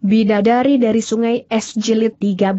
Bidadari dari Sungai Es Jilid 13.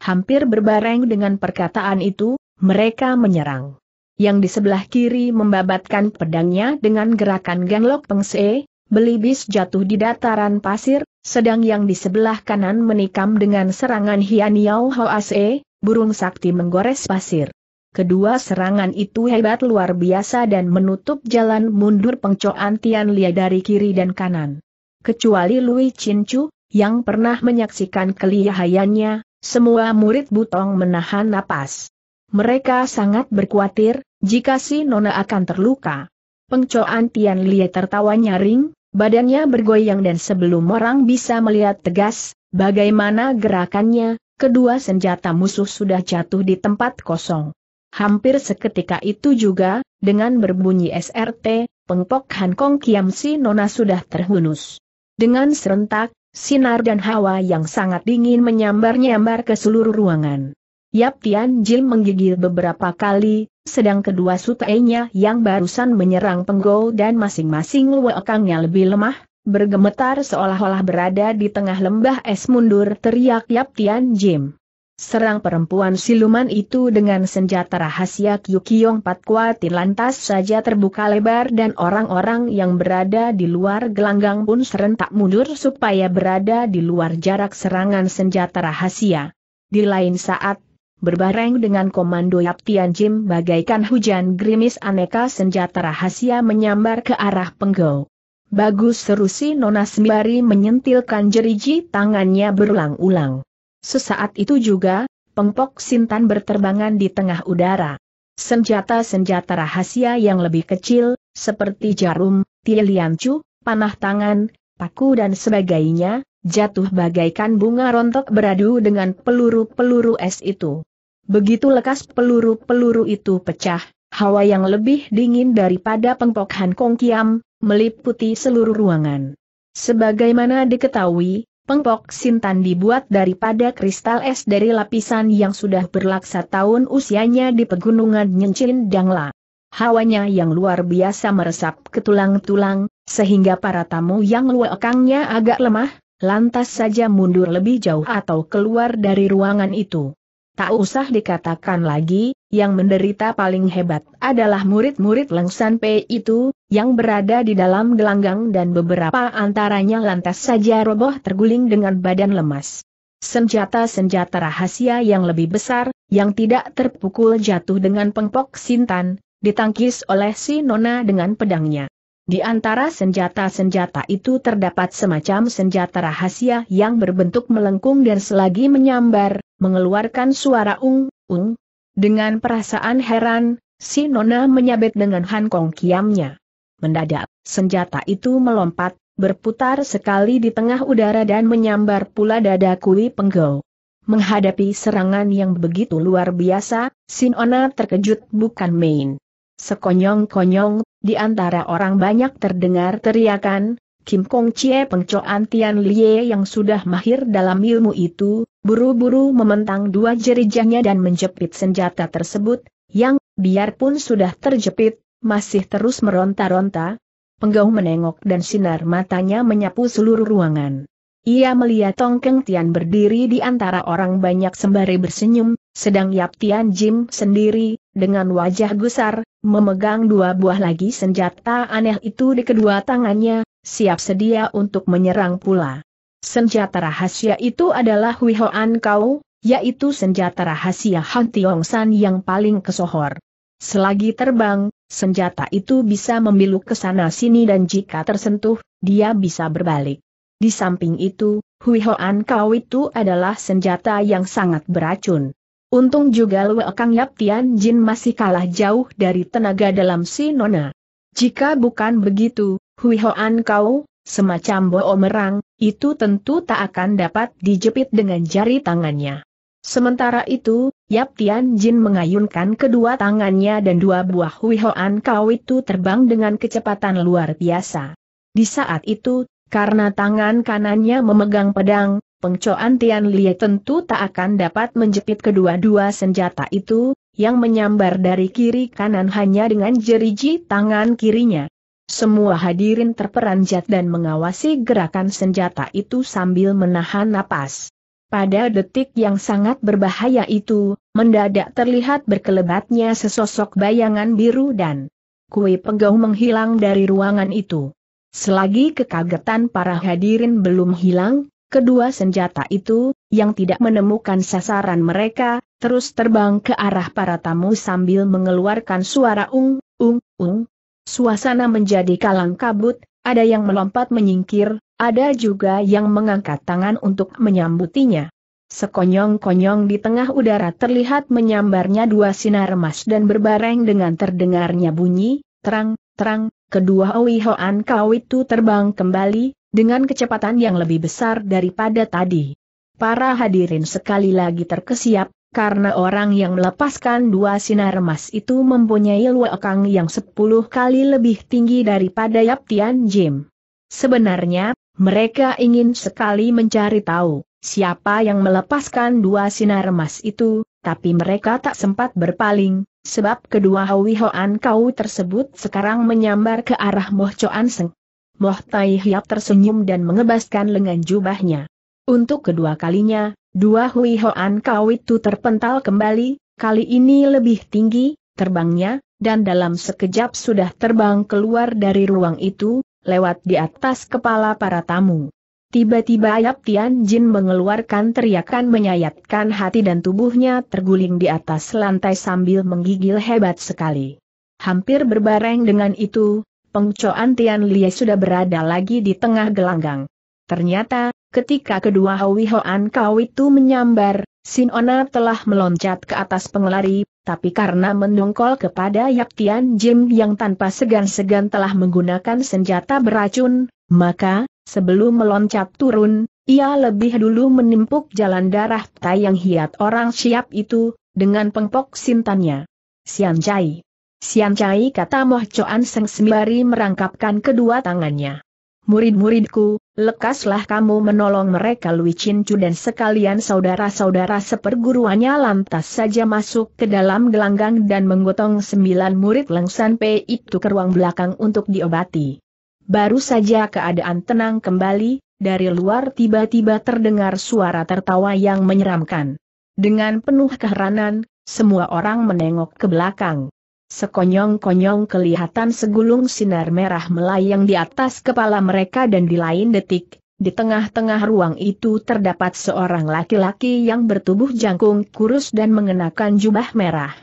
Hampir berbareng dengan perkataan itu, mereka menyerang. Yang di sebelah kiri membabatkan pedangnya dengan gerakan Ganglok Pengse, belibis jatuh di dataran pasir, sedang yang di sebelah kanan menikam dengan serangan Hianiao Hoase, burung sakti menggores pasir. Kedua serangan itu hebat luar biasa dan menutup jalan mundur pengcoan Tian Lia dari kiri dan kanan kecuali Lui Cincu, yang pernah menyaksikan kelihayannya, semua murid Butong menahan napas. Mereka sangat berkhawatir, jika si Nona akan terluka. Pengcoan Tian Lie tertawa nyaring, badannya bergoyang dan sebelum orang bisa melihat tegas, bagaimana gerakannya, kedua senjata musuh sudah jatuh di tempat kosong. Hampir seketika itu juga, dengan berbunyi SRT, pengpok Hankong Kiam si Nona sudah terhunus. Dengan serentak, sinar dan hawa yang sangat dingin menyambar-nyambar ke seluruh ruangan. Yap Tian Jin menggigil beberapa kali, sedang kedua sutainya yang barusan menyerang penggol dan masing-masing luakangnya lebih lemah, bergemetar seolah-olah berada di tengah lembah es mundur teriak Yap Tian Jim. Serang perempuan siluman itu dengan senjata rahasia Kyukyong patkuatin lantas saja terbuka lebar dan orang-orang yang berada di luar gelanggang pun serentak mundur supaya berada di luar jarak serangan senjata rahasia. Di lain saat, berbareng dengan komando Yap Tian Jim bagaikan hujan gerimis aneka senjata rahasia menyambar ke arah penggau. Bagus seru si Nona Sembari menyentilkan jeriji tangannya berulang-ulang. Sesaat itu juga, pengpok Sintan berterbangan di tengah udara. Senjata-senjata rahasia yang lebih kecil, seperti jarum, tiliancu, panah tangan, paku dan sebagainya, jatuh bagaikan bunga rontok beradu dengan peluru-peluru es itu. Begitu lekas peluru-peluru itu pecah, hawa yang lebih dingin daripada pengpok Han Kong Kiam, meliputi seluruh ruangan. Sebagaimana diketahui, Pengpok Sintan dibuat daripada kristal es dari lapisan yang sudah berlaksa tahun usianya di pegunungan Nyencin Dangla. Hawanya yang luar biasa meresap ke tulang-tulang, sehingga para tamu yang luakangnya agak lemah, lantas saja mundur lebih jauh atau keluar dari ruangan itu. Tak usah dikatakan lagi, yang menderita paling hebat adalah murid-murid Lengsan P itu, yang berada di dalam gelanggang dan beberapa antaranya lantas saja roboh terguling dengan badan lemas. Senjata-senjata rahasia yang lebih besar, yang tidak terpukul jatuh dengan pengpok sintan, ditangkis oleh si Nona dengan pedangnya. Di antara senjata-senjata itu terdapat semacam senjata rahasia yang berbentuk melengkung dan selagi menyambar, mengeluarkan suara ung-ung. Dengan perasaan heran, si Nona menyabet dengan Han Kong kiamnya. Mendadak, senjata itu melompat, berputar sekali di tengah udara dan menyambar pula dada Kui Penggau. Menghadapi serangan yang begitu luar biasa, Sinona terkejut bukan main. Sekonyong-konyong, di antara orang banyak terdengar teriakan, Kim Kong Chie pengcoan Tian Lie yang sudah mahir dalam ilmu itu, buru-buru mementang dua jerijahnya dan menjepit senjata tersebut, yang, biarpun sudah terjepit, masih terus meronta-ronta. Penggau menengok dan sinar matanya menyapu seluruh ruangan. Ia melihat Tong Keng Tian berdiri di antara orang banyak sembari bersenyum, sedang Yap Tian Jim sendiri, dengan wajah gusar, memegang dua buah lagi senjata aneh itu di kedua tangannya, siap sedia untuk menyerang pula. Senjata rahasia itu adalah Wihoan Kau, yaitu senjata rahasia Han Tiong San yang paling kesohor. Selagi terbang, senjata itu bisa memiluk ke sana-sini dan jika tersentuh, dia bisa berbalik. Di samping itu, Hui Hoan Kau itu adalah senjata yang sangat beracun. Untung juga Lue Kang Yap Tian Jin masih kalah jauh dari tenaga dalam si Nona. Jika bukan begitu, Hui Hoan kau, semacam boomerang, itu tentu tak akan dapat dijepit dengan jari tangannya. Sementara itu, Yap Tian Jin mengayunkan kedua tangannya dan dua buah Hui Hoan Kau itu terbang dengan kecepatan luar biasa. Di saat itu, karena tangan kanannya memegang pedang, pengcoan Tian Lie tentu tak akan dapat menjepit kedua-dua senjata itu, yang menyambar dari kiri kanan hanya dengan jeriji tangan kirinya. Semua hadirin terperanjat dan mengawasi gerakan senjata itu sambil menahan napas. Pada detik yang sangat berbahaya itu, mendadak terlihat berkelebatnya sesosok bayangan biru dan kue penggau menghilang dari ruangan itu. Selagi kekagetan para hadirin belum hilang, kedua senjata itu, yang tidak menemukan sasaran mereka, terus terbang ke arah para tamu sambil mengeluarkan suara ung, ung, ung, Suasana menjadi kalang kabut, ada yang melompat menyingkir, ada juga yang mengangkat tangan untuk menyambutinya. Sekonyong-konyong di tengah udara terlihat menyambarnya dua sinar emas dan berbareng dengan terdengarnya bunyi, terang, terang, kedua Owi Kau itu terbang kembali, dengan kecepatan yang lebih besar daripada tadi. Para hadirin sekali lagi terkesiap, karena orang yang melepaskan dua sinar emas itu mempunyai luakang yang sepuluh kali lebih tinggi daripada Yap Tian Jim. Sebenarnya, mereka ingin sekali mencari tahu siapa yang melepaskan dua sinar emas itu, tapi mereka tak sempat berpaling, sebab kedua Hwi Hoan Kau tersebut sekarang menyambar ke arah Moh Choan Seng. Moh Tai Hiap tersenyum dan mengebaskan lengan jubahnya. Untuk kedua kalinya, Dua Hui Hoan Kau itu terpental kembali, kali ini lebih tinggi, terbangnya, dan dalam sekejap sudah terbang keluar dari ruang itu, lewat di atas kepala para tamu. Tiba-tiba Yap Tian Jin mengeluarkan teriakan menyayatkan hati dan tubuhnya terguling di atas lantai sambil menggigil hebat sekali. Hampir berbareng dengan itu, pengcoan Tian Lie sudah berada lagi di tengah gelanggang. Ternyata, Ketika kedua hawi Hoan Kau itu menyambar, Sinona telah meloncat ke atas pengelari, tapi karena mendongkol kepada Yap Tian Jim yang tanpa segan-segan telah menggunakan senjata beracun, maka, sebelum meloncat turun, ia lebih dulu menimpuk jalan darah tayang hiat orang siap itu, dengan pengpok sintannya. Sian Chai. Sian Chai kata Moh Choan Seng sembari merangkapkan kedua tangannya. Murid-muridku, lekaslah kamu menolong mereka Lui Chin Chu dan sekalian saudara-saudara seperguruannya lantas saja masuk ke dalam gelanggang dan menggotong sembilan murid Lengsan P itu ke ruang belakang untuk diobati. Baru saja keadaan tenang kembali, dari luar tiba-tiba terdengar suara tertawa yang menyeramkan. Dengan penuh keheranan, semua orang menengok ke belakang. Sekonyong-konyong kelihatan segulung sinar merah melayang di atas kepala mereka dan di lain detik, di tengah-tengah ruang itu terdapat seorang laki-laki yang bertubuh jangkung kurus dan mengenakan jubah merah.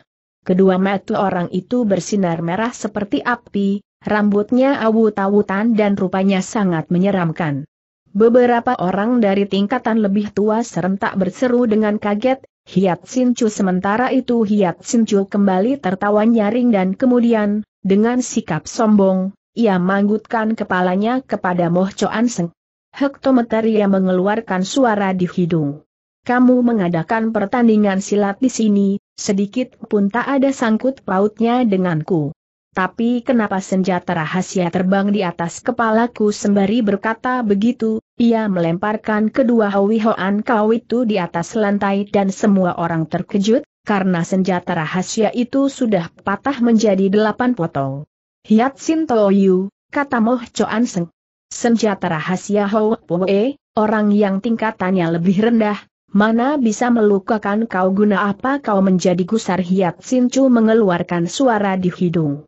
Kedua mata orang itu bersinar merah seperti api, rambutnya awut-awutan dan rupanya sangat menyeramkan. Beberapa orang dari tingkatan lebih tua serentak berseru dengan kaget, Hiat Sincu sementara itu Hiat Sincu kembali tertawa nyaring dan kemudian, dengan sikap sombong, ia manggutkan kepalanya kepada Moh Choan Seng. Hektometer ia mengeluarkan suara di hidung. Kamu mengadakan pertandingan silat di sini, sedikit pun tak ada sangkut pautnya denganku tapi kenapa senjata rahasia terbang di atas kepalaku sembari berkata begitu, ia melemparkan kedua Hoi Hoan Kau itu di atas lantai dan semua orang terkejut, karena senjata rahasia itu sudah patah menjadi delapan potong. Hiat Sin Toyu, kata Moh Choan Seng. Senjata rahasia Hou Poe, orang yang tingkatannya lebih rendah, Mana bisa melukakan kau guna apa kau menjadi gusar Hiat Sincu mengeluarkan suara di hidung.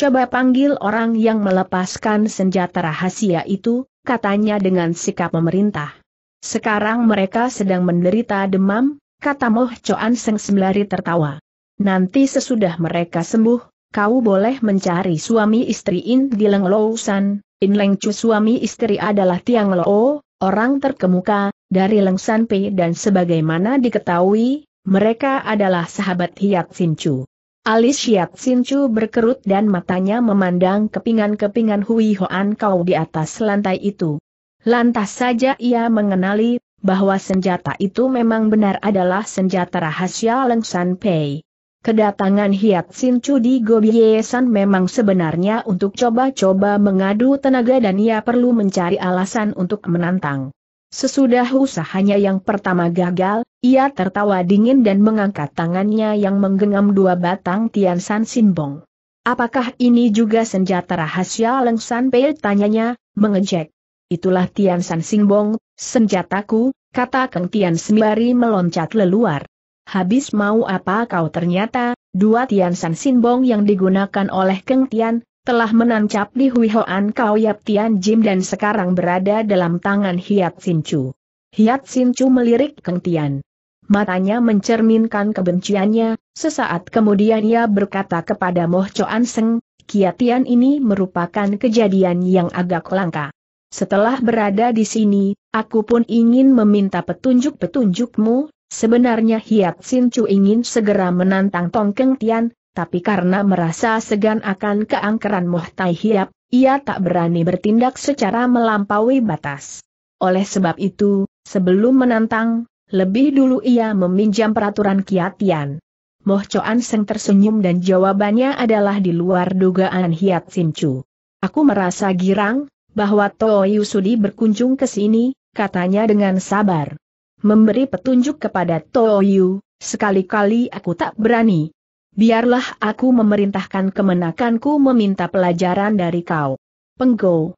Coba panggil orang yang melepaskan senjata rahasia itu, katanya dengan sikap memerintah. Sekarang mereka sedang menderita demam, kata Moh Choan Seng sembari tertawa. Nanti sesudah mereka sembuh, kau boleh mencari suami istri In di Leng Lousan. In Leng Chu suami istri adalah Tiang Lo, orang terkemuka, dari Leng San dan sebagaimana diketahui, mereka adalah sahabat Hiat Sin Chu. Alis Syiat Sinchu berkerut dan matanya memandang kepingan-kepingan Hui Hoan Kau di atas lantai itu. Lantas saja ia mengenali bahwa senjata itu memang benar adalah senjata rahasia Leng San Pei. Kedatangan Hiat Sin Chu di Gobye memang sebenarnya untuk coba-coba mengadu tenaga dan ia perlu mencari alasan untuk menantang. Sesudah usahanya yang pertama gagal, ia tertawa dingin dan mengangkat tangannya yang menggenggam dua batang Tian San Simbong. Apakah ini juga senjata rahasia Leng San Pei? Tanyanya, mengejek. Itulah Tian San Simbong, senjataku, kata Keng Tian sembari meloncat leluar. Habis mau apa kau ternyata, dua Tian San Simbong yang digunakan oleh Keng Tian, telah menancap di Hui Hoan Kau Yap Tian Jim dan sekarang berada dalam tangan Hiat Sin Chu. Hiat Sin Chu melirik Keng Tian. Matanya mencerminkan kebenciannya, sesaat kemudian ia berkata kepada Moh Choan Seng, Kiatian ini merupakan kejadian yang agak langka. Setelah berada di sini, aku pun ingin meminta petunjuk-petunjukmu, sebenarnya Hiat Sin Chu ingin segera menantang Tong Keng Tian, tapi karena merasa segan akan keangkeran Muhtai Hiap, ia tak berani bertindak secara melampaui batas. Oleh sebab itu, sebelum menantang, lebih dulu ia meminjam peraturan Kiatian. Moh Choan Seng tersenyum dan jawabannya adalah di luar dugaan Hiat Simcu. Aku merasa girang, bahwa Toyu Sudi berkunjung ke sini, katanya dengan sabar. Memberi petunjuk kepada Toyu, sekali-kali aku tak berani, biarlah aku memerintahkan kemenakanku meminta pelajaran dari kau. Penggo.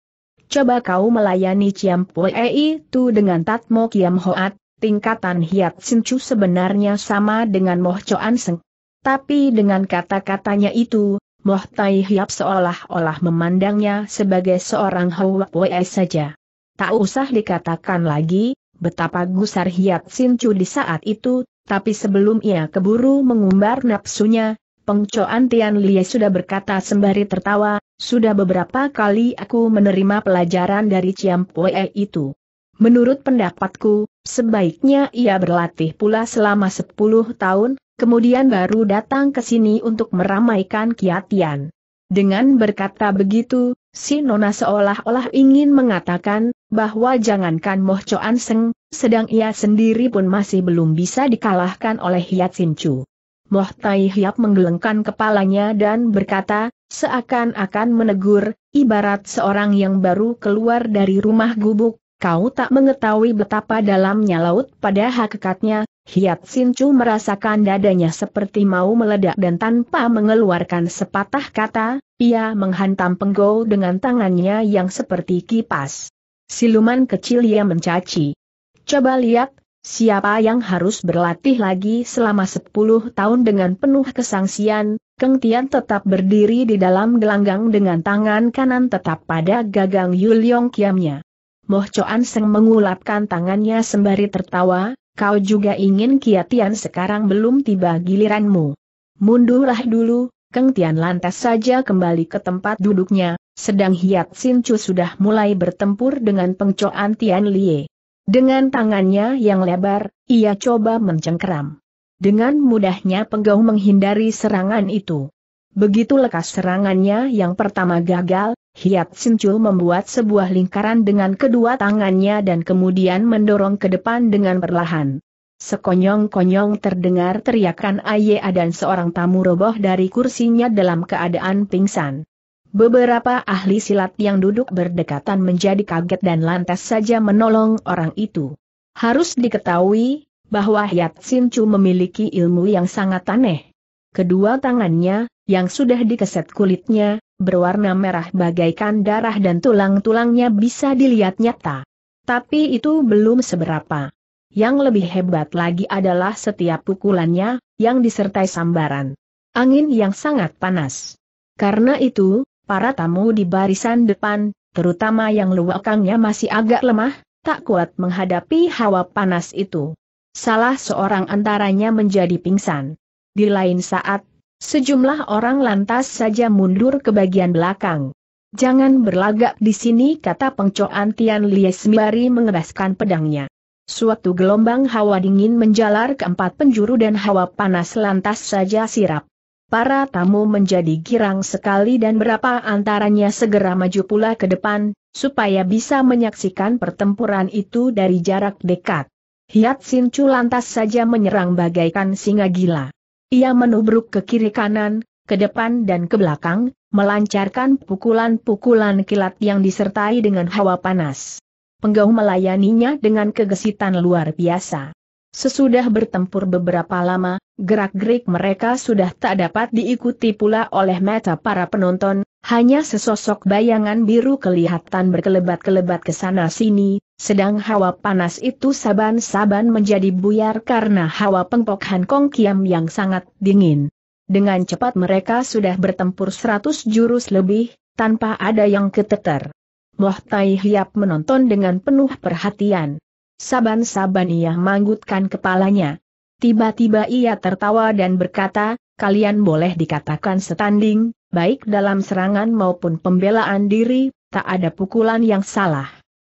Coba kau melayani Ciam Pue itu dengan Tatmo Kiam Hoat, tingkatan Hiat Sincu sebenarnya sama dengan Moh Choan Seng. Tapi dengan kata-katanya itu, Moh Tai Hiap seolah-olah memandangnya sebagai seorang Hoa Pue saja. Tak usah dikatakan lagi, betapa gusar Hiat Sincu di saat itu tapi sebelum ia keburu mengumbar nafsunya, Pengcoan Tian Lie sudah berkata sembari tertawa, sudah beberapa kali aku menerima pelajaran dari Ciam Pue itu. Menurut pendapatku, sebaiknya ia berlatih pula selama 10 tahun, kemudian baru datang ke sini untuk meramaikan kiatian. Dengan berkata begitu, si Nona seolah-olah ingin mengatakan, bahwa jangankan Moh Choan Seng, sedang ia sendiri pun masih belum bisa dikalahkan oleh Hiat Sin Chu. Moh Tai Hiap menggelengkan kepalanya dan berkata, seakan-akan menegur, ibarat seorang yang baru keluar dari rumah gubuk, kau tak mengetahui betapa dalamnya laut pada hakikatnya, Hiat Sin Chu merasakan dadanya seperti mau meledak dan tanpa mengeluarkan sepatah kata, ia menghantam penggol dengan tangannya yang seperti kipas. Siluman kecil ia mencaci. Coba lihat, siapa yang harus berlatih lagi selama 10 tahun dengan penuh kesangsian, Keng Tian tetap berdiri di dalam gelanggang dengan tangan kanan tetap pada gagang Yuliong Kiamnya. Moh Choan Seng mengulapkan tangannya sembari tertawa, kau juga ingin Kiatian sekarang belum tiba giliranmu. Mundurlah dulu, Keng Tian lantas saja kembali ke tempat duduknya, sedang Hiat Sin Chu sudah mulai bertempur dengan pengcoan Tian Lie. Dengan tangannya yang lebar, ia coba mencengkeram. Dengan mudahnya penggau menghindari serangan itu. Begitu lekas serangannya yang pertama gagal, Hiat Sin Chu membuat sebuah lingkaran dengan kedua tangannya dan kemudian mendorong ke depan dengan perlahan. Sekonyong-konyong terdengar teriakan Ayea dan seorang tamu roboh dari kursinya dalam keadaan pingsan. Beberapa ahli silat yang duduk berdekatan menjadi kaget dan lantas saja menolong orang itu. Harus diketahui, bahwa Hyat Chu memiliki ilmu yang sangat aneh. Kedua tangannya, yang sudah dikeset kulitnya, berwarna merah bagaikan darah dan tulang-tulangnya bisa dilihat nyata. Tapi itu belum seberapa. Yang lebih hebat lagi adalah setiap pukulannya, yang disertai sambaran. Angin yang sangat panas. Karena itu, Para tamu di barisan depan, terutama yang luakangnya masih agak lemah, tak kuat menghadapi hawa panas itu. Salah seorang antaranya menjadi pingsan. Di lain saat, sejumlah orang lantas saja mundur ke bagian belakang. Jangan berlagak di sini kata pengcoan Tian Liesmiari mengebaskan pedangnya. Suatu gelombang hawa dingin menjalar ke empat penjuru dan hawa panas lantas saja sirap para tamu menjadi girang sekali dan berapa antaranya segera maju pula ke depan, supaya bisa menyaksikan pertempuran itu dari jarak dekat. Hiat Sincu lantas saja menyerang bagaikan singa gila. Ia menubruk ke kiri kanan, ke depan dan ke belakang, melancarkan pukulan-pukulan kilat yang disertai dengan hawa panas. Penggau melayaninya dengan kegesitan luar biasa. Sesudah bertempur beberapa lama, gerak-gerik mereka sudah tak dapat diikuti pula oleh mata para penonton, hanya sesosok bayangan biru kelihatan berkelebat-kelebat ke sana-sini, sedang hawa panas itu saban-saban menjadi buyar karena hawa pengpok Han Kong Kiam yang sangat dingin. Dengan cepat mereka sudah bertempur seratus jurus lebih, tanpa ada yang keteter. Moh Tai Hiap menonton dengan penuh perhatian. Saban-saban ia manggutkan kepalanya. Tiba-tiba ia tertawa dan berkata, kalian boleh dikatakan setanding, baik dalam serangan maupun pembelaan diri, tak ada pukulan yang salah.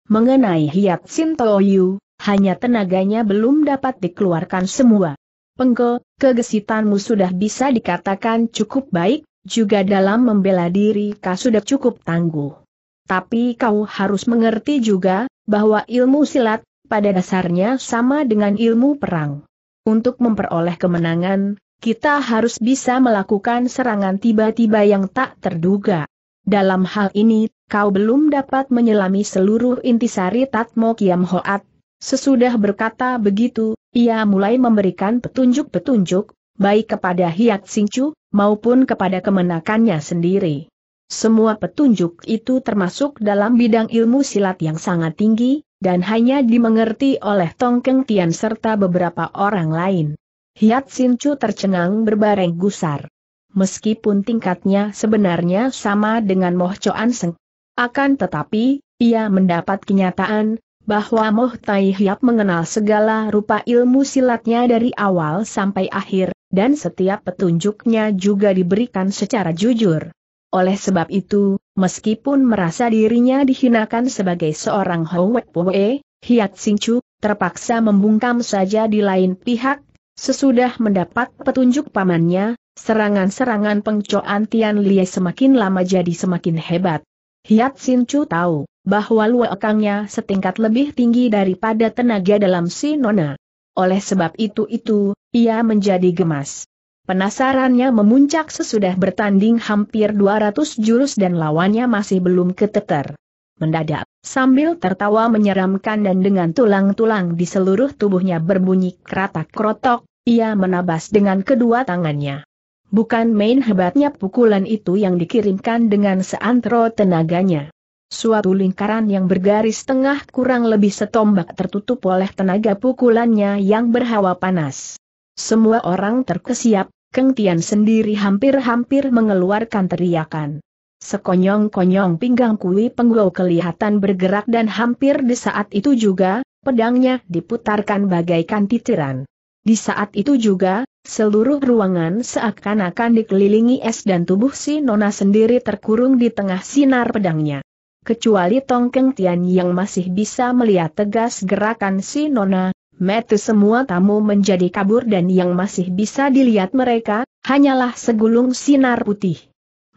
Mengenai Hiat Sintoyu, hanya tenaganya belum dapat dikeluarkan semua. Pengko, kegesitanmu sudah bisa dikatakan cukup baik, juga dalam membela diri kau sudah cukup tangguh. Tapi kau harus mengerti juga, bahwa ilmu silat pada dasarnya sama dengan ilmu perang. Untuk memperoleh kemenangan, kita harus bisa melakukan serangan tiba-tiba yang tak terduga. Dalam hal ini, kau belum dapat menyelami seluruh intisari Tatmo Kiam Hoat. Sesudah berkata begitu, ia mulai memberikan petunjuk-petunjuk, baik kepada Hiat Singcu, maupun kepada kemenakannya sendiri. Semua petunjuk itu termasuk dalam bidang ilmu silat yang sangat tinggi, dan hanya dimengerti oleh Tong Keng Tian serta beberapa orang lain. Hiat Sin Chu tercengang berbareng gusar. Meskipun tingkatnya sebenarnya sama dengan Moh Choan Seng. Akan tetapi, ia mendapat kenyataan, bahwa Moh Tai Hiap mengenal segala rupa ilmu silatnya dari awal sampai akhir, dan setiap petunjuknya juga diberikan secara jujur. Oleh sebab itu, meskipun merasa dirinya dihinakan sebagai seorang Hwepwe, Hiat Chu terpaksa membungkam saja di lain pihak, sesudah mendapat petunjuk pamannya, serangan-serangan pengcoan Tian Lie semakin lama jadi semakin hebat. Hiat Sinchu tahu bahwa luakangnya setingkat lebih tinggi daripada tenaga dalam si Nona. Oleh sebab itu itu, ia menjadi gemas. Penasarannya memuncak sesudah bertanding hampir 200 jurus dan lawannya masih belum keteter. Mendadak, sambil tertawa menyeramkan dan dengan tulang-tulang di seluruh tubuhnya berbunyi keratak krotok ia menabas dengan kedua tangannya. Bukan main hebatnya pukulan itu yang dikirimkan dengan seantero tenaganya. Suatu lingkaran yang bergaris tengah kurang lebih setombak tertutup oleh tenaga pukulannya yang berhawa panas. Semua orang terkesiap, Keng Tian sendiri hampir-hampir mengeluarkan teriakan. Sekonyong-konyong pinggang kui penggau kelihatan bergerak dan hampir di saat itu juga, pedangnya diputarkan bagaikan titiran. Di saat itu juga, seluruh ruangan seakan-akan dikelilingi es dan tubuh si Nona sendiri terkurung di tengah sinar pedangnya. Kecuali Tong Keng Tian yang masih bisa melihat tegas gerakan si Nona, Mati semua tamu menjadi kabur dan yang masih bisa dilihat mereka, hanyalah segulung sinar putih.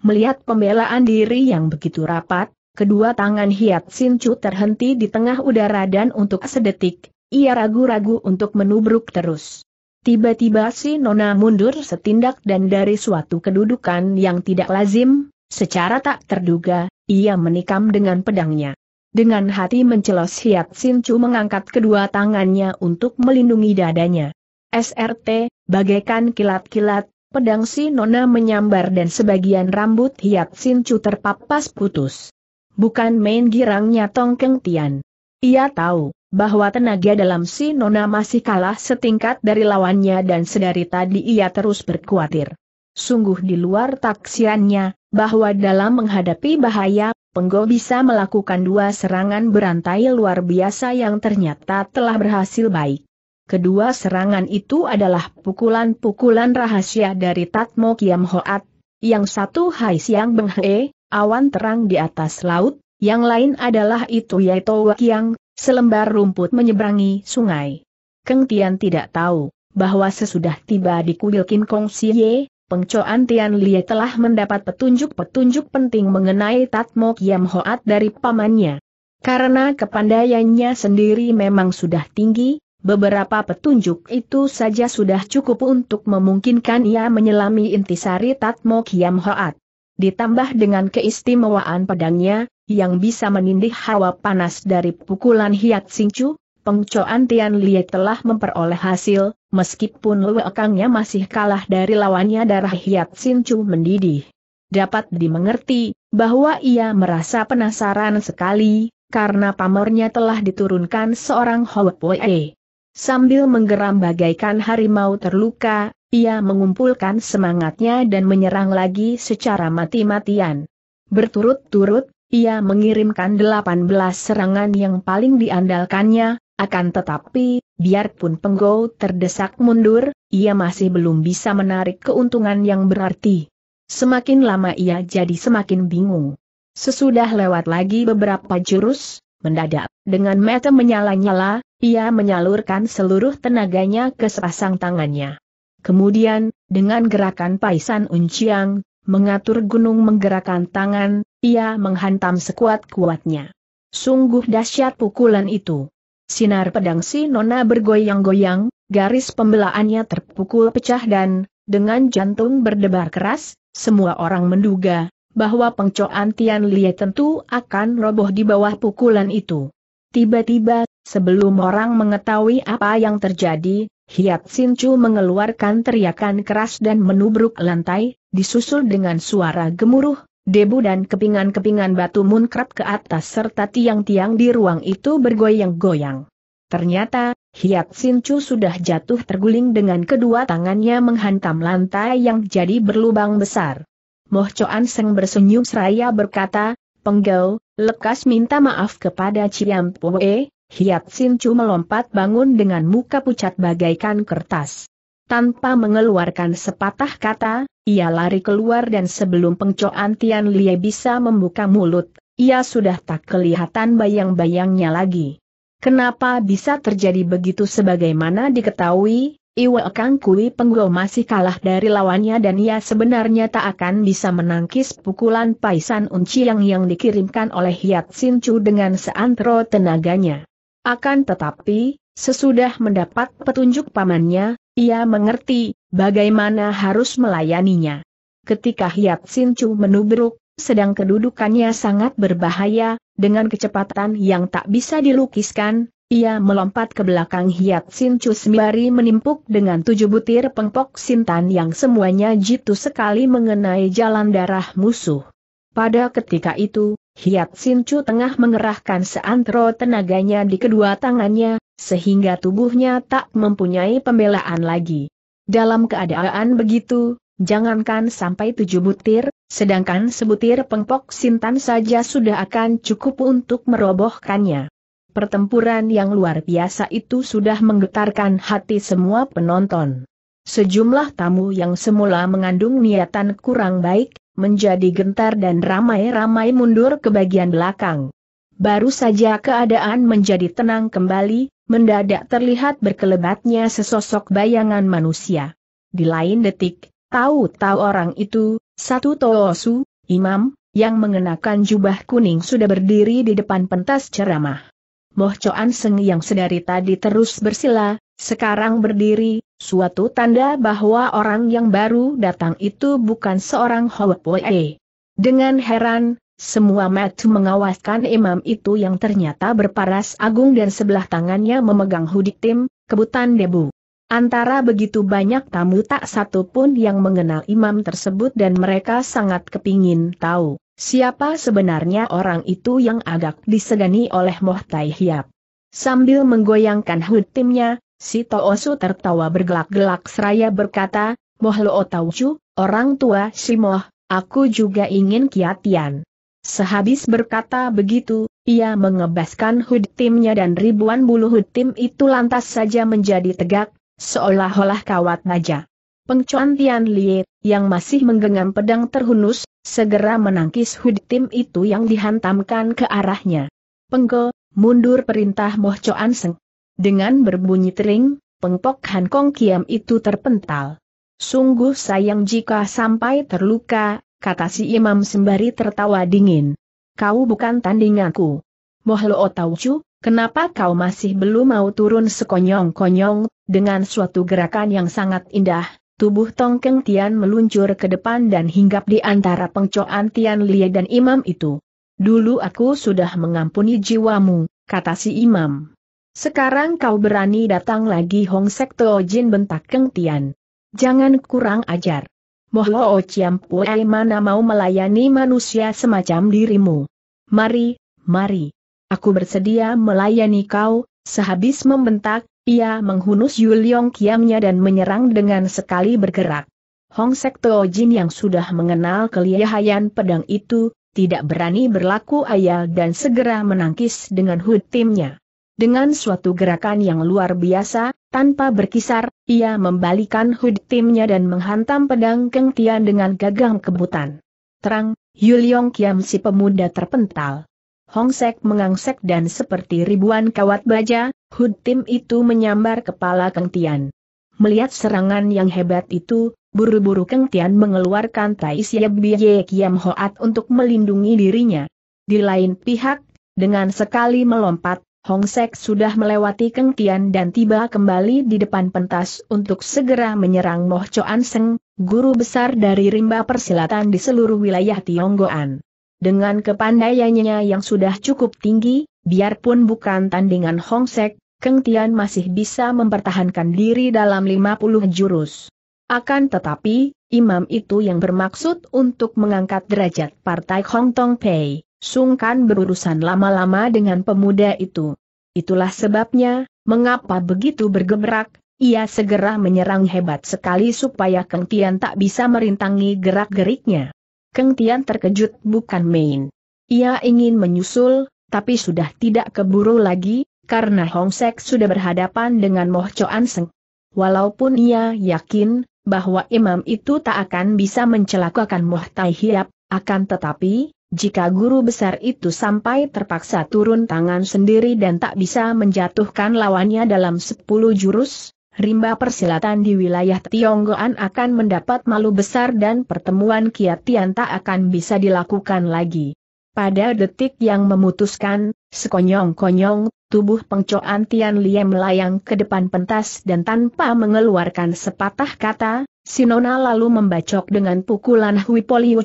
Melihat pembelaan diri yang begitu rapat, kedua tangan Hiat Sincu terhenti di tengah udara dan untuk sedetik, ia ragu-ragu untuk menubruk terus. Tiba-tiba si Nona mundur setindak dan dari suatu kedudukan yang tidak lazim, secara tak terduga, ia menikam dengan pedangnya. Dengan hati mencelos Hiat Sin Chu mengangkat kedua tangannya untuk melindungi dadanya. SRT, bagaikan kilat-kilat, pedang si Nona menyambar dan sebagian rambut Hiat Sin Chu terpapas putus. Bukan main girangnya Tong Keng Tian. Ia tahu bahwa tenaga dalam si Nona masih kalah setingkat dari lawannya dan sedari tadi ia terus berkuatir. Sungguh di luar taksiannya, bahwa dalam menghadapi bahaya, Penggo bisa melakukan dua serangan berantai luar biasa yang ternyata telah berhasil baik. Kedua serangan itu adalah pukulan-pukulan rahasia dari Tatmo Kiam Hoat, yang satu Hai Siang Beng He, awan terang di atas laut, yang lain adalah itu yaitu Wakiang, selembar rumput menyeberangi sungai. Keng Tian tidak tahu bahwa sesudah tiba di kuil Kim Kong Siye, Pengcoan Tian Lie telah mendapat petunjuk-petunjuk penting mengenai Tatmo Kiam Hoat dari pamannya. Karena kepandaiannya sendiri memang sudah tinggi, beberapa petunjuk itu saja sudah cukup untuk memungkinkan ia menyelami intisari Tatmo Kiam Hoat. Ditambah dengan keistimewaan pedangnya, yang bisa menindih hawa panas dari pukulan Hiat Singcu, Pengcoan Tian Lie telah memperoleh hasil, meskipun lewekangnya masih kalah dari lawannya darah Hiat Sin Chu mendidih. Dapat dimengerti, bahwa ia merasa penasaran sekali, karena pamornya telah diturunkan seorang Hwepwe. Sambil menggeram bagaikan harimau terluka, ia mengumpulkan semangatnya dan menyerang lagi secara mati-matian. Berturut-turut, ia mengirimkan 18 serangan yang paling diandalkannya, akan tetapi, biarpun Penggo terdesak mundur, ia masih belum bisa menarik keuntungan yang berarti. Semakin lama ia jadi semakin bingung. Sesudah lewat lagi beberapa jurus, mendadak, dengan mata menyala-nyala, ia menyalurkan seluruh tenaganya ke sepasang tangannya. Kemudian, dengan gerakan paisan unciang, mengatur gunung menggerakkan tangan, ia menghantam sekuat-kuatnya. Sungguh dahsyat pukulan itu. Sinar pedang si Nona bergoyang-goyang, garis pembelaannya terpukul pecah dan, dengan jantung berdebar keras, semua orang menduga, bahwa pengcoan Tian Lie tentu akan roboh di bawah pukulan itu. Tiba-tiba, sebelum orang mengetahui apa yang terjadi, Hiat Sin Chu mengeluarkan teriakan keras dan menubruk lantai, disusul dengan suara gemuruh, debu dan kepingan-kepingan batu munkrat ke atas serta tiang-tiang di ruang itu bergoyang-goyang. Ternyata, Hiat Sincu sudah jatuh terguling dengan kedua tangannya menghantam lantai yang jadi berlubang besar. Moh Choan Seng bersenyum seraya berkata, Penggau, lekas minta maaf kepada Ciam Poe, Hiat Sincu melompat bangun dengan muka pucat bagaikan kertas. Tanpa mengeluarkan sepatah kata, ia lari keluar dan sebelum pengcoan Tian Lie bisa membuka mulut, ia sudah tak kelihatan bayang-bayangnya lagi. Kenapa bisa terjadi begitu sebagaimana diketahui, Iwe Kang Kui Penggo masih kalah dari lawannya dan ia sebenarnya tak akan bisa menangkis pukulan Paisan Unciang yang dikirimkan oleh Hiat Sin Chu dengan seantero tenaganya. Akan tetapi, sesudah mendapat petunjuk pamannya, ia mengerti bagaimana harus melayaninya. Ketika Sin Chu menubruk, sedang kedudukannya sangat berbahaya, dengan kecepatan yang tak bisa dilukiskan, ia melompat ke belakang Sin Chu sembari menimpuk dengan tujuh butir pengpok sintan yang semuanya jitu sekali mengenai jalan darah musuh. Pada ketika itu, Hiat Sin Chu tengah mengerahkan seantero tenaganya di kedua tangannya, sehingga tubuhnya tak mempunyai pembelaan lagi. Dalam keadaan begitu, jangankan sampai tujuh butir, sedangkan sebutir pengpok sintan saja sudah akan cukup untuk merobohkannya. Pertempuran yang luar biasa itu sudah menggetarkan hati semua penonton. Sejumlah tamu yang semula mengandung niatan kurang baik, menjadi gentar dan ramai-ramai mundur ke bagian belakang. Baru saja keadaan menjadi tenang kembali, mendadak terlihat berkelebatnya sesosok bayangan manusia. Di lain detik, tahu-tahu orang itu, satu Toosu, imam, yang mengenakan jubah kuning sudah berdiri di depan pentas ceramah. Moh Choan Seng yang sedari tadi terus bersila, sekarang berdiri, Suatu tanda bahwa orang yang baru datang itu bukan seorang Hwee. Dengan heran, semua mata mengawaskan imam itu yang ternyata berparas agung dan sebelah tangannya memegang hudik tim, kebutan debu. Antara begitu banyak tamu tak satu pun yang mengenal imam tersebut dan mereka sangat kepingin tahu siapa sebenarnya orang itu yang agak disegani oleh Moh Tai Hiap. Sambil menggoyangkan hud timnya, Si Toosu tertawa bergelak-gelak seraya berkata, Moh Lo Taucu, orang tua si Moh, aku juga ingin kiatian. Sehabis berkata begitu, ia mengebaskan hud timnya dan ribuan bulu hud tim itu lantas saja menjadi tegak, seolah-olah kawat naja. Pengcuan Tian Lie, yang masih menggenggam pedang terhunus, segera menangkis hud tim itu yang dihantamkan ke arahnya. Penggo, mundur perintah Moh Coan Seng. Dengan berbunyi tering, pengpok Han Kong Kiam itu terpental. Sungguh sayang jika sampai terluka, kata si imam sembari tertawa dingin. Kau bukan tandinganku. Mohlo Otaucu, kenapa kau masih belum mau turun sekonyong-konyong, dengan suatu gerakan yang sangat indah, tubuh Tongkeng Tian meluncur ke depan dan hinggap di antara pengcoan Tian Lie dan imam itu. Dulu aku sudah mengampuni jiwamu, kata si imam. Sekarang kau berani datang lagi Hong Sek Jin bentak Keng Tian. Jangan kurang ajar. Mohlo Chiam Pue mana mau melayani manusia semacam dirimu. Mari, mari. Aku bersedia melayani kau, sehabis membentak, ia menghunus Yuliong Kiamnya dan menyerang dengan sekali bergerak. Hong Sek Jin yang sudah mengenal kelihayan pedang itu, tidak berani berlaku ayal dan segera menangkis dengan hutimnya. Dengan suatu gerakan yang luar biasa, tanpa berkisar, ia membalikan hud timnya dan menghantam pedang Keng Tian dengan gagang kebutan. Terang, Yuliong Kiam si pemuda terpental. Hongsek mengangsek dan seperti ribuan kawat baja, hud tim itu menyambar kepala Keng Tian. Melihat serangan yang hebat itu, buru-buru Keng Tian mengeluarkan Tai Siap Biye Kiam Hoat untuk melindungi dirinya. Di lain pihak, dengan sekali melompat, Hong Sek sudah melewati Keng Tian dan tiba kembali di depan pentas untuk segera menyerang Moh Choan Seng, guru besar dari rimba persilatan di seluruh wilayah Tionggoan. Dengan kepandaiannya yang sudah cukup tinggi, biarpun bukan tandingan Hong Sek, Keng Tian masih bisa mempertahankan diri dalam 50 jurus. Akan tetapi, imam itu yang bermaksud untuk mengangkat derajat partai Hong Tong Pei sungkan berurusan lama-lama dengan pemuda itu. Itulah sebabnya, mengapa begitu bergemerak, ia segera menyerang hebat sekali supaya Keng Tian tak bisa merintangi gerak-geriknya. Keng Tian terkejut bukan main. Ia ingin menyusul, tapi sudah tidak keburu lagi, karena Hong Sek sudah berhadapan dengan Moh Choan Seng. Walaupun ia yakin bahwa imam itu tak akan bisa mencelakakan Moh Tai Hiap, akan tetapi, jika guru besar itu sampai terpaksa turun tangan sendiri dan tak bisa menjatuhkan lawannya dalam sepuluh jurus, rimba persilatan di wilayah Tionggoan akan mendapat malu besar dan pertemuan Kiat Tian tak akan bisa dilakukan lagi. Pada detik yang memutuskan, sekonyong-konyong, tubuh pengcoan Tian Lie melayang ke depan pentas dan tanpa mengeluarkan sepatah kata, Sinona lalu membacok dengan pukulan Hui Polio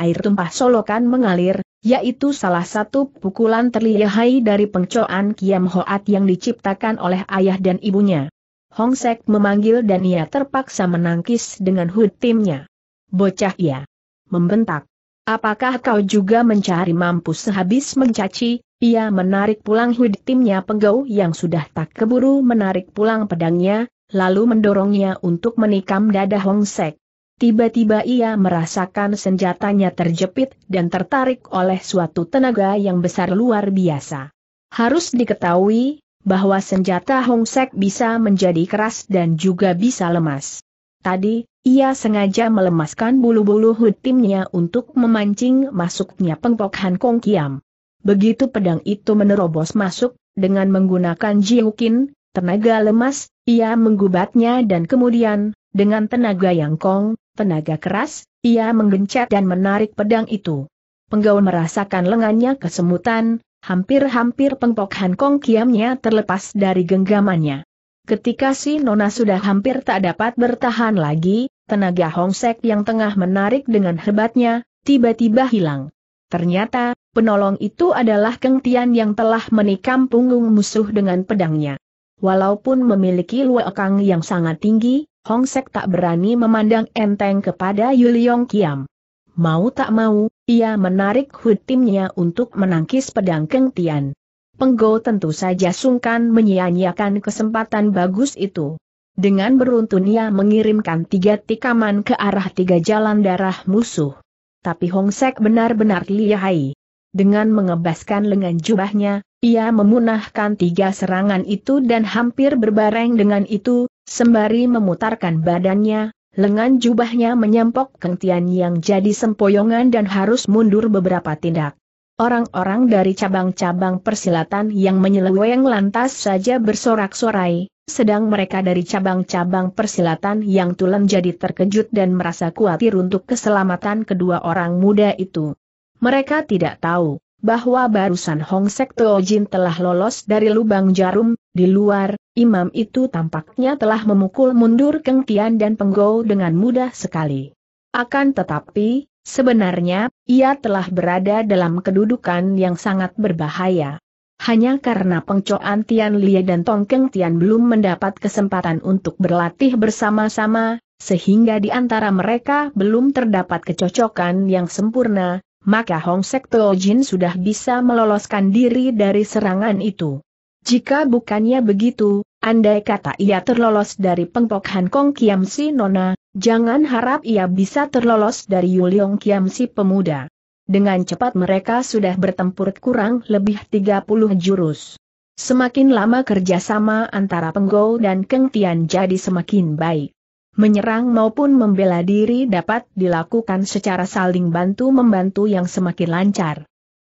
air tumpah solokan mengalir, yaitu salah satu pukulan terlihai dari pengcoan Kiam Hoat yang diciptakan oleh ayah dan ibunya. Hong Sek memanggil dan ia terpaksa menangkis dengan hut timnya. Bocah ia membentak. Apakah kau juga mencari mampus sehabis mencaci? Ia menarik pulang hud timnya penggau yang sudah tak keburu menarik pulang pedangnya, lalu mendorongnya untuk menikam dada Hong Sek. Tiba-tiba ia merasakan senjatanya terjepit dan tertarik oleh suatu tenaga yang besar luar biasa. Harus diketahui, bahwa senjata Hong Sek bisa menjadi keras dan juga bisa lemas. Tadi, ia sengaja melemaskan bulu-bulu hutimnya untuk memancing masuknya pengpok Han Kong Kiam. Begitu pedang itu menerobos masuk, dengan menggunakan jiukin, tenaga lemas, ia menggubatnya dan kemudian, dengan tenaga yang kong, Tenaga keras, ia menggencet dan menarik pedang itu. Penggaul merasakan lengannya kesemutan, hampir-hampir pengpok Kong kiamnya terlepas dari genggamannya. Ketika si Nona sudah hampir tak dapat bertahan lagi, tenaga Hong Sek yang tengah menarik dengan hebatnya, tiba-tiba hilang. Ternyata, penolong itu adalah Keng Tian yang telah menikam punggung musuh dengan pedangnya. Walaupun memiliki luekang yang sangat tinggi, Hong Sek tak berani memandang enteng kepada Yuliong Kiam. Mau tak mau, ia menarik hud timnya untuk menangkis pedang Keng Tian. Penggo tentu saja sungkan menyia-nyiakan kesempatan bagus itu. Dengan beruntun ia mengirimkan tiga tikaman ke arah tiga jalan darah musuh. Tapi Hong Sek benar-benar lihai. Dengan mengebaskan lengan jubahnya, ia memunahkan tiga serangan itu dan hampir berbareng dengan itu, Sembari memutarkan badannya, lengan jubahnya menyampok kentian yang jadi sempoyongan dan harus mundur beberapa tindak. Orang-orang dari cabang-cabang persilatan yang menyeleweng lantas saja bersorak-sorai, sedang mereka dari cabang-cabang persilatan yang tulen jadi terkejut dan merasa khawatir untuk keselamatan kedua orang muda itu. Mereka tidak tahu bahwa barusan Hong Sek Jin telah lolos dari lubang jarum, di luar, imam itu tampaknya telah memukul mundur Keng Tian dan Penggou dengan mudah sekali. Akan tetapi, sebenarnya, ia telah berada dalam kedudukan yang sangat berbahaya. Hanya karena pengcoan Tian Lie dan Tong Keng Tian belum mendapat kesempatan untuk berlatih bersama-sama, sehingga di antara mereka belum terdapat kecocokan yang sempurna, maka Hong Sek Jin sudah bisa meloloskan diri dari serangan itu. Jika bukannya begitu, andai kata ia terlolos dari pengpok Han Kong Kiam Si Nona, jangan harap ia bisa terlolos dari Yuliong Kiam Si Pemuda. Dengan cepat mereka sudah bertempur kurang lebih 30 jurus. Semakin lama kerjasama antara Penggou dan Keng Tian jadi semakin baik menyerang maupun membela diri dapat dilakukan secara saling bantu-membantu yang semakin lancar.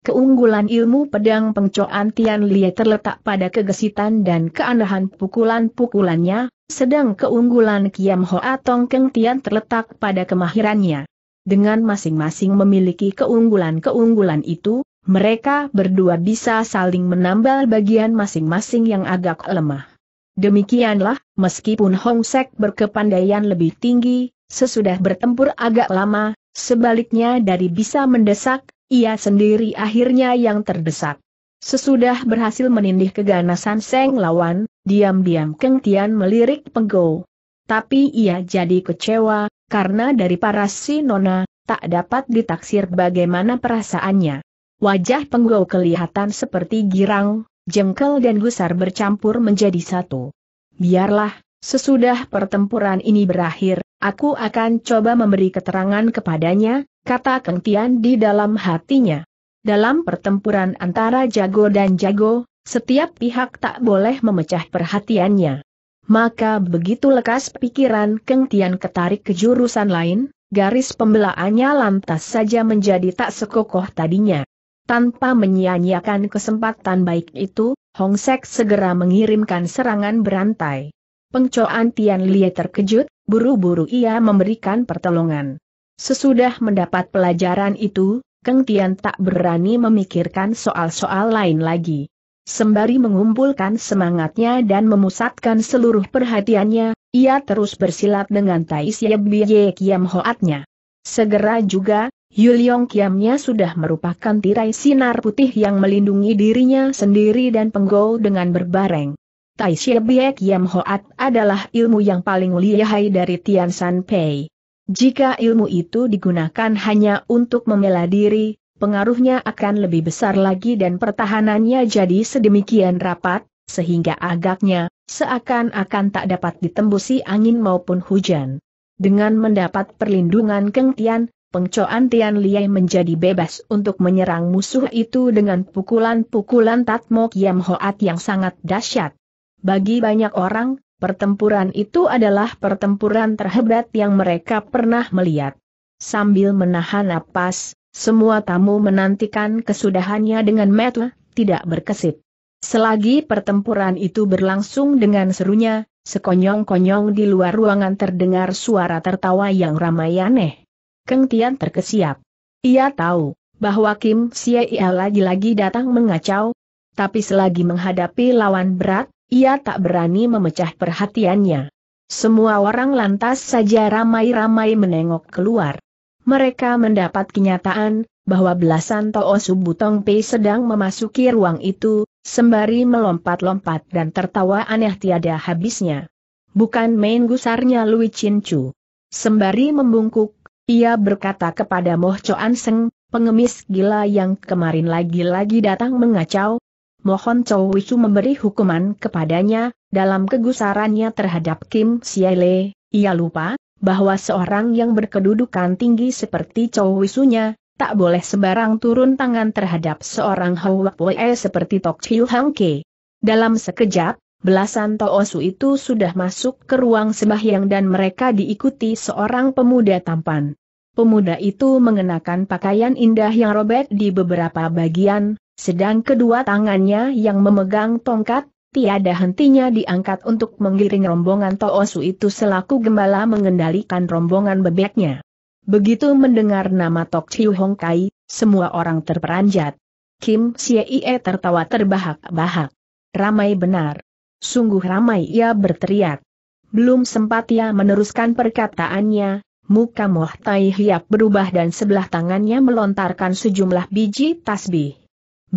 Keunggulan ilmu pedang pengcoan Tian Lie terletak pada kegesitan dan keanehan pukulan-pukulannya, sedang keunggulan Kiam Hoa Tong Keng Tian terletak pada kemahirannya. Dengan masing-masing memiliki keunggulan-keunggulan itu, mereka berdua bisa saling menambal bagian masing-masing yang agak lemah. Demikianlah, meskipun Hong Sek berkepandaian lebih tinggi, sesudah bertempur agak lama, sebaliknya dari bisa mendesak, ia sendiri akhirnya yang terdesak. Sesudah berhasil menindih keganasan Seng lawan, diam-diam Keng Tian melirik Penggo. Tapi ia jadi kecewa, karena dari paras si Nona, tak dapat ditaksir bagaimana perasaannya. Wajah Penggo kelihatan seperti girang, jengkel dan gusar bercampur menjadi satu. Biarlah, sesudah pertempuran ini berakhir, aku akan coba memberi keterangan kepadanya, kata Keng Tian di dalam hatinya. Dalam pertempuran antara jago dan jago, setiap pihak tak boleh memecah perhatiannya. Maka begitu lekas pikiran Keng Tian ketarik ke jurusan lain, garis pembelaannya lantas saja menjadi tak sekokoh tadinya. Tanpa menyia-nyiakan kesempatan baik itu, Hong Sek segera mengirimkan serangan berantai. Pengcoan Tian Lie terkejut, buru-buru ia memberikan pertolongan. Sesudah mendapat pelajaran itu, Keng Tian tak berani memikirkan soal-soal lain lagi. Sembari mengumpulkan semangatnya dan memusatkan seluruh perhatiannya, ia terus bersilat dengan Tai Biye Kiam Hoatnya. Segera juga, Yuliong Kiamnya sudah merupakan tirai sinar putih yang melindungi dirinya sendiri dan penggol dengan berbareng. Tai Shebie Kiam Hoat adalah ilmu yang paling lihai dari Tian San Pei. Jika ilmu itu digunakan hanya untuk membela diri, pengaruhnya akan lebih besar lagi dan pertahanannya jadi sedemikian rapat, sehingga agaknya, seakan-akan tak dapat ditembusi angin maupun hujan. Dengan mendapat perlindungan Keng Tian, Pengcoan Tian Liai menjadi bebas untuk menyerang musuh itu dengan pukulan-pukulan Tatmo Kiam Hoat yang sangat dahsyat. Bagi banyak orang, pertempuran itu adalah pertempuran terhebat yang mereka pernah melihat. Sambil menahan napas, semua tamu menantikan kesudahannya dengan metu, tidak berkesit. Selagi pertempuran itu berlangsung dengan serunya, sekonyong-konyong di luar ruangan terdengar suara tertawa yang ramai aneh. Keng Tian terkesiap. Ia tahu bahwa Kim Ia lagi-lagi datang mengacau, tapi selagi menghadapi lawan berat, ia tak berani memecah perhatiannya. Semua orang lantas saja ramai-ramai menengok keluar. Mereka mendapat kenyataan bahwa belasan Toa Butong Pei sedang memasuki ruang itu, sembari melompat-lompat dan tertawa aneh tiada habisnya. Bukan main gusarnya Lui Chin Chu. Sembari membungkuk, ia berkata kepada Moh Choan Seng, pengemis gila yang kemarin lagi-lagi datang mengacau, mohon Chow Wisu memberi hukuman kepadanya, dalam kegusarannya terhadap Kim Siele, ia lupa, bahwa seorang yang berkedudukan tinggi seperti Chow Wisunya, tak boleh sebarang turun tangan terhadap seorang Hawa Poe seperti Tok Chiu Hang Ke. Dalam sekejap, belasan toosu itu sudah masuk ke ruang sembahyang dan mereka diikuti seorang pemuda tampan. Pemuda itu mengenakan pakaian indah yang robek di beberapa bagian, sedang kedua tangannya yang memegang tongkat, tiada hentinya diangkat untuk menggiring rombongan Toosu itu selaku gembala mengendalikan rombongan bebeknya. Begitu mendengar nama Tok Chiu Hong Kai, semua orang terperanjat. Kim Xie tertawa terbahak-bahak. Ramai benar. Sungguh ramai ia berteriak. Belum sempat ia meneruskan perkataannya, muka Moh Tai Hiap berubah dan sebelah tangannya melontarkan sejumlah biji tasbih.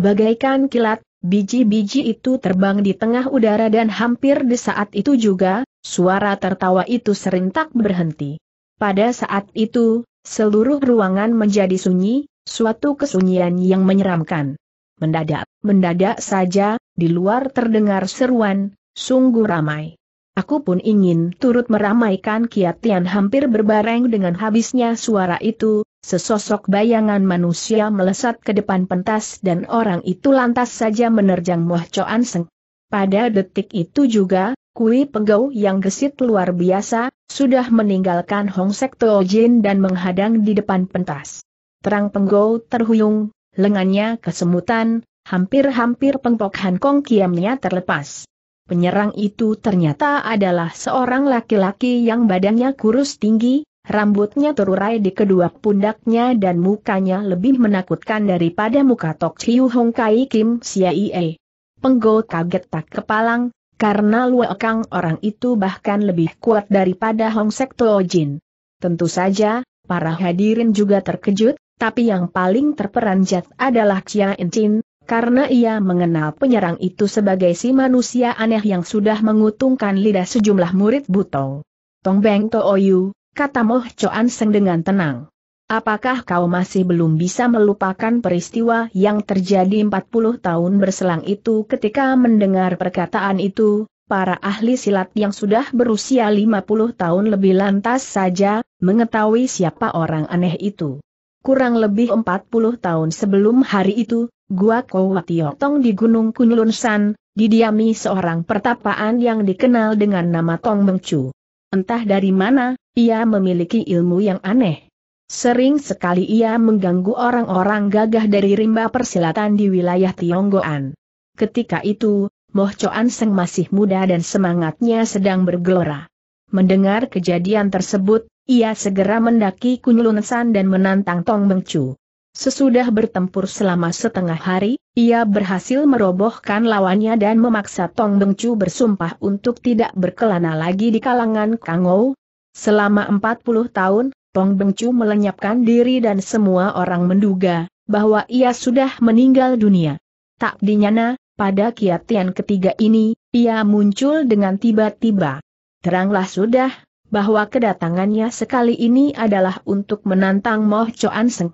Bagaikan kilat, biji-biji itu terbang di tengah udara dan hampir di saat itu juga, suara tertawa itu serentak berhenti. Pada saat itu, seluruh ruangan menjadi sunyi, suatu kesunyian yang menyeramkan. Mendadak, mendadak saja, di luar terdengar seruan, sungguh ramai. Aku pun ingin turut meramaikan kiatian hampir berbareng dengan habisnya suara itu, sesosok bayangan manusia melesat ke depan pentas dan orang itu lantas saja menerjang Moh Choan Seng. Pada detik itu juga, Kui Penggau yang gesit luar biasa, sudah meninggalkan Hong Teo Jin dan menghadang di depan pentas. Terang Penggau terhuyung, lengannya kesemutan, hampir-hampir Han kongkiamnya kiamnya terlepas. Penyerang itu ternyata adalah seorang laki-laki yang badannya kurus tinggi, rambutnya terurai di kedua pundaknya dan mukanya lebih menakutkan daripada muka Tok Chiu Hong Kai Kim Siaie. Penggol kaget tak kepalang, karena Luekang orang itu bahkan lebih kuat daripada Hong Sek Sekto Jin. Tentu saja, para hadirin juga terkejut, tapi yang paling terperanjat adalah Chia Chin karena ia mengenal penyerang itu sebagai si manusia aneh yang sudah mengutungkan lidah sejumlah murid butong. Tong Beng To Oyu, kata Moh Choan Seng dengan tenang. Apakah kau masih belum bisa melupakan peristiwa yang terjadi 40 tahun berselang itu ketika mendengar perkataan itu, para ahli silat yang sudah berusia 50 tahun lebih lantas saja, mengetahui siapa orang aneh itu. Kurang lebih 40 tahun sebelum hari itu, Gua Kowa tong di Gunung Kunlun San, didiami seorang pertapaan yang dikenal dengan nama Tong Mengcu. Entah dari mana, ia memiliki ilmu yang aneh. Sering sekali ia mengganggu orang-orang gagah dari rimba persilatan di wilayah Tionggoan. Ketika itu, Moh Choan Seng masih muda dan semangatnya sedang bergelora. Mendengar kejadian tersebut, ia segera mendaki Kunlun San dan menantang Tong Mengcu. Sesudah bertempur selama setengah hari, ia berhasil merobohkan lawannya dan memaksa Tong Bengcu bersumpah untuk tidak berkelana lagi di kalangan Kangou. Selama 40 tahun, Tong Bengcu melenyapkan diri dan semua orang menduga bahwa ia sudah meninggal dunia. Tak dinyana, pada kiatian ketiga ini, ia muncul dengan tiba-tiba. Teranglah sudah, bahwa kedatangannya sekali ini adalah untuk menantang Moh Choan Seng.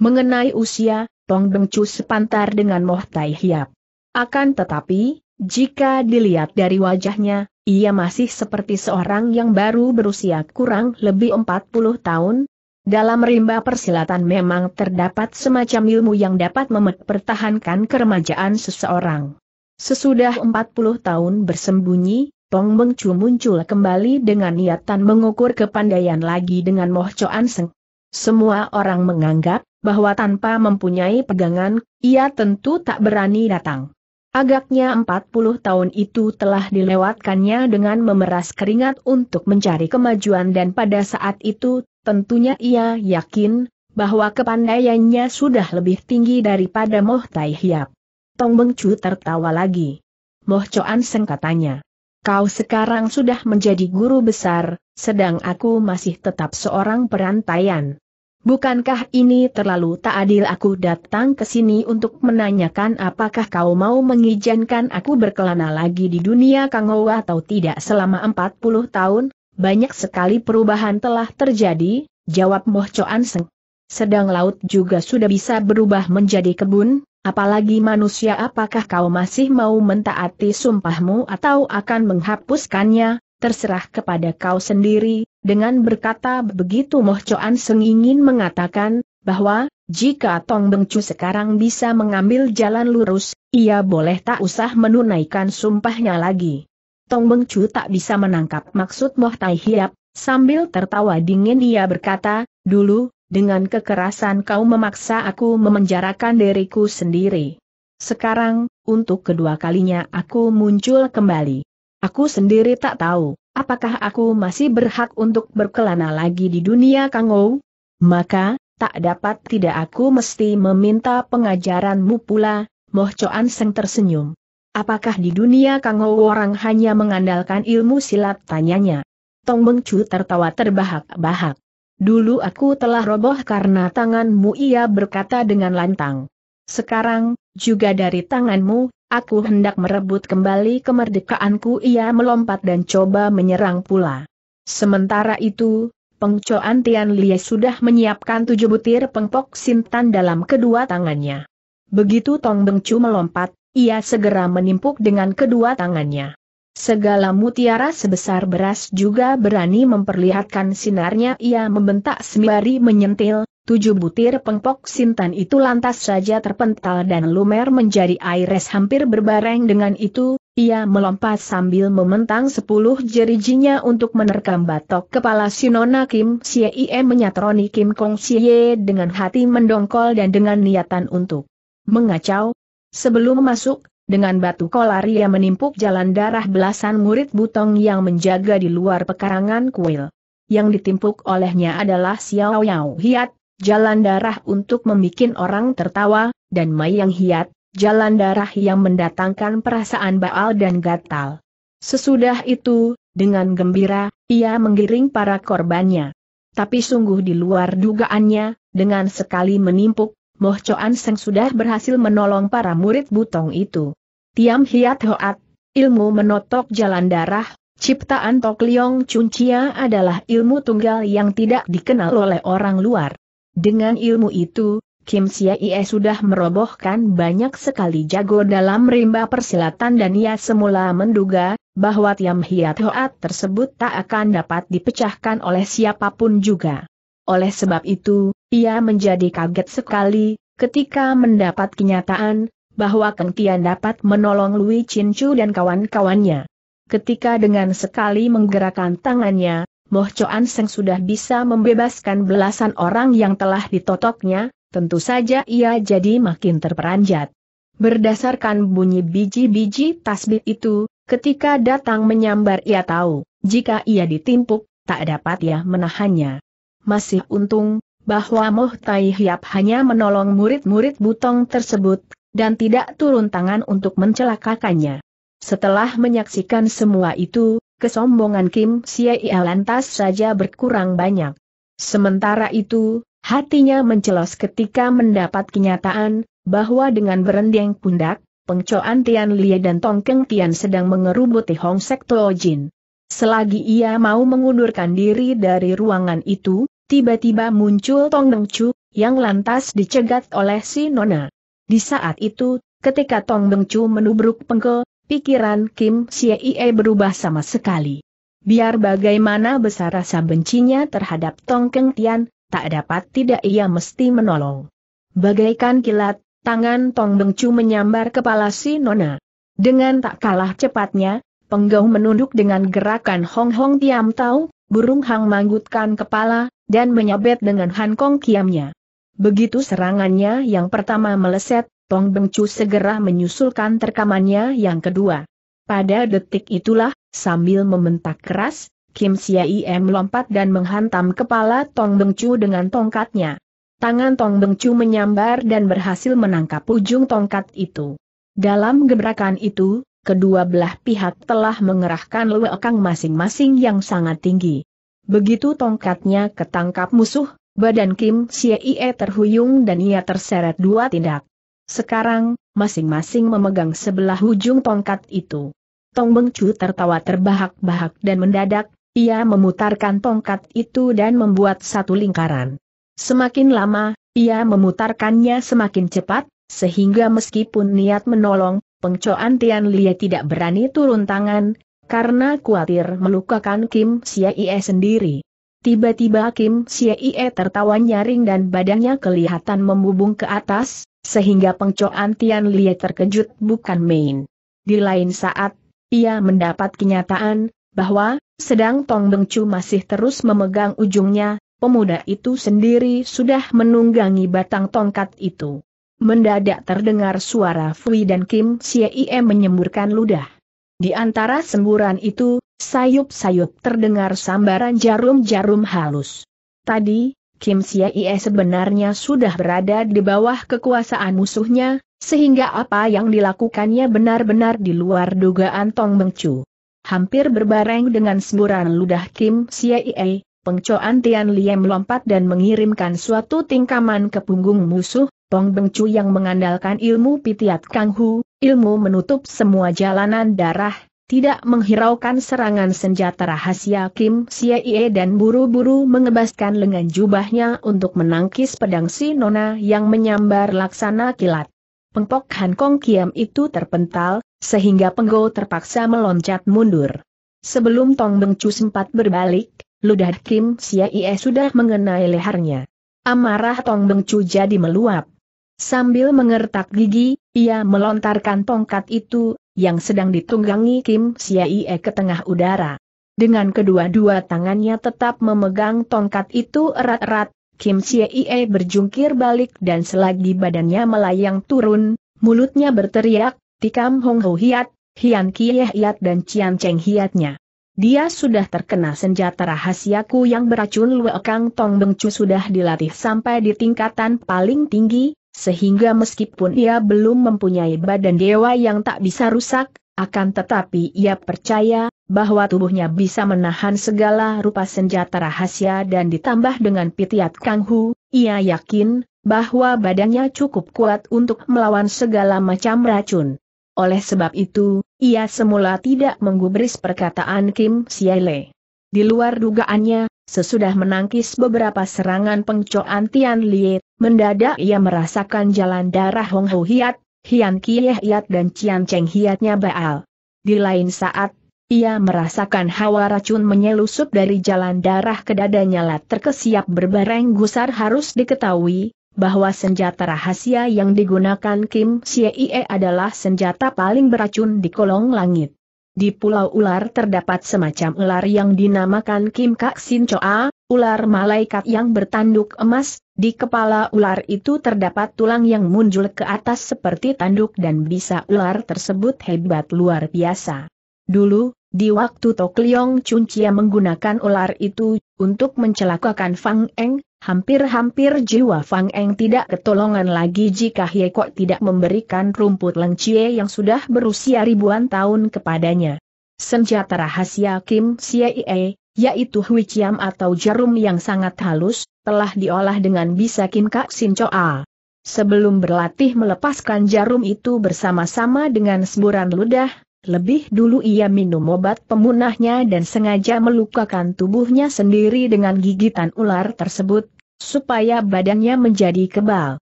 Mengenai usia, Tong Bengcu sepantar dengan Moh Tai Hiap. Akan tetapi, jika dilihat dari wajahnya, ia masih seperti seorang yang baru berusia kurang lebih 40 tahun. Dalam rimba persilatan memang terdapat semacam ilmu yang dapat mempertahankan keremajaan seseorang. Sesudah 40 tahun bersembunyi, Tong Bengcu muncul kembali dengan niatan mengukur kepandaian lagi dengan Moh Choan Seng. Semua orang menganggap bahwa tanpa mempunyai pegangan, ia tentu tak berani datang. Agaknya 40 tahun itu telah dilewatkannya dengan memeras keringat untuk mencari kemajuan dan pada saat itu, tentunya ia yakin, bahwa kepandaiannya sudah lebih tinggi daripada Moh Tai Hiap. Tong Bengcu tertawa lagi. Moh Coan Seng katanya. Kau sekarang sudah menjadi guru besar, sedang aku masih tetap seorang perantaian. Bukankah ini terlalu tak adil aku datang ke sini untuk menanyakan apakah kau mau mengizinkan aku berkelana lagi di dunia Kangou atau tidak selama 40 tahun? Banyak sekali perubahan telah terjadi, jawab Moh Choan Seng. Sedang laut juga sudah bisa berubah menjadi kebun, apalagi manusia apakah kau masih mau mentaati sumpahmu atau akan menghapuskannya, terserah kepada kau sendiri, dengan berkata begitu Moh Choan Seng ingin mengatakan, bahwa, jika Tong Bengcu sekarang bisa mengambil jalan lurus, ia boleh tak usah menunaikan sumpahnya lagi. Tong Bengcu tak bisa menangkap maksud Moh Tai Hiap, sambil tertawa dingin ia berkata, dulu, dengan kekerasan kau memaksa aku memenjarakan diriku sendiri. Sekarang, untuk kedua kalinya aku muncul kembali. Aku sendiri tak tahu, apakah aku masih berhak untuk berkelana lagi di dunia kangou? Maka, tak dapat tidak aku mesti meminta pengajaranmu pula, Moh Choan Seng tersenyum. Apakah di dunia kangou orang hanya mengandalkan ilmu silat tanyanya? Tong Beng Chu tertawa terbahak-bahak. Dulu aku telah roboh karena tanganmu ia berkata dengan lantang. Sekarang, juga dari tanganmu, Aku hendak merebut kembali kemerdekaanku ia melompat dan coba menyerang pula. Sementara itu, pengcoan Tian Lie sudah menyiapkan tujuh butir pengpok sintan dalam kedua tangannya. Begitu Tong Chu melompat, ia segera menimpuk dengan kedua tangannya. Segala mutiara sebesar beras juga berani memperlihatkan sinarnya ia membentak sembari menyentil, tujuh butir pengpok sintan itu lantas saja terpental dan lumer menjadi air es hampir berbareng dengan itu, ia melompat sambil mementang sepuluh jerijinya untuk menerkam batok kepala Sinona Kim Siei menyatroni Kim Kong Siye dengan hati mendongkol dan dengan niatan untuk mengacau. Sebelum masuk, dengan batu kolar ia menimpuk jalan darah belasan murid butong yang menjaga di luar pekarangan kuil. Yang ditimpuk olehnya adalah Xiao Yao Hiat, jalan darah untuk membuat orang tertawa, dan mai hiat, jalan darah yang mendatangkan perasaan baal dan gatal. Sesudah itu, dengan gembira, ia menggiring para korbannya. Tapi sungguh di luar dugaannya, dengan sekali menimpuk, Moh Choan Seng sudah berhasil menolong para murid butong itu. Tiam Hiat Hoat, ilmu menotok jalan darah, ciptaan Tok Liong Chun Chia adalah ilmu tunggal yang tidak dikenal oleh orang luar. Dengan ilmu itu, Kim Siaie sudah merobohkan banyak sekali jago dalam rimba persilatan dan ia semula menduga, bahwa Tiam Hiat Hoat tersebut tak akan dapat dipecahkan oleh siapapun juga. Oleh sebab itu, ia menjadi kaget sekali, ketika mendapat kenyataan, bahwa Keng Tian dapat menolong Lui Chin Chu dan kawan-kawannya. Ketika dengan sekali menggerakkan tangannya, Moh Choan Seng sudah bisa membebaskan belasan orang yang telah ditotoknya, tentu saja ia jadi makin terperanjat. Berdasarkan bunyi biji-biji tasbih itu, ketika datang menyambar ia tahu, jika ia ditimpuk, tak dapat ia menahannya. Masih untung, bahwa Moh Tai Hiap hanya menolong murid-murid butong tersebut, dan tidak turun tangan untuk mencelakakannya. Setelah menyaksikan semua itu, kesombongan Kim Siei lantas saja berkurang banyak. Sementara itu, hatinya mencelos ketika mendapat kenyataan, bahwa dengan berendeng pundak, pengcoan Tian Lie dan Tongkeng Tian sedang mengerubuti Hong Sek Jin. Selagi ia mau mengundurkan diri dari ruangan itu, tiba-tiba muncul Tong Neng Chu, yang lantas dicegat oleh si Nona. Di saat itu, ketika Tong Deng Chu menubruk pengkel, Pikiran Kim Xie berubah sama sekali. Biar bagaimana besar rasa bencinya terhadap Tong Keng Tian, tak dapat tidak ia mesti menolong. Bagaikan kilat, tangan Tong Chu menyambar kepala si Nona. Dengan tak kalah cepatnya, penggau menunduk dengan gerakan Hong Hong Tiam Tau, burung hang manggutkan kepala, dan menyabet dengan Hankong Kiamnya. Begitu serangannya yang pertama meleset, Tong Bengcu segera menyusulkan terkamannya yang kedua. Pada detik itulah, sambil membentak keras, Kim Im melompat dan menghantam kepala Tong Bengcu dengan tongkatnya. Tangan Tong Bengcu menyambar dan berhasil menangkap ujung tongkat itu. Dalam gebrakan itu, kedua belah pihak telah mengerahkan lewekang masing-masing yang sangat tinggi. Begitu tongkatnya ketangkap musuh, badan Kim Ie terhuyung dan ia terseret dua tindak. Sekarang, masing-masing memegang sebelah ujung tongkat itu. Tong Bengcu tertawa terbahak-bahak dan mendadak, ia memutarkan tongkat itu dan membuat satu lingkaran. Semakin lama, ia memutarkannya semakin cepat, sehingga meskipun niat menolong, pengcoan Tian Lia tidak berani turun tangan, karena khawatir melukakan Kim Siaie sendiri. Tiba-tiba Kim Siaie tertawa nyaring dan badannya kelihatan membubung ke atas, sehingga pengcoan Tian Lie terkejut bukan main. Di lain saat, ia mendapat kenyataan bahwa sedang Tong Chu masih terus memegang ujungnya, pemuda itu sendiri sudah menunggangi batang tongkat itu. Mendadak terdengar suara Fui dan Kim Xie menyemburkan ludah. Di antara semburan itu, sayup-sayup terdengar sambaran jarum-jarum halus. Tadi, Kim Sia-ie sebenarnya sudah berada di bawah kekuasaan musuhnya, sehingga apa yang dilakukannya benar-benar di luar dugaan Tong Bengcu. Hampir berbareng dengan semburan ludah Kim Siaie, pengcoan Tian Lie melompat dan mengirimkan suatu tingkaman ke punggung musuh, Tong Bengcu yang mengandalkan ilmu pitiat Kang Hu, ilmu menutup semua jalanan darah, tidak menghiraukan serangan senjata rahasia Kim Siaie dan buru-buru mengebaskan lengan jubahnya untuk menangkis pedang si Nona yang menyambar laksana kilat. Pengpok Han Kong Kiam itu terpental, sehingga penggo terpaksa meloncat mundur. Sebelum Tong Beng Chu sempat berbalik, ludah Kim Siaie sudah mengenai lehernya. Amarah Tong Beng Chu jadi meluap. Sambil mengertak gigi, ia melontarkan tongkat itu, yang sedang ditunggangi Kim Siaie ke tengah udara. Dengan kedua-dua tangannya tetap memegang tongkat itu erat-erat, Kim Siaie berjungkir balik dan selagi badannya melayang turun, mulutnya berteriak, Tikam Hong Ho Hiat, Hian Kie Hiat dan Cian Cheng Hiatnya. Dia sudah terkena senjata rahasiaku yang beracun Kang Tong Bengcu sudah dilatih sampai di tingkatan paling tinggi, sehingga meskipun ia belum mempunyai badan dewa yang tak bisa rusak, akan tetapi ia percaya bahwa tubuhnya bisa menahan segala rupa senjata rahasia dan ditambah dengan pitiat Kang ia yakin bahwa badannya cukup kuat untuk melawan segala macam racun. Oleh sebab itu, ia semula tidak menggubris perkataan Kim Siaile. Di luar dugaannya, sesudah menangkis beberapa serangan pengcoan Tian Liet, Mendadak ia merasakan jalan darah Hong Ho Hiat, Hian Kie Hiat dan Cian Cheng Hiatnya Baal. Di lain saat, ia merasakan hawa racun menyelusup dari jalan darah ke dadanya lah terkesiap berbareng gusar harus diketahui, bahwa senjata rahasia yang digunakan Kim Siei adalah senjata paling beracun di kolong langit. Di Pulau Ular terdapat semacam ular yang dinamakan Kim Kak Sin Choa, ular malaikat yang bertanduk emas, di kepala ular itu terdapat tulang yang muncul ke atas seperti tanduk dan bisa ular tersebut hebat luar biasa. Dulu, di waktu Tok Liong Cuncia menggunakan ular itu untuk mencelakakan Fang Eng, hampir-hampir jiwa Fang Eng tidak ketolongan lagi jika Hieko tidak memberikan rumput Chie yang sudah berusia ribuan tahun kepadanya. Senjata rahasia Kim Siee yaitu Chiam atau jarum yang sangat halus, telah diolah dengan bisa kinkak sincoa. Sebelum berlatih melepaskan jarum itu bersama-sama dengan semburan ludah, lebih dulu ia minum obat pemunahnya dan sengaja melukakan tubuhnya sendiri dengan gigitan ular tersebut, supaya badannya menjadi kebal.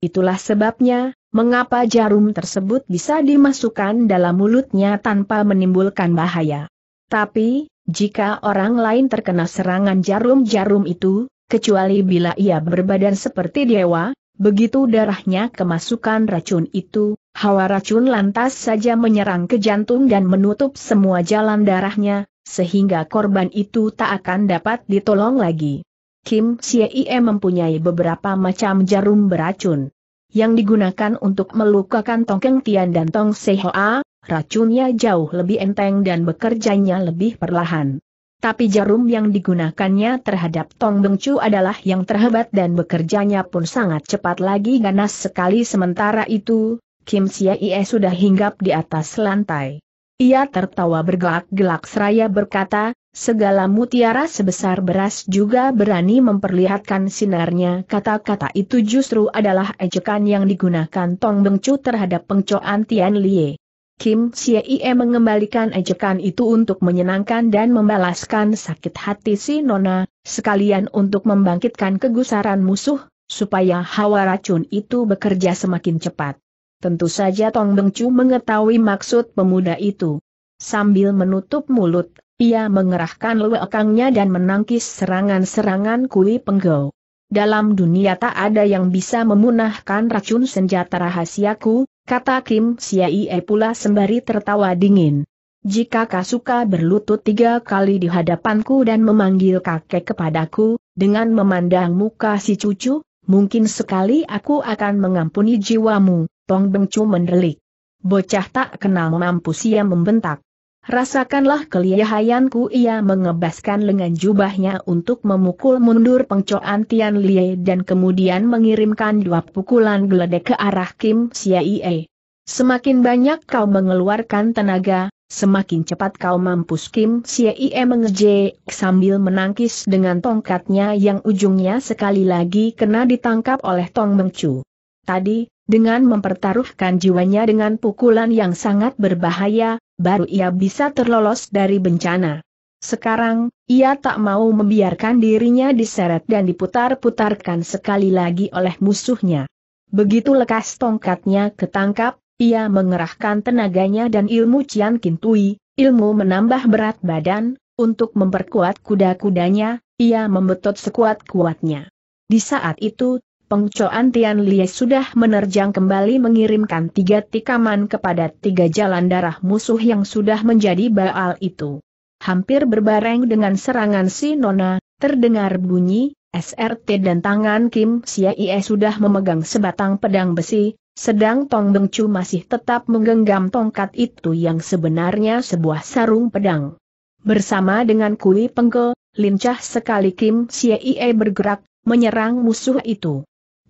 Itulah sebabnya, mengapa jarum tersebut bisa dimasukkan dalam mulutnya tanpa menimbulkan bahaya. Tapi, jika orang lain terkena serangan jarum-jarum itu, kecuali bila ia berbadan seperti dewa, begitu darahnya kemasukan racun itu, hawa racun lantas saja menyerang ke jantung dan menutup semua jalan darahnya, sehingga korban itu tak akan dapat ditolong lagi. Kim Siem mempunyai beberapa macam jarum beracun yang digunakan untuk melukakan Tongkeng Tian dan Tong Sehoa, racunnya jauh lebih enteng dan bekerjanya lebih perlahan. Tapi jarum yang digunakannya terhadap Tong Bengcu adalah yang terhebat dan bekerjanya pun sangat cepat lagi ganas sekali sementara itu, Kim Sia Ie sudah hinggap di atas lantai. Ia tertawa bergelak-gelak seraya berkata, segala mutiara sebesar beras juga berani memperlihatkan sinarnya kata-kata itu justru adalah ejekan yang digunakan Tong Bengcu terhadap pengcoan Tian Lie. Kim Chie mengembalikan ejekan itu untuk menyenangkan dan membalaskan sakit hati si Nona, sekalian untuk membangkitkan kegusaran musuh, supaya hawa racun itu bekerja semakin cepat. Tentu saja Tong Bengcu mengetahui maksud pemuda itu. Sambil menutup mulut, ia mengerahkan lewekangnya dan menangkis serangan-serangan kui penggau. Dalam dunia tak ada yang bisa memunahkan racun senjata rahasiaku, kata Kim Siaie pula sembari tertawa dingin. Jika suka berlutut tiga kali di hadapanku dan memanggil kakek kepadaku, dengan memandang muka si cucu, mungkin sekali aku akan mengampuni jiwamu, Tong Bengcu menerlik. Bocah tak kenal mampu siam membentak. Rasakanlah kelihayanku ia mengebaskan lengan jubahnya untuk memukul mundur pengcoan Tian Lie dan kemudian mengirimkan dua pukulan geledek ke arah Kim Siaie. Semakin banyak kau mengeluarkan tenaga, semakin cepat kau mampus Kim Siaie mengejek sambil menangkis dengan tongkatnya yang ujungnya sekali lagi kena ditangkap oleh Tong Mengcu. Tadi, dengan mempertaruhkan jiwanya dengan pukulan yang sangat berbahaya, baru ia bisa terlolos dari bencana. Sekarang, ia tak mau membiarkan dirinya diseret dan diputar-putarkan sekali lagi oleh musuhnya. Begitu lekas tongkatnya ketangkap, ia mengerahkan tenaganya dan ilmu Cian Kintui, ilmu menambah berat badan, untuk memperkuat kuda-kudanya, ia membetot sekuat-kuatnya. Di saat itu, Pengcoan Tian Lie sudah menerjang kembali mengirimkan tiga tikaman kepada tiga jalan darah musuh yang sudah menjadi baal itu. Hampir berbareng dengan serangan si Nona, terdengar bunyi, SRT dan tangan Kim Siaie sudah memegang sebatang pedang besi, sedang Tong Chu masih tetap menggenggam tongkat itu yang sebenarnya sebuah sarung pedang. Bersama dengan Kui Pengke, lincah sekali Kim Siaie bergerak, menyerang musuh itu.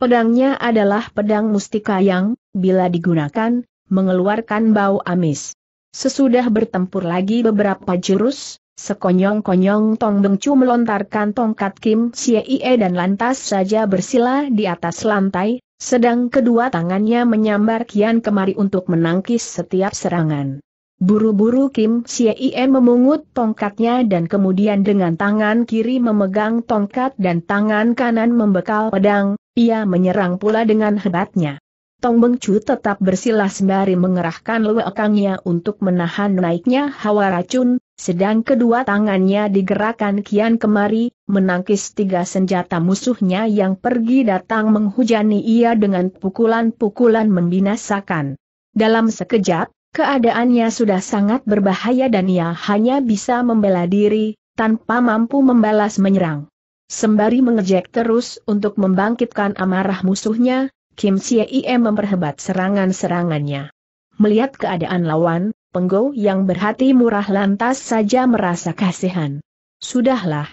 Pedangnya adalah pedang mustika yang, bila digunakan, mengeluarkan bau amis. Sesudah bertempur lagi beberapa jurus, sekonyong-konyong Tong Bengcu melontarkan tongkat Kim Siei dan lantas saja bersila di atas lantai, sedang kedua tangannya menyambar kian kemari untuk menangkis setiap serangan. Buru-buru Kim Siei memungut tongkatnya dan kemudian dengan tangan kiri memegang tongkat dan tangan kanan membekal pedang, ia menyerang pula dengan hebatnya. Tong Beng Chu tetap bersilas sembari mengerahkan luekangnya untuk menahan naiknya hawa racun, sedang kedua tangannya digerakkan kian kemari, menangkis tiga senjata musuhnya yang pergi datang menghujani ia dengan pukulan-pukulan membinasakan. Dalam sekejap, Keadaannya sudah sangat berbahaya dan ia hanya bisa membela diri, tanpa mampu membalas menyerang. Sembari mengejek terus untuk membangkitkan amarah musuhnya, Kim Siei memperhebat serangan-serangannya. Melihat keadaan lawan, Penggo yang berhati murah lantas saja merasa kasihan. Sudahlah.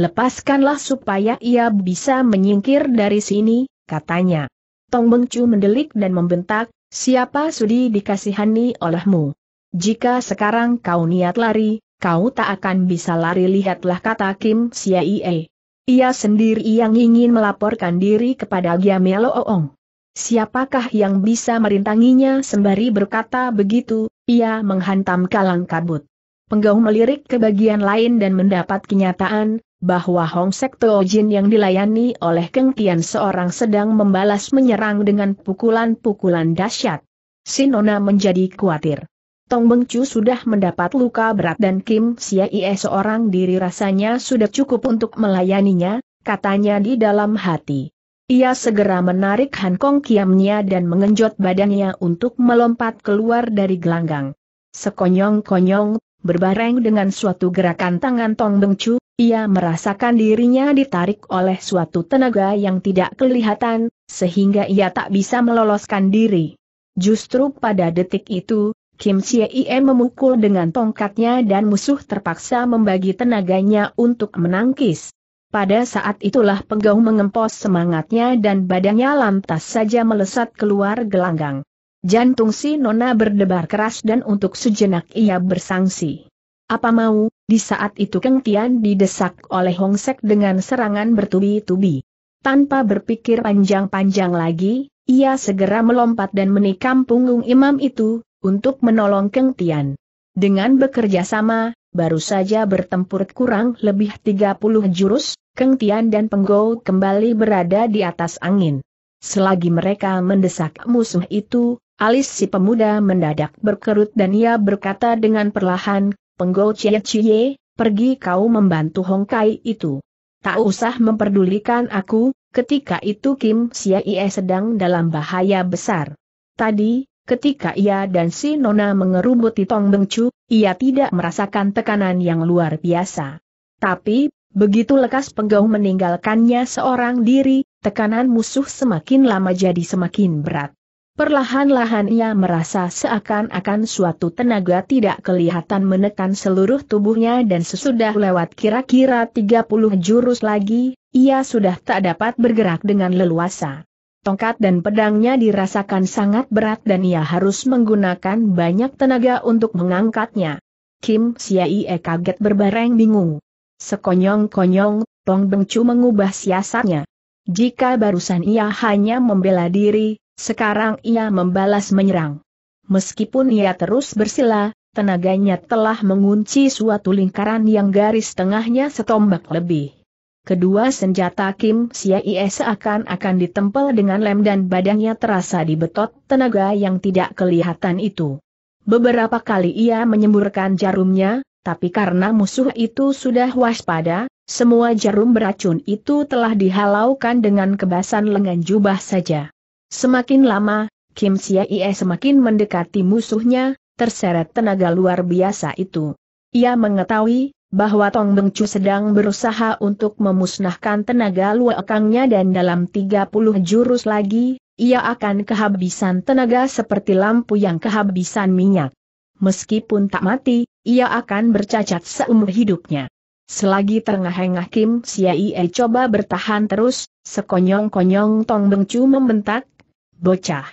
Lepaskanlah supaya ia bisa menyingkir dari sini, katanya. Tong Bengcu mendelik dan membentak, Siapa sudi dikasihani olehmu? Jika sekarang kau niat lari, kau tak akan bisa lari lihatlah kata Kim Siaie. Ia sendiri yang ingin melaporkan diri kepada Giamelo Oong. Siapakah yang bisa merintanginya sembari berkata begitu, ia menghantam kalang kabut. Penggau melirik ke bagian lain dan mendapat kenyataan, bahwa Hong Sek Teo Jin yang dilayani oleh Keng Tian seorang sedang membalas menyerang dengan pukulan-pukulan dahsyat. Sinona menjadi khawatir. Tong Beng Chu sudah mendapat luka berat dan Kim Sia Ie seorang diri rasanya sudah cukup untuk melayaninya, katanya di dalam hati. Ia segera menarik Han Kong Kiamnya dan mengenjot badannya untuk melompat keluar dari gelanggang. Sekonyong-konyong, berbareng dengan suatu gerakan tangan Tong Beng Chu, ia merasakan dirinya ditarik oleh suatu tenaga yang tidak kelihatan, sehingga ia tak bisa meloloskan diri. Justru pada detik itu, Kim Chie Ie memukul dengan tongkatnya dan musuh terpaksa membagi tenaganya untuk menangkis. Pada saat itulah penggau mengempos semangatnya dan badannya lantas saja melesat keluar gelanggang. Jantung si Nona berdebar keras dan untuk sejenak ia bersangsi. Apa mau, di saat itu Keng Tian didesak oleh Hong Sek dengan serangan bertubi-tubi. Tanpa berpikir panjang-panjang lagi, ia segera melompat dan menikam punggung imam itu, untuk menolong Keng Tian. Dengan bekerja sama, baru saja bertempur kurang lebih 30 jurus, Keng Tian dan Penggou kembali berada di atas angin. Selagi mereka mendesak musuh itu, alis si pemuda mendadak berkerut dan ia berkata dengan perlahan, Penggol Cie Cie, pergi kau membantu Hong Kai itu. Tak usah memperdulikan aku, ketika itu Kim Sia Ie sedang dalam bahaya besar. Tadi, ketika ia dan si Nona mengerubuti Tong Bengcu, ia tidak merasakan tekanan yang luar biasa. Tapi, begitu lekas penggau meninggalkannya seorang diri, tekanan musuh semakin lama jadi semakin berat. Perlahan-lahan ia merasa seakan-akan suatu tenaga tidak kelihatan menekan seluruh tubuhnya dan sesudah lewat kira-kira 30 jurus lagi, ia sudah tak dapat bergerak dengan leluasa. Tongkat dan pedangnya dirasakan sangat berat dan ia harus menggunakan banyak tenaga untuk mengangkatnya. Kim Siaie kaget berbareng bingung. Sekonyong-konyong, Tong Bengcu mengubah siasatnya. Jika barusan ia hanya membela diri, sekarang ia membalas menyerang. Meskipun ia terus bersila, tenaganya telah mengunci suatu lingkaran yang garis tengahnya setombak lebih. Kedua senjata Kim Siaie seakan-akan ditempel dengan lem dan badannya terasa dibetot tenaga yang tidak kelihatan itu. Beberapa kali ia menyemburkan jarumnya, tapi karena musuh itu sudah waspada, semua jarum beracun itu telah dihalaukan dengan kebasan lengan jubah saja. Semakin lama, Kim Ie semakin mendekati musuhnya, terseret tenaga luar biasa itu. Ia mengetahui bahwa Tong Bengcu sedang berusaha untuk memusnahkan tenaga luar luakangnya dan dalam 30 jurus lagi, ia akan kehabisan tenaga seperti lampu yang kehabisan minyak. Meskipun tak mati, ia akan bercacat seumur hidupnya. Selagi tengah engah Kim Ie coba bertahan terus, sekonyong-konyong Tong Bengcu membentak, bocah.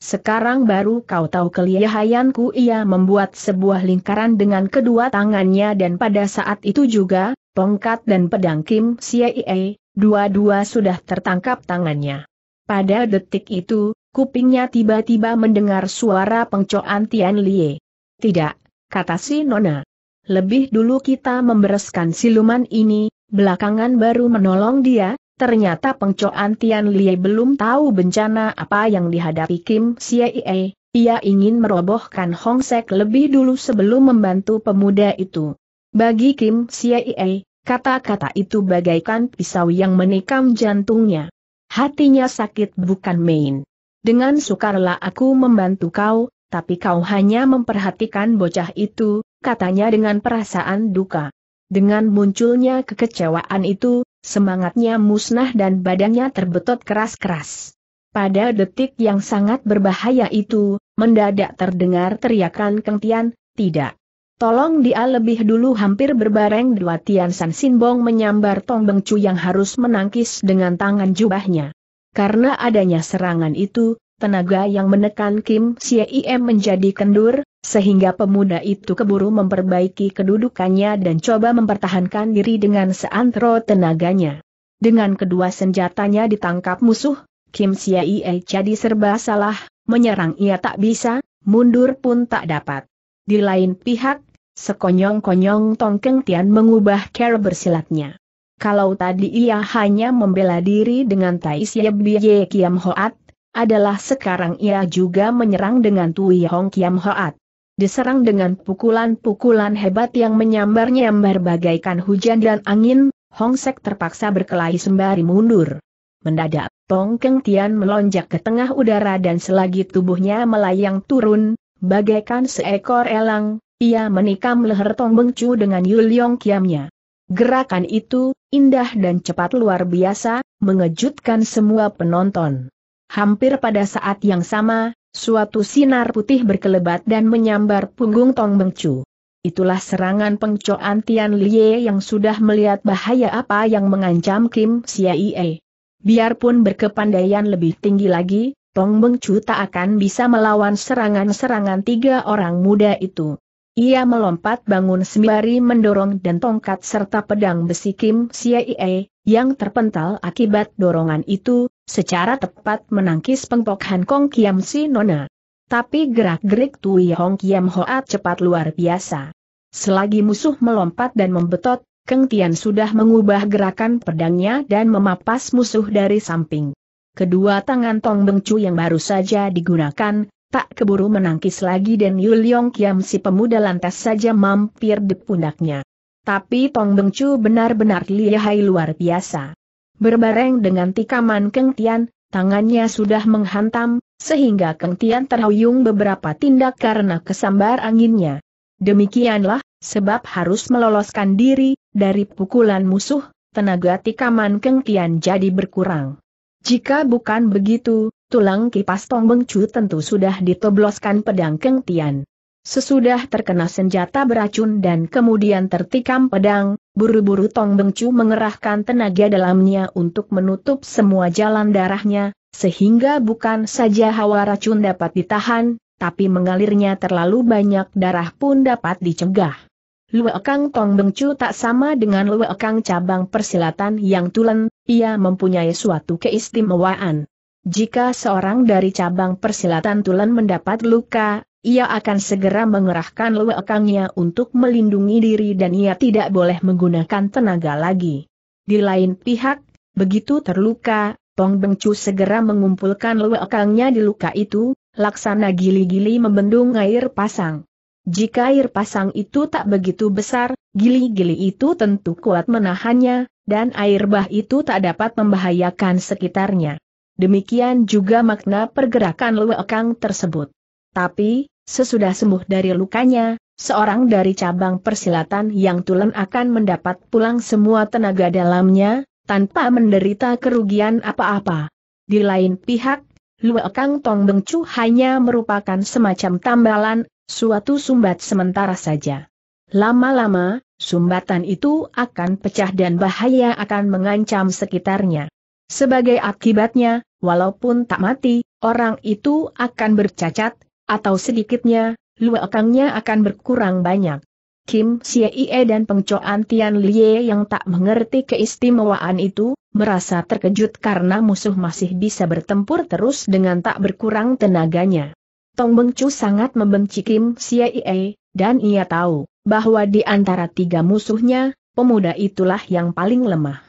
Sekarang baru kau tahu kelihayanku ia membuat sebuah lingkaran dengan kedua tangannya dan pada saat itu juga, tongkat dan pedang Kim CIA, dua-dua sudah tertangkap tangannya. Pada detik itu, kupingnya tiba-tiba mendengar suara pengcoan Tian Lie. Tidak, kata si Nona. Lebih dulu kita membereskan siluman ini, belakangan baru menolong dia, Ternyata pengcoan Tian Lie belum tahu bencana apa yang dihadapi Kim Siei, ia ingin merobohkan Hong Sek lebih dulu sebelum membantu pemuda itu. Bagi Kim Siei, kata-kata itu bagaikan pisau yang menikam jantungnya. Hatinya sakit bukan main. Dengan sukarela aku membantu kau, tapi kau hanya memperhatikan bocah itu, katanya dengan perasaan duka. Dengan munculnya kekecewaan itu, semangatnya musnah dan badannya terbetot keras-keras. Pada detik yang sangat berbahaya itu, mendadak terdengar teriakan Keng Tian, tidak. Tolong dia lebih dulu hampir berbareng dua Tian San Sinbong menyambar Tong Beng Chu yang harus menangkis dengan tangan jubahnya. Karena adanya serangan itu, tenaga yang menekan Kim Siem menjadi kendur, sehingga pemuda itu keburu memperbaiki kedudukannya dan coba mempertahankan diri dengan seantero tenaganya. Dengan kedua senjatanya ditangkap musuh, Kim Siem jadi serba salah, menyerang ia tak bisa, mundur pun tak dapat. Di lain pihak, sekonyong-konyong Tongkeng Tian mengubah cara bersilatnya. Kalau tadi ia hanya membela diri dengan Tai Siebie Kiam Hoat, adalah sekarang ia juga menyerang dengan Tui Hong Kiam Hoat. Diserang dengan pukulan-pukulan hebat yang menyambar-nyambar bagaikan hujan dan angin, Hong Sek terpaksa berkelahi sembari mundur. Mendadak, Tong Keng Tian melonjak ke tengah udara dan selagi tubuhnya melayang turun, bagaikan seekor elang, ia menikam leher Tong Beng Bengcu dengan Yul Yong Kiamnya. Gerakan itu, indah dan cepat luar biasa, mengejutkan semua penonton. Hampir pada saat yang sama, suatu sinar putih berkelebat dan menyambar punggung Tong Bengcu. Itulah serangan pengcoan Tian Liye yang sudah melihat bahaya apa yang mengancam Kim Siaie. Biarpun berkepandaian lebih tinggi lagi, Tong Bengcu tak akan bisa melawan serangan-serangan tiga orang muda itu. Ia melompat bangun sembari mendorong dan tongkat serta pedang besi Kim Siaie, yang terpental akibat dorongan itu, secara tepat menangkis pengpok Han Kong Kiam Si Nona. Tapi gerak-gerik Tui Hong Kiam Hoat cepat luar biasa. Selagi musuh melompat dan membetot, Keng Tian sudah mengubah gerakan pedangnya dan memapas musuh dari samping. Kedua tangan Tong Beng yang baru saja digunakan, tak keburu menangkis lagi dan Yul Yong Kiam si pemuda lantas saja mampir di pundaknya. Tapi Tong Beng benar-benar lihai luar biasa. Berbareng dengan tikaman Keng Tian, tangannya sudah menghantam, sehingga Keng Tian terhuyung beberapa tindak karena kesambar anginnya. Demikianlah, sebab harus meloloskan diri, dari pukulan musuh, tenaga tikaman Keng Tian jadi berkurang. Jika bukan begitu, tulang kipas Tong Beng Chu tentu sudah ditobloskan pedang Keng Tian. Sesudah terkena senjata beracun dan kemudian tertikam pedang, Buru-buru Tong Bengcu mengerahkan tenaga dalamnya untuk menutup semua jalan darahnya, sehingga bukan saja hawa racun dapat ditahan, tapi mengalirnya terlalu banyak darah pun dapat dicegah. Luekang Tong Bengcu tak sama dengan Luekang cabang persilatan yang tulen, ia mempunyai suatu keistimewaan. Jika seorang dari cabang persilatan tulen mendapat luka, ia akan segera mengerahkan lewekangnya untuk melindungi diri dan ia tidak boleh menggunakan tenaga lagi. Di lain pihak, begitu terluka, Tong Bengcu segera mengumpulkan lewekangnya di luka itu, laksana gili-gili membendung air pasang. Jika air pasang itu tak begitu besar, gili-gili itu tentu kuat menahannya, dan air bah itu tak dapat membahayakan sekitarnya. Demikian juga makna pergerakan lewekang tersebut. Tapi, Sesudah sembuh dari lukanya, seorang dari cabang persilatan yang tulen akan mendapat pulang semua tenaga dalamnya, tanpa menderita kerugian apa-apa. Di lain pihak, Lue Kang Tong Beng Chu hanya merupakan semacam tambalan, suatu sumbat sementara saja. Lama-lama, sumbatan itu akan pecah dan bahaya akan mengancam sekitarnya. Sebagai akibatnya, walaupun tak mati, orang itu akan bercacat, atau sedikitnya, luakangnya akan berkurang banyak. Kim Siee dan pengcoan Tian Lie yang tak mengerti keistimewaan itu, merasa terkejut karena musuh masih bisa bertempur terus dengan tak berkurang tenaganya. Tong Bengcu sangat membenci Kim Siee, dan ia tahu bahwa di antara tiga musuhnya, pemuda itulah yang paling lemah.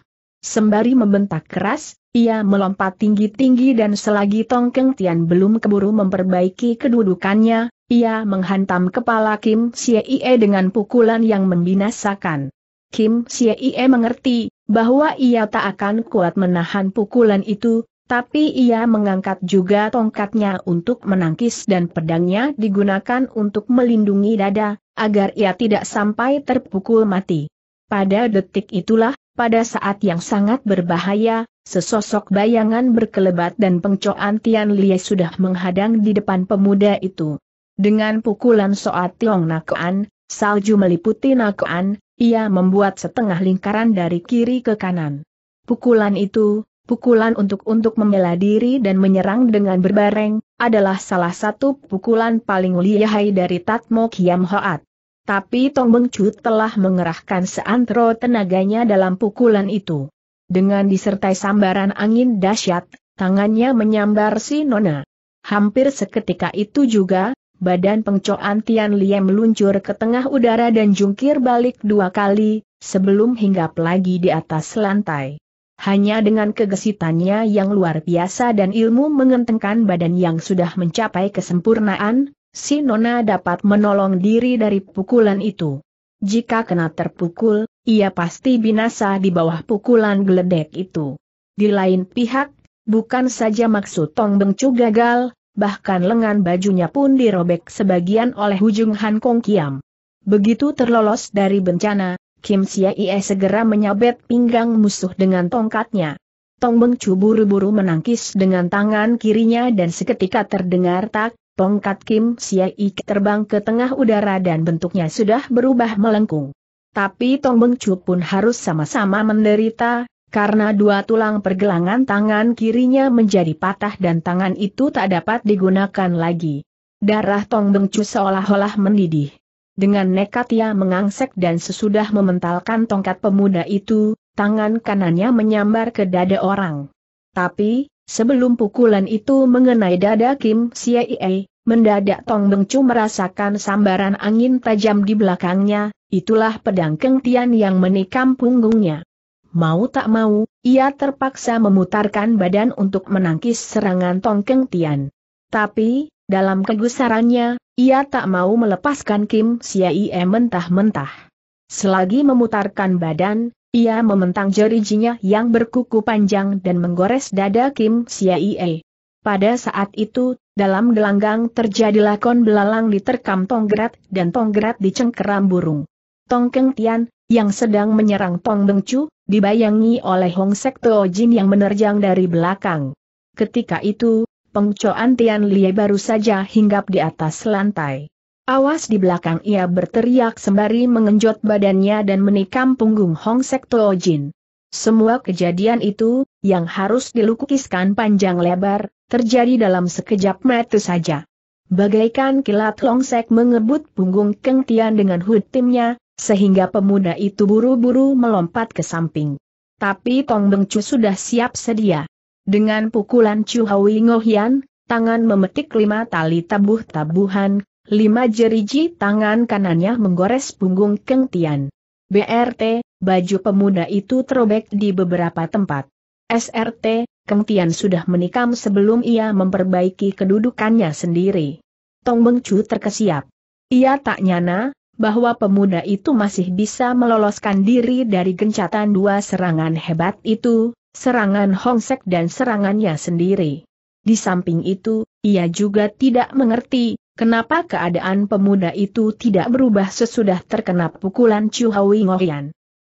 Sembari membentak keras, ia melompat tinggi-tinggi dan selagi Tongkeng Tian belum keburu memperbaiki kedudukannya, ia menghantam kepala Kim Xie dengan pukulan yang membinasakan. Kim Xie mengerti bahwa ia tak akan kuat menahan pukulan itu, tapi ia mengangkat juga tongkatnya untuk menangkis dan pedangnya digunakan untuk melindungi dada, agar ia tidak sampai terpukul mati. Pada detik itulah, pada saat yang sangat berbahaya, sesosok bayangan berkelebat dan pengcoan Tian Lie sudah menghadang di depan pemuda itu. Dengan pukulan soat Tiong Nakoan, salju meliputi Nakoan, ia membuat setengah lingkaran dari kiri ke kanan. Pukulan itu, pukulan untuk untuk membela diri dan menyerang dengan berbareng, adalah salah satu pukulan paling lihai dari Tatmo Kiam Hoat tapi Tong Bengcu telah mengerahkan seantero tenaganya dalam pukulan itu. Dengan disertai sambaran angin dahsyat, tangannya menyambar si Nona. Hampir seketika itu juga, badan pengcoan Tian Liam meluncur ke tengah udara dan jungkir balik dua kali, sebelum hinggap lagi di atas lantai. Hanya dengan kegesitannya yang luar biasa dan ilmu mengentengkan badan yang sudah mencapai kesempurnaan, si Nona dapat menolong diri dari pukulan itu. Jika kena terpukul, ia pasti binasa di bawah pukulan geledek itu. Di lain pihak, bukan saja maksud Tong Bengcu gagal, bahkan lengan bajunya pun dirobek sebagian oleh ujung Han Kong Kiam. Begitu terlolos dari bencana, Kim Sia Ie segera menyabet pinggang musuh dengan tongkatnya. Tong Bengcu buru-buru menangkis dengan tangan kirinya dan seketika terdengar tak, Tongkat Kim Siai terbang ke tengah udara dan bentuknya sudah berubah melengkung. Tapi Tong Beng Chu pun harus sama-sama menderita, karena dua tulang pergelangan tangan kirinya menjadi patah dan tangan itu tak dapat digunakan lagi. Darah Tong Beng Chu seolah-olah mendidih. Dengan nekat ia mengangsek dan sesudah mementalkan tongkat pemuda itu, tangan kanannya menyambar ke dada orang. Tapi, Sebelum pukulan itu mengenai dada Kim Siei, mendadak Tong Bengcu merasakan sambaran angin tajam di belakangnya, itulah pedang Keng Tian yang menikam punggungnya. Mau tak mau, ia terpaksa memutarkan badan untuk menangkis serangan Tong Keng Tian. Tapi, dalam kegusarannya, ia tak mau melepaskan Kim Siaie mentah-mentah. Selagi memutarkan badan, ia mementang jerijinya yang berkuku panjang dan menggores dada Kim Siaie. Pada saat itu, dalam gelanggang terjadi lakon belalang diterkam tonggrat dan tonggrat dicengkeram burung. Tongkeng Tian, yang sedang menyerang Tong Chu, dibayangi oleh Hong Sekto Jin yang menerjang dari belakang. Ketika itu, Pengcoan Tian Lie baru saja hinggap di atas lantai. Awas di belakang ia berteriak sembari mengenjot badannya dan menikam punggung Hong Sek Toh Jin. Semua kejadian itu, yang harus dilukiskan panjang lebar, terjadi dalam sekejap mata saja. Bagaikan kilat Sek mengebut punggung Keng Tian dengan hut timnya, sehingga pemuda itu buru-buru melompat ke samping. Tapi Tong Beng Chu sudah siap sedia. Dengan pukulan Chu Ngo Hian, tangan memetik lima tali tabuh-tabuhan, Lima jeriji tangan kanannya menggores punggung Keng Tian. BRT, baju pemuda itu terobek di beberapa tempat. SRT, Keng Tian sudah menikam sebelum ia memperbaiki kedudukannya sendiri. Tong Beng Chu terkesiap. Ia tak nyana, bahwa pemuda itu masih bisa meloloskan diri dari gencatan dua serangan hebat itu, serangan Hongsek dan serangannya sendiri. Di samping itu, ia juga tidak mengerti, Kenapa keadaan pemuda itu tidak berubah sesudah terkena pukulan Chu Hui oh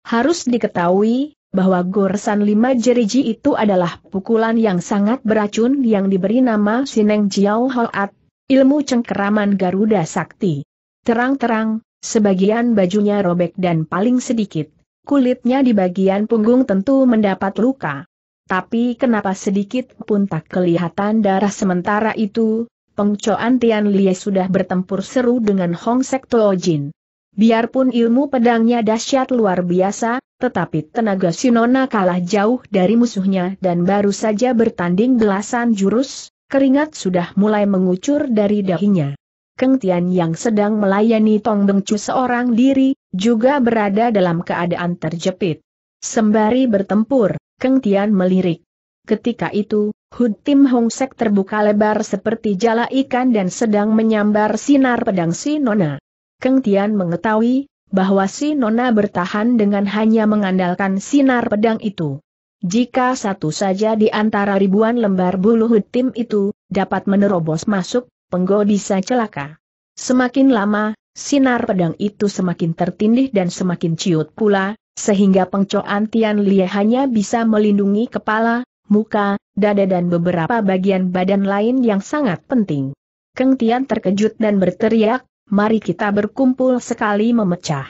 Harus diketahui, bahwa goresan lima jeriji itu adalah pukulan yang sangat beracun yang diberi nama Sineng Jiao Hoat, ilmu cengkeraman Garuda Sakti. Terang-terang, sebagian bajunya robek dan paling sedikit, kulitnya di bagian punggung tentu mendapat luka. Tapi kenapa sedikit pun tak kelihatan darah sementara itu, Pengcoan Tian Lie sudah bertempur seru dengan Hong Sek Toa Jin. Biarpun ilmu pedangnya dahsyat luar biasa, tetapi tenaga Sinona kalah jauh dari musuhnya dan baru saja bertanding belasan jurus, keringat sudah mulai mengucur dari dahinya. Keng Tian yang sedang melayani Tong Bengcu seorang diri, juga berada dalam keadaan terjepit. Sembari bertempur, Keng Tian melirik. Ketika itu, Hud Tim Hong Sek terbuka lebar seperti jala ikan dan sedang menyambar sinar pedang si Nona. Keng Tian mengetahui, bahwa si Nona bertahan dengan hanya mengandalkan sinar pedang itu. Jika satu saja di antara ribuan lembar bulu Hud Tim itu, dapat menerobos masuk, Penggo bisa celaka. Semakin lama, sinar pedang itu semakin tertindih dan semakin ciut pula, sehingga pengcoan Tian Lie hanya bisa melindungi kepala, muka, dada dan beberapa bagian badan lain yang sangat penting. Keng Tian terkejut dan berteriak, mari kita berkumpul sekali memecah.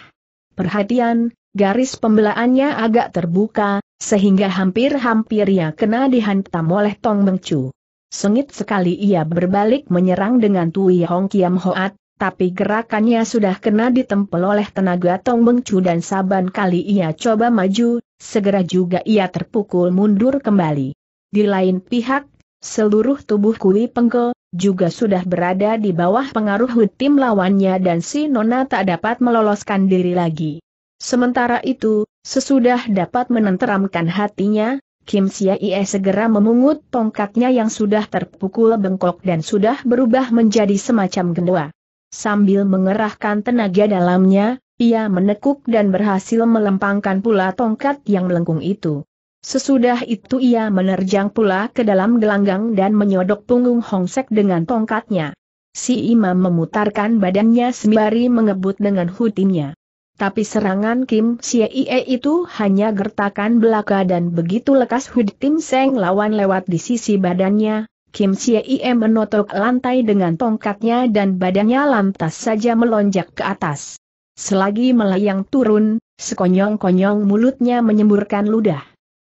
Perhatian, garis pembelaannya agak terbuka, sehingga hampir-hampirnya kena dihantam oleh Tong Mengcu. Sengit sekali ia berbalik menyerang dengan Tui Hong Kiam Hoat, tapi gerakannya sudah kena ditempel oleh tenaga Tong Bengcu dan saban kali ia coba maju, segera juga ia terpukul mundur kembali. Di lain pihak, seluruh tubuh Kui Pengke juga sudah berada di bawah pengaruh tim lawannya dan si Nona tak dapat meloloskan diri lagi. Sementara itu, sesudah dapat menenteramkan hatinya, Kim Sia Ie segera memungut tongkatnya yang sudah terpukul bengkok dan sudah berubah menjadi semacam gendua. Sambil mengerahkan tenaga dalamnya, ia menekuk dan berhasil melempangkan pula tongkat yang melengkung itu. Sesudah itu ia menerjang pula ke dalam gelanggang dan menyodok punggung Hongsek dengan tongkatnya. Si imam memutarkan badannya sembari mengebut dengan hutinya. Tapi serangan Kim Siee itu hanya gertakan belaka dan begitu lekas Hud Tim Seng lawan lewat di sisi badannya, Kim Chie menotok lantai dengan tongkatnya dan badannya lantas saja melonjak ke atas. Selagi melayang turun, sekonyong-konyong mulutnya menyemburkan ludah.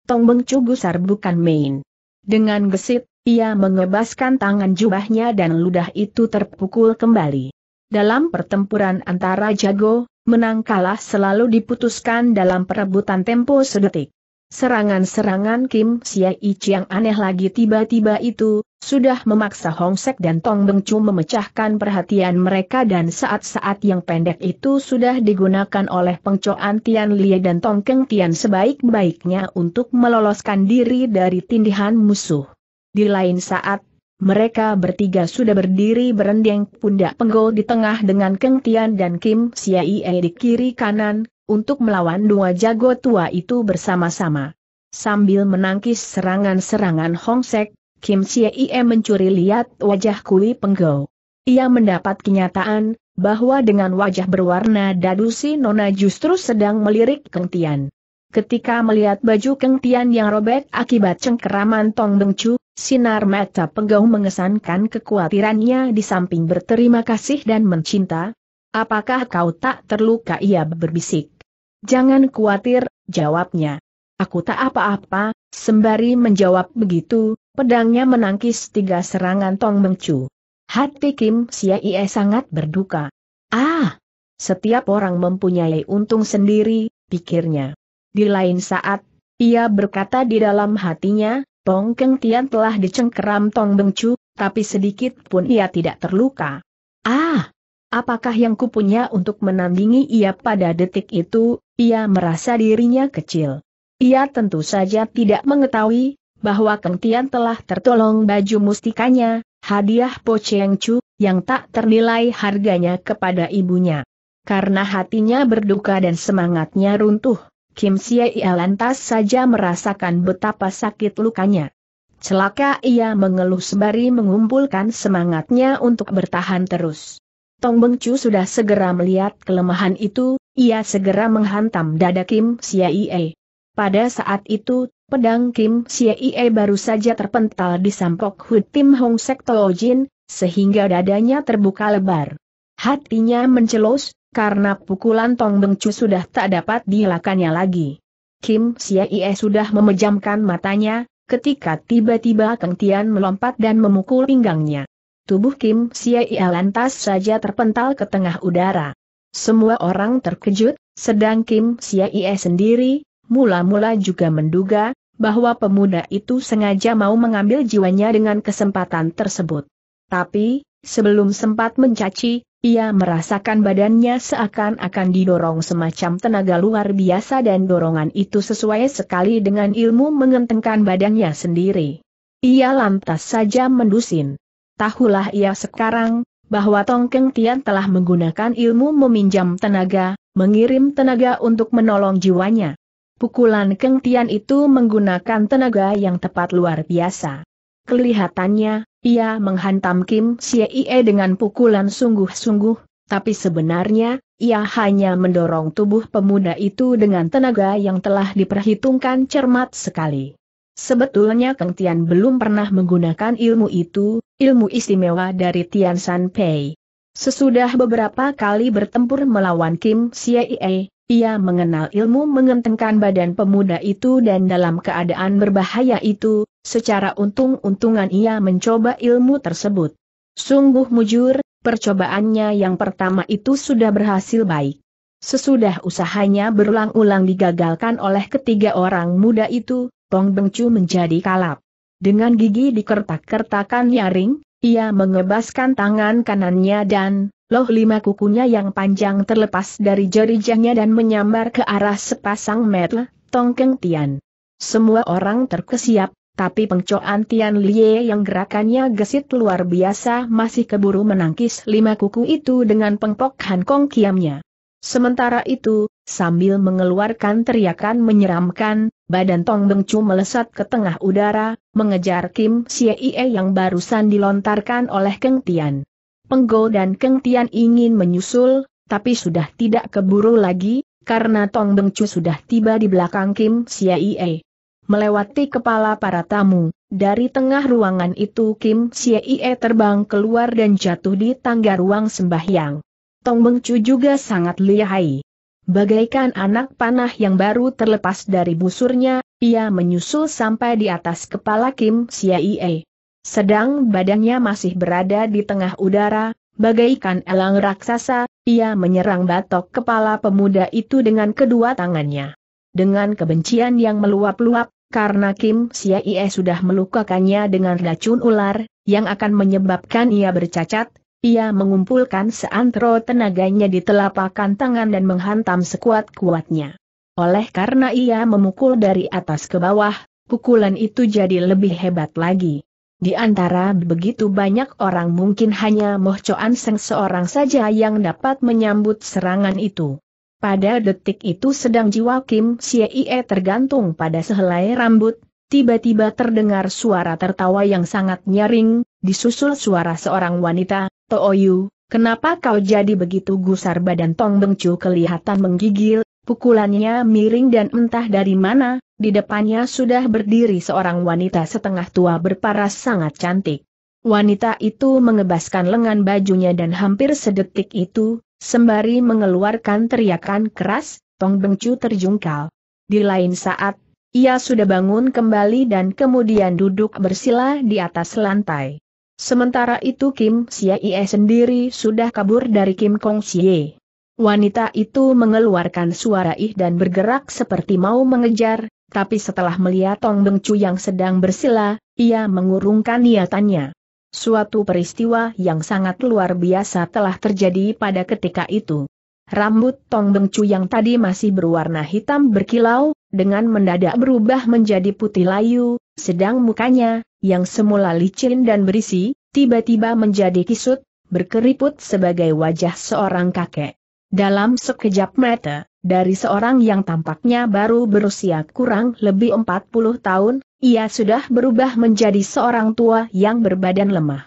Tong Beng gusar bukan main. Dengan gesit, ia mengebaskan tangan jubahnya dan ludah itu terpukul kembali. Dalam pertempuran antara jago, menang kalah selalu diputuskan dalam perebutan tempo sedetik. Serangan-serangan Kim Siaichi yang aneh lagi tiba-tiba itu, sudah memaksa Hong Sek dan Tong Beng Chu memecahkan perhatian mereka dan saat-saat yang pendek itu sudah digunakan oleh pengcoan Tian Lie dan Tong Keng Tian sebaik-baiknya untuk meloloskan diri dari tindihan musuh. Di lain saat, mereka bertiga sudah berdiri berendeng pundak penggol di tengah dengan Keng Tian dan Kim Siai di kiri kanan, untuk melawan dua jago tua itu bersama-sama. Sambil menangkis serangan-serangan Hong Sek, Kim Ie mencuri lihat wajah Kui Penggau. Ia mendapat kenyataan, bahwa dengan wajah berwarna dadu si Nona justru sedang melirik Keng Tian. Ketika melihat baju Keng Tian yang robek akibat cengkeraman Tong Beng Chu, sinar mata Penggau mengesankan kekhawatirannya di samping berterima kasih dan mencinta. Apakah kau tak terluka ia berbisik. Jangan khawatir, jawabnya. Aku tak apa-apa, sembari menjawab begitu, pedangnya menangkis tiga serangan Tong Mengcu. Hati Kim Siaie sangat berduka. Ah! Setiap orang mempunyai untung sendiri, pikirnya. Di lain saat, ia berkata di dalam hatinya, Tong Keng Tian telah dicengkeram Tong Chu, tapi sedikit pun ia tidak terluka. Ah! Apakah yang kupunya untuk menandingi ia pada detik itu, ia merasa dirinya kecil. Ia tentu saja tidak mengetahui, bahwa Keng Tian telah tertolong baju mustikanya, hadiah Po Cheng Chu, yang tak ternilai harganya kepada ibunya. Karena hatinya berduka dan semangatnya runtuh, Kim Xie Ia lantas saja merasakan betapa sakit lukanya. Celaka ia mengeluh sembari mengumpulkan semangatnya untuk bertahan terus. Tong Beng Chu sudah segera melihat kelemahan itu, ia segera menghantam dada Kim Siaie. Pada saat itu, pedang Kim Siaie baru saja terpental di sampok hut Tim Hong Sekto Jin, sehingga dadanya terbuka lebar. Hatinya mencelos, karena pukulan Tong Bengcu sudah tak dapat dilakannya lagi. Kim Siaie sudah memejamkan matanya, ketika tiba-tiba Keng Tian melompat dan memukul pinggangnya. Tubuh Kim Siaie lantas saja terpental ke tengah udara. Semua orang terkejut, sedang Kim Siaie sendiri, mula-mula juga menduga, bahwa pemuda itu sengaja mau mengambil jiwanya dengan kesempatan tersebut. Tapi, sebelum sempat mencaci, ia merasakan badannya seakan-akan didorong semacam tenaga luar biasa dan dorongan itu sesuai sekali dengan ilmu mengentengkan badannya sendiri. Ia lantas saja mendusin. Tahulah ia sekarang, bahwa Tongkeng Tian telah menggunakan ilmu meminjam tenaga, mengirim tenaga untuk menolong jiwanya. Pukulan Keng Tian itu menggunakan tenaga yang tepat luar biasa. Kelihatannya, ia menghantam Kim Xie dengan pukulan sungguh-sungguh, tapi sebenarnya, ia hanya mendorong tubuh pemuda itu dengan tenaga yang telah diperhitungkan cermat sekali. Sebetulnya Kang Tian belum pernah menggunakan ilmu itu, ilmu istimewa dari Tian San Pei. Sesudah beberapa kali bertempur melawan Kim Siei, ia mengenal ilmu mengentengkan badan pemuda itu dan dalam keadaan berbahaya itu, secara untung-untungan ia mencoba ilmu tersebut. Sungguh mujur, percobaannya yang pertama itu sudah berhasil baik. Sesudah usahanya berulang-ulang digagalkan oleh ketiga orang muda itu, Tong Bengcu menjadi kalap. Dengan gigi dikertak-kertakan nyaring, ia mengebaskan tangan kanannya dan, loh lima kukunya yang panjang terlepas dari jerijahnya dan menyambar ke arah sepasang metel, Tong Keng Tian. Semua orang terkesiap, tapi pengcoan Tian Lie yang gerakannya gesit luar biasa masih keburu menangkis lima kuku itu dengan pengpok Kong kiamnya. Sementara itu, sambil mengeluarkan teriakan menyeramkan, badan Tong Bengcu melesat ke tengah udara, mengejar Kim Xie yang barusan dilontarkan oleh Keng Tian. Penggo dan Keng Tian ingin menyusul, tapi sudah tidak keburu lagi, karena Tong Bengcu sudah tiba di belakang Kim Xie Melewati kepala para tamu, dari tengah ruangan itu Kim Xie terbang keluar dan jatuh di tangga ruang sembahyang. Tong Bengcu juga sangat lihai. Bagaikan anak panah yang baru terlepas dari busurnya, ia menyusul sampai di atas kepala Kim Siaie. Sedang badannya masih berada di tengah udara, bagaikan elang raksasa, ia menyerang batok kepala pemuda itu dengan kedua tangannya. Dengan kebencian yang meluap-luap, karena Kim Siaie sudah melukakannya dengan racun ular, yang akan menyebabkan ia bercacat, ia mengumpulkan seantero tenaganya di telapak tangan dan menghantam sekuat-kuatnya. Oleh karena ia memukul dari atas ke bawah, pukulan itu jadi lebih hebat lagi. Di antara begitu banyak orang mungkin hanya Moh Choan Seng seorang saja yang dapat menyambut serangan itu. Pada detik itu sedang jiwa Kim Siei tergantung pada sehelai rambut, tiba-tiba terdengar suara tertawa yang sangat nyaring, disusul suara seorang wanita, Tooyu, kenapa kau jadi begitu gusar badan Tong Bengcu kelihatan menggigil, pukulannya miring dan entah dari mana, di depannya sudah berdiri seorang wanita setengah tua berparas sangat cantik. Wanita itu mengebaskan lengan bajunya dan hampir sedetik itu, sembari mengeluarkan teriakan keras, Tong Bengcu terjungkal. Di lain saat, ia sudah bangun kembali dan kemudian duduk bersila di atas lantai. Sementara itu Kim Xie sendiri sudah kabur dari Kim Kong Xie. Wanita itu mengeluarkan suara ih dan bergerak seperti mau mengejar, tapi setelah melihat Tong Beng Chu yang sedang bersila, ia mengurungkan niatannya. Suatu peristiwa yang sangat luar biasa telah terjadi pada ketika itu. Rambut Tong Beng Chu yang tadi masih berwarna hitam berkilau, dengan mendadak berubah menjadi putih layu, sedang mukanya, yang semula licin dan berisi, tiba-tiba menjadi kisut, berkeriput sebagai wajah seorang kakek. Dalam sekejap mata, dari seorang yang tampaknya baru berusia kurang lebih 40 tahun, ia sudah berubah menjadi seorang tua yang berbadan lemah.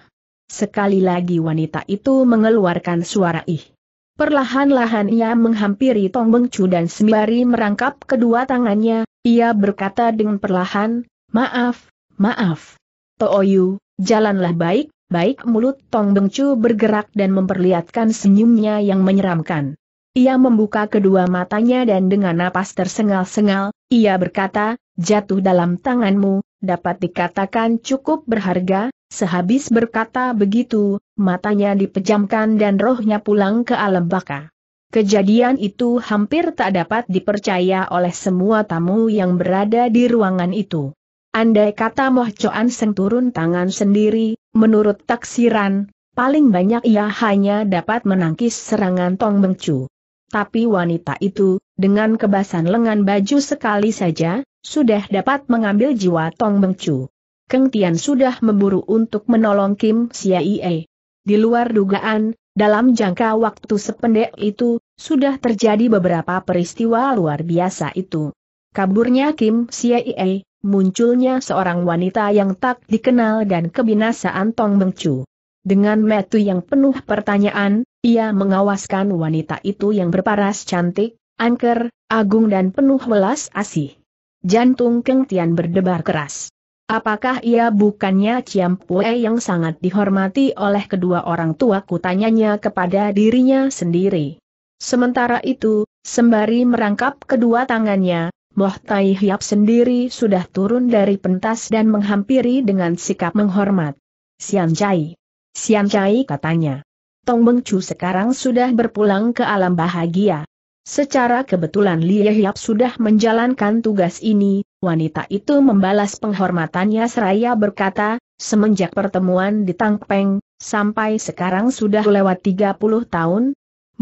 Sekali lagi wanita itu mengeluarkan suara ih. Perlahan-lahan ia menghampiri Tong Bengcu dan sembari merangkap kedua tangannya, ia berkata dengan perlahan, Maaf, maaf. Toyu, oh jalanlah baik, baik mulut Tong Bengcu bergerak dan memperlihatkan senyumnya yang menyeramkan. Ia membuka kedua matanya dan dengan napas tersengal-sengal, ia berkata, jatuh dalam tanganmu, dapat dikatakan cukup berharga, sehabis berkata begitu, matanya dipejamkan dan rohnya pulang ke alam baka. Kejadian itu hampir tak dapat dipercaya oleh semua tamu yang berada di ruangan itu. Andai kata Moh Choan Seng turun tangan sendiri, menurut taksiran, paling banyak ia hanya dapat menangkis serangan Tong Mengcu. Tapi wanita itu, dengan kebasan lengan baju sekali saja, sudah dapat mengambil jiwa Tong Mengcu. Keng Tian sudah memburu untuk menolong Kim Siaie. Di luar dugaan, dalam jangka waktu sependek itu, sudah terjadi beberapa peristiwa luar biasa itu. Kaburnya Kim Siaie, munculnya seorang wanita yang tak dikenal dan kebinasaan Tong Bengcu. Dengan metu yang penuh pertanyaan, ia mengawaskan wanita itu yang berparas cantik, angker, agung dan penuh welas asih. Jantung Keng Tian berdebar keras. Apakah ia bukannya Ciam Pue yang sangat dihormati oleh kedua orang tua kutanyanya kepada dirinya sendiri. Sementara itu, sembari merangkap kedua tangannya, Moh Tai Hiap sendiri sudah turun dari pentas dan menghampiri dengan sikap menghormat. Sian Chai. Sian Chai katanya. Tong Beng Chu sekarang sudah berpulang ke alam bahagia. Secara kebetulan Lie Hiap sudah menjalankan tugas ini, wanita itu membalas penghormatannya seraya berkata, semenjak pertemuan di Tang Peng, sampai sekarang sudah lewat 30 tahun,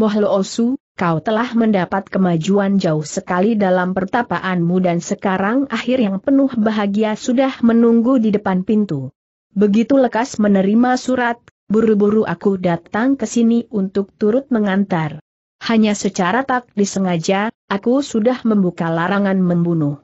Mohlo Osu, kau telah mendapat kemajuan jauh sekali dalam pertapaanmu dan sekarang akhir yang penuh bahagia sudah menunggu di depan pintu. Begitu lekas menerima surat, buru-buru aku datang ke sini untuk turut mengantar. Hanya secara tak disengaja, aku sudah membuka larangan membunuh.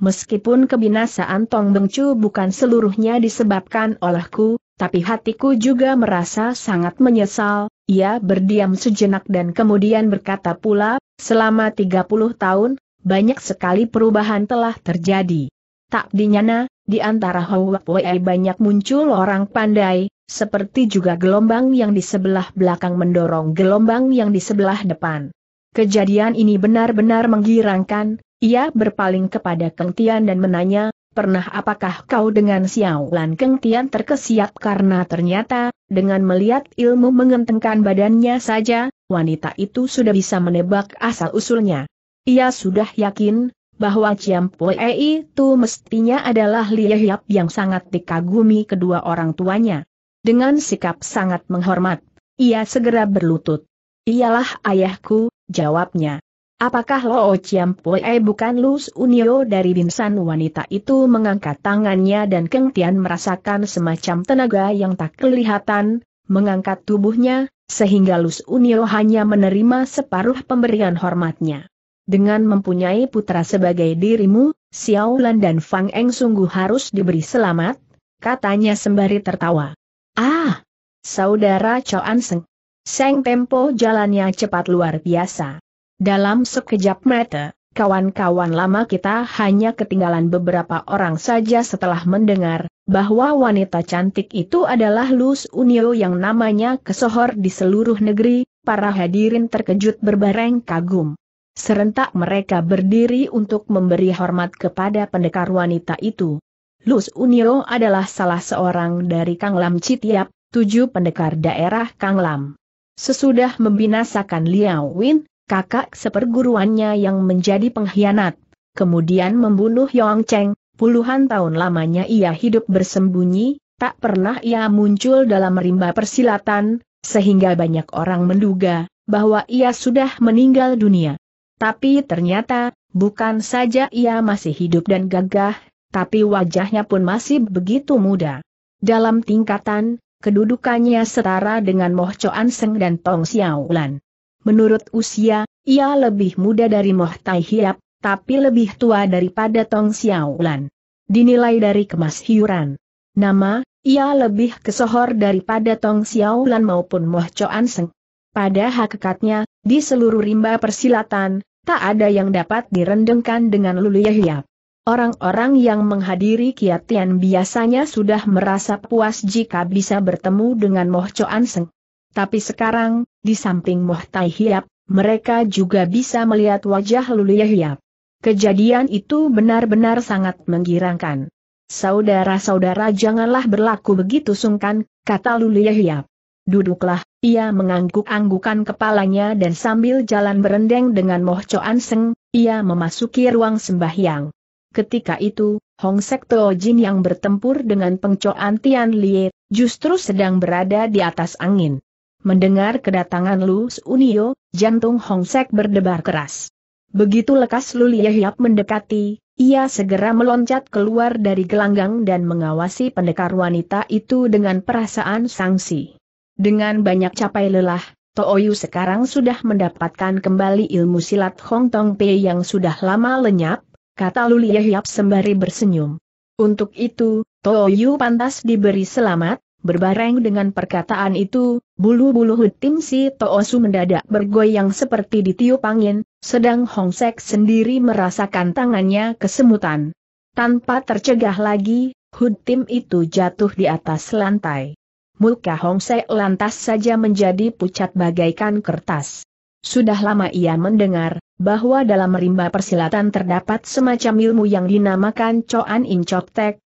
Meskipun kebinasaan Tong Bengcu bukan seluruhnya disebabkan olehku, tapi hatiku juga merasa sangat menyesal, ia berdiam sejenak dan kemudian berkata pula, selama 30 tahun, banyak sekali perubahan telah terjadi. Tak dinyana, di antara Hwakwe banyak muncul orang pandai, seperti juga gelombang yang di sebelah belakang mendorong gelombang yang di sebelah depan. Kejadian ini benar-benar menggirangkan, ia berpaling kepada Keng Tian dan menanya, Pernah apakah kau dengan Xiao Lan Keng Tian terkesiap karena ternyata, dengan melihat ilmu mengentengkan badannya saja, wanita itu sudah bisa menebak asal-usulnya. Ia sudah yakin, bahwa Chiam Pue itu mestinya adalah Lia Hiap yang sangat dikagumi kedua orang tuanya. Dengan sikap sangat menghormat, ia segera berlutut. Ialah ayahku, jawabnya. Apakah Chiam Pue eh, bukan Lus Unio dari Binsan wanita itu mengangkat tangannya dan Keng Tian merasakan semacam tenaga yang tak kelihatan, mengangkat tubuhnya, sehingga Lus Unio hanya menerima separuh pemberian hormatnya. Dengan mempunyai putra sebagai dirimu, Xiao Lan dan Fang Eng sungguh harus diberi selamat, katanya sembari tertawa. Ah! Saudara Chao Anseng. Seng tempo jalannya cepat luar biasa. Dalam sekejap mata, kawan-kawan lama kita hanya ketinggalan beberapa orang saja setelah mendengar bahwa wanita cantik itu adalah Luz Unio yang namanya kesohor di seluruh negeri, para hadirin terkejut berbareng kagum. Serentak mereka berdiri untuk memberi hormat kepada pendekar wanita itu. Luz Unio adalah salah seorang dari Kang Kanglam Citiap, tujuh pendekar daerah Kang Lam. Sesudah membinasakan Liao Win, kakak seperguruannya yang menjadi pengkhianat. Kemudian membunuh Yong Cheng, puluhan tahun lamanya ia hidup bersembunyi, tak pernah ia muncul dalam rimba persilatan, sehingga banyak orang menduga bahwa ia sudah meninggal dunia. Tapi ternyata, bukan saja ia masih hidup dan gagah, tapi wajahnya pun masih begitu muda. Dalam tingkatan, kedudukannya setara dengan Moh Choan Seng dan Tong Xiaolan. Menurut usia, ia lebih muda dari Moh Tai Hiap, tapi lebih tua daripada Tong Xiaolan. Dinilai dari kemasyuran, Nama, ia lebih kesohor daripada Tong Xiaolan maupun Moh Choan Seng. Pada hakikatnya, di seluruh rimba persilatan, tak ada yang dapat direndengkan dengan Lulu Hiap. Orang-orang yang menghadiri Kiatian biasanya sudah merasa puas jika bisa bertemu dengan Moh Choan Seng. Tapi sekarang, di samping Muhtai Hiap, mereka juga bisa melihat wajah Lulia Hiap. Kejadian itu benar-benar sangat menggirangkan. Saudara-saudara janganlah berlaku begitu sungkan, kata Lulia Hiap. Duduklah, ia mengangguk-anggukan kepalanya dan sambil jalan berendeng dengan Moh Choan Seng, ia memasuki ruang sembahyang. Ketika itu, Hong Sekto Jin yang bertempur dengan Peng pengcoan Tian Lie, justru sedang berada di atas angin. Mendengar kedatangan Lu Unio, jantung Hong Sek berdebar keras. Begitu lekas Lu Liehyap mendekati, ia segera meloncat keluar dari gelanggang dan mengawasi pendekar wanita itu dengan perasaan sangsi. Dengan banyak capai lelah, Toyo sekarang sudah mendapatkan kembali ilmu silat Hong Tong Pei yang sudah lama lenyap, kata Lu Liehyap sembari bersenyum. Untuk itu, Toyo pantas diberi selamat, Berbareng dengan perkataan itu, bulu-bulu Hutim si Toosu mendadak bergoyang seperti ditiup angin, sedang Hong Hongsek sendiri merasakan tangannya kesemutan. Tanpa tercegah lagi, Hutim itu jatuh di atas lantai. Muka Hongsek lantas saja menjadi pucat bagaikan kertas. Sudah lama ia mendengar, bahwa dalam rimba persilatan terdapat semacam ilmu yang dinamakan Coan In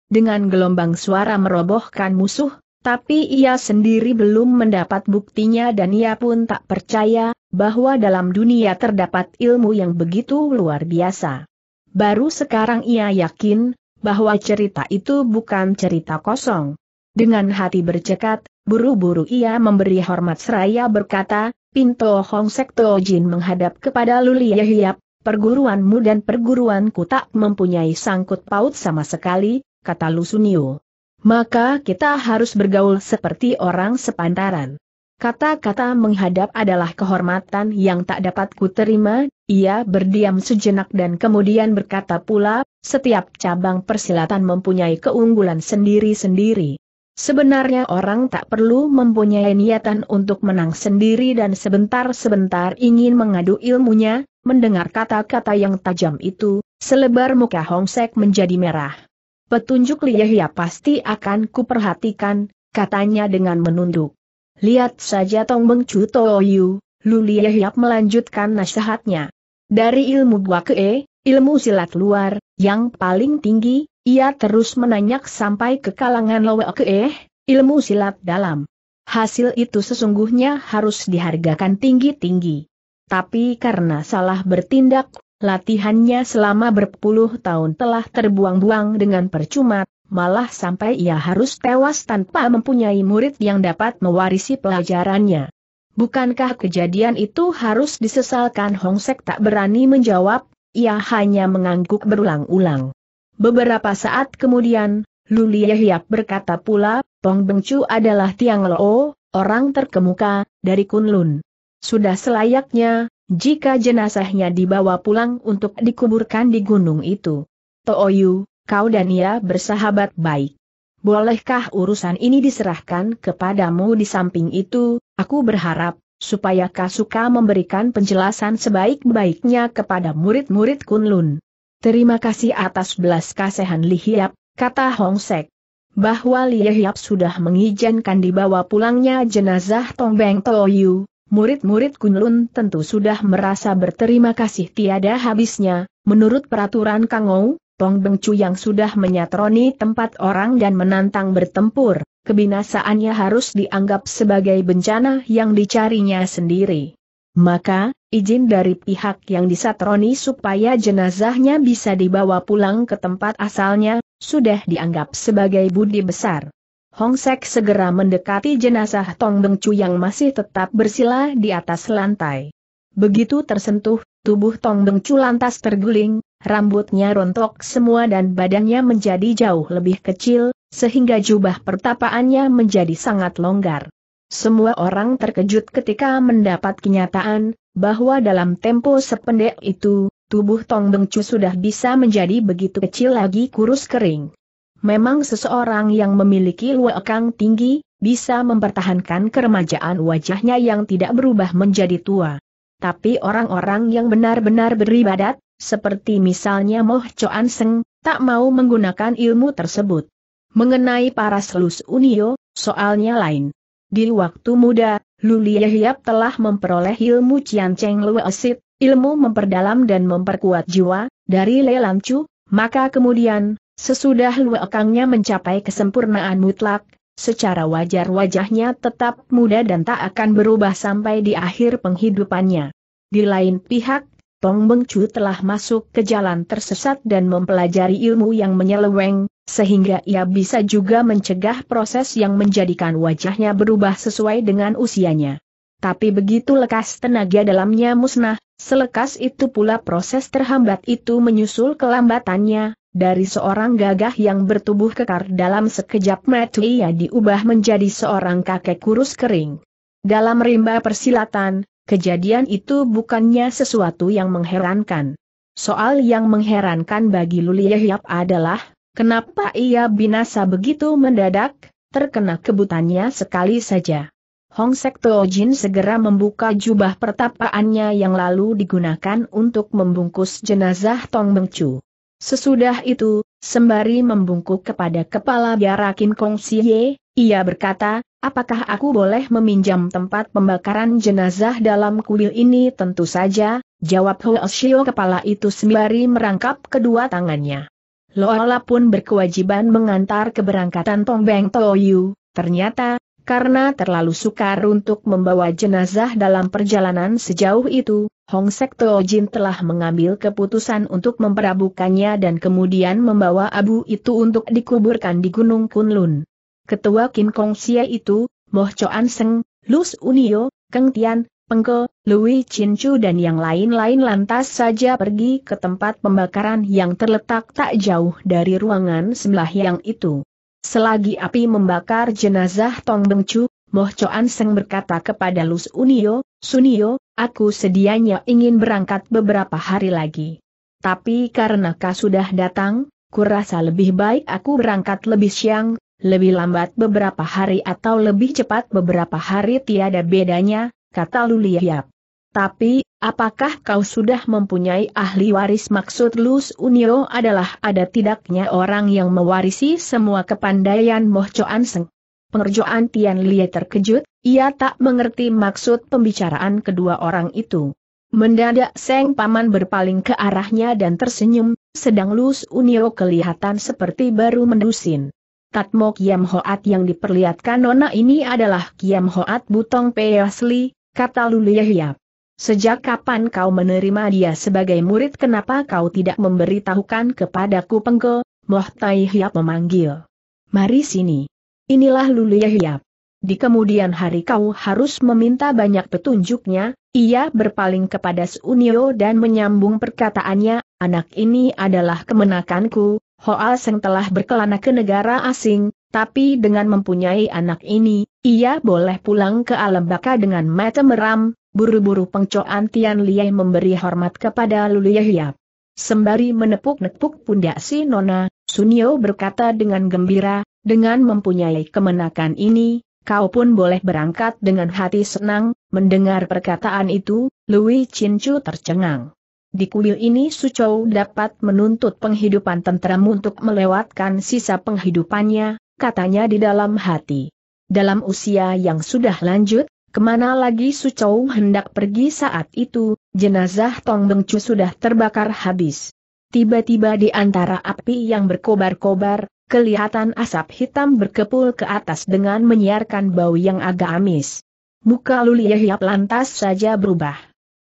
dengan gelombang suara merobohkan musuh, tapi ia sendiri belum mendapat buktinya dan ia pun tak percaya, bahwa dalam dunia terdapat ilmu yang begitu luar biasa. Baru sekarang ia yakin, bahwa cerita itu bukan cerita kosong. Dengan hati bercekat, buru-buru ia memberi hormat seraya berkata, Pinto Hong Sekto Jin menghadap kepada Luli Hiap, perguruanmu dan perguruanku tak mempunyai sangkut paut sama sekali, kata Lusunio maka kita harus bergaul seperti orang sepantaran. Kata-kata menghadap adalah kehormatan yang tak dapat kuterima, ia berdiam sejenak dan kemudian berkata pula, setiap cabang persilatan mempunyai keunggulan sendiri-sendiri. Sebenarnya orang tak perlu mempunyai niatan untuk menang sendiri dan sebentar-sebentar ingin mengadu ilmunya, mendengar kata-kata yang tajam itu, selebar muka Hongsek menjadi merah. Petunjuk Liyahya pasti akan kuperhatikan, katanya dengan menunduk. Lihat saja Tong Beng Chu Toyu, Lu Liyahya melanjutkan nasihatnya. Dari ilmu Buakee, ilmu silat luar, yang paling tinggi, ia terus menanyak sampai ke kalangan e, ilmu silat dalam. Hasil itu sesungguhnya harus dihargakan tinggi-tinggi. Tapi karena salah bertindak, Latihannya selama berpuluh tahun telah terbuang-buang dengan percuma, malah sampai ia harus tewas tanpa mempunyai murid yang dapat mewarisi pelajarannya. Bukankah kejadian itu harus disesalkan Hong Sek tak berani menjawab, ia hanya mengangguk berulang-ulang. Beberapa saat kemudian, Luli Hiap berkata pula, Tong Bengcu adalah Tiang Lo, orang terkemuka, dari Kunlun. Sudah selayaknya, jika jenazahnya dibawa pulang untuk dikuburkan di gunung itu. Tooyu, kau dan ia bersahabat baik. Bolehkah urusan ini diserahkan kepadamu di samping itu, aku berharap, supaya kau suka memberikan penjelasan sebaik-baiknya kepada murid-murid Kunlun. Terima kasih atas belas kasihan Lihiap, kata Hong Sek. Bahwa Lihiap sudah mengizinkan dibawa pulangnya jenazah Tong Beng Toyu, Murid-murid Kunlun tentu sudah merasa berterima kasih tiada habisnya, menurut peraturan Kangou, Tong Bengcu yang sudah menyatroni tempat orang dan menantang bertempur, kebinasaannya harus dianggap sebagai bencana yang dicarinya sendiri. Maka, izin dari pihak yang disatroni supaya jenazahnya bisa dibawa pulang ke tempat asalnya, sudah dianggap sebagai budi besar. Hong Sek segera mendekati jenazah Tong Beng Chu yang masih tetap bersila di atas lantai. Begitu tersentuh, tubuh Tong Beng Chu lantas terguling, rambutnya rontok semua dan badannya menjadi jauh lebih kecil, sehingga jubah pertapaannya menjadi sangat longgar. Semua orang terkejut ketika mendapat kenyataan, bahwa dalam tempo sependek itu, tubuh Tong Beng Chu sudah bisa menjadi begitu kecil lagi kurus kering memang seseorang yang memiliki luekang tinggi, bisa mempertahankan keremajaan wajahnya yang tidak berubah menjadi tua. Tapi orang-orang yang benar-benar beribadat, seperti misalnya Moh Choan Seng, tak mau menggunakan ilmu tersebut. Mengenai para selus unio, soalnya lain. Di waktu muda, Luli Hiap telah memperoleh ilmu Cian Cheng Luesit, ilmu memperdalam dan memperkuat jiwa, dari Chu, maka kemudian, Sesudah luakangnya mencapai kesempurnaan mutlak, secara wajar wajahnya tetap muda dan tak akan berubah sampai di akhir penghidupannya. Di lain pihak, Tong Bengcu telah masuk ke jalan tersesat dan mempelajari ilmu yang menyeleweng, sehingga ia bisa juga mencegah proses yang menjadikan wajahnya berubah sesuai dengan usianya. Tapi begitu lekas tenaga dalamnya musnah, selekas itu pula proses terhambat itu menyusul kelambatannya, dari seorang gagah yang bertubuh kekar dalam sekejap mata ia diubah menjadi seorang kakek kurus kering. Dalam rimba persilatan, kejadian itu bukannya sesuatu yang mengherankan. Soal yang mengherankan bagi Luliehyap adalah, kenapa ia binasa begitu mendadak, terkena kebutannya sekali saja. Hong Sek Jin segera membuka jubah pertapaannya yang lalu digunakan untuk membungkus jenazah Tong Bengcu. Sesudah itu, sembari membungkuk kepada kepala biara Kim Kong Siye, ia berkata, apakah aku boleh meminjam tempat pembakaran jenazah dalam kuil ini tentu saja, jawab Hoashio kepala itu sembari merangkap kedua tangannya. Loala pun berkewajiban mengantar keberangkatan Tombeng Toyu, ternyata, karena terlalu sukar untuk membawa jenazah dalam perjalanan sejauh itu, Hong Sekto Jin telah mengambil keputusan untuk memperabukannya dan kemudian membawa abu itu untuk dikuburkan di Gunung Kunlun. Ketua Kim Kong Sia itu, Moh Choan Seng, Lus Unio, Keng Tian, Pengke, Lui Chin Chu dan yang lain-lain lantas saja pergi ke tempat pembakaran yang terletak tak jauh dari ruangan sebelah yang itu. Selagi api membakar jenazah Tong Beng Chu, Moh Choan Seng berkata kepada Lus Unio, Sunio, Aku sedianya ingin berangkat beberapa hari lagi. Tapi karena kau sudah datang, kurasa lebih baik aku berangkat lebih siang, lebih lambat beberapa hari atau lebih cepat beberapa hari tiada bedanya, kata Luliap. Tapi, apakah kau sudah mempunyai ahli waris maksud Lus Unio adalah ada tidaknya orang yang mewarisi semua kepandaian Moh Pengerjaan Tian Lie terkejut, ia tak mengerti maksud pembicaraan kedua orang itu. Mendadak Seng Paman berpaling ke arahnya dan tersenyum, sedang Lus Unio kelihatan seperti baru mendusin. Tatmo Kiam Hoat yang diperlihatkan nona ini adalah Kiam Hoat Butong Peasli, kata Lulia Hiap. Sejak kapan kau menerima dia sebagai murid kenapa kau tidak memberitahukan kepadaku pengke, Moh Tai Hiap memanggil. Mari sini. Inilah Lulu Yahyap. Di kemudian hari kau harus meminta banyak petunjuknya, ia berpaling kepada Sunio dan menyambung perkataannya, anak ini adalah kemenakanku, Hoa Seng telah berkelana ke negara asing, tapi dengan mempunyai anak ini, ia boleh pulang ke alam baka dengan mata meram, buru-buru pengcoan Tian Liai memberi hormat kepada Lulu Yahyap. Sembari menepuk-nepuk pundak si Nona, Sunio berkata dengan gembira, dengan mempunyai kemenakan ini, kau pun boleh berangkat dengan hati senang, mendengar perkataan itu, Lui Chincu tercengang. Di kuil ini Sucou dapat menuntut penghidupan tentram untuk melewatkan sisa penghidupannya, katanya di dalam hati. Dalam usia yang sudah lanjut, Kemana lagi Sucou hendak pergi saat itu, jenazah Tong Bengcu sudah terbakar habis. Tiba-tiba di antara api yang berkobar-kobar, kelihatan asap hitam berkepul ke atas dengan menyiarkan bau yang agak amis. Muka Lulia Hiap lantas saja berubah.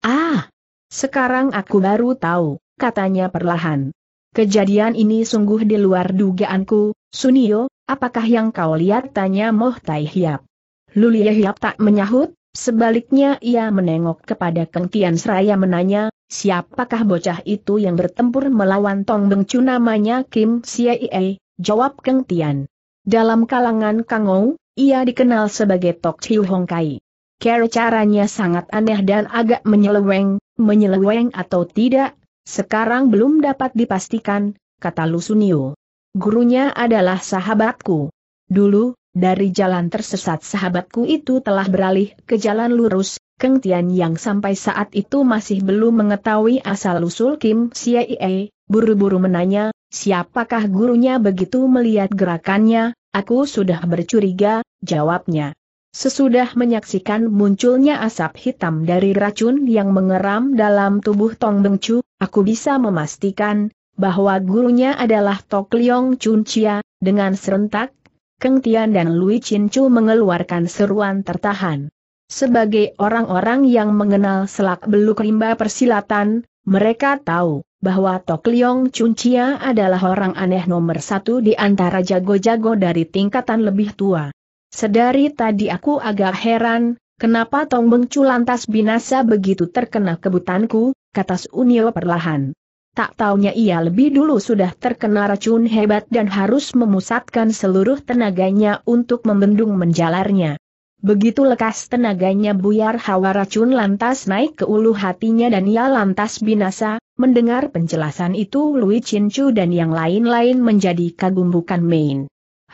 Ah! Sekarang aku baru tahu, katanya perlahan. Kejadian ini sungguh di luar dugaanku, Sunio, apakah yang kau lihat? Tanya Moh Tai Hiap. Lulia Hiap tak menyahut, sebaliknya ia menengok kepada Keng Tian Seraya menanya, siapakah bocah itu yang bertempur melawan Tong Bengcu namanya Kim Siei? jawab Keng Tian. Dalam kalangan Kangou, ia dikenal sebagai Tok Chiu Hong Kai. Cara caranya sangat aneh dan agak menyeleweng, menyeleweng atau tidak, sekarang belum dapat dipastikan, kata Lusunio. Gurunya adalah sahabatku. Dulu, dari jalan tersesat sahabatku itu telah beralih ke jalan lurus, Keng Tian yang sampai saat itu masih belum mengetahui asal-usul Kim Siai Buru-buru menanya, siapakah gurunya begitu melihat gerakannya, aku sudah bercuriga, jawabnya. Sesudah menyaksikan munculnya asap hitam dari racun yang mengeram dalam tubuh Tong Bengcu, aku bisa memastikan bahwa gurunya adalah Tok Liong Chun Chia, dengan serentak, Keng Tian dan Lui Chin Chu mengeluarkan seruan tertahan. Sebagai orang-orang yang mengenal selak beluk rimba persilatan, mereka tahu bahwa Tok Leong Chun Chia adalah orang aneh nomor satu di antara jago-jago dari tingkatan lebih tua. Sedari tadi aku agak heran, kenapa Tong Beng lantas binasa begitu terkena kebutanku, kata Sunio perlahan. Tak taunya ia lebih dulu sudah terkena racun hebat dan harus memusatkan seluruh tenaganya untuk membendung menjalarnya. Begitu lekas tenaganya buyar hawa racun lantas naik ke ulu hatinya dan ia lantas binasa, Mendengar penjelasan itu Louis Chin Chu dan yang lain-lain menjadi kagum bukan main.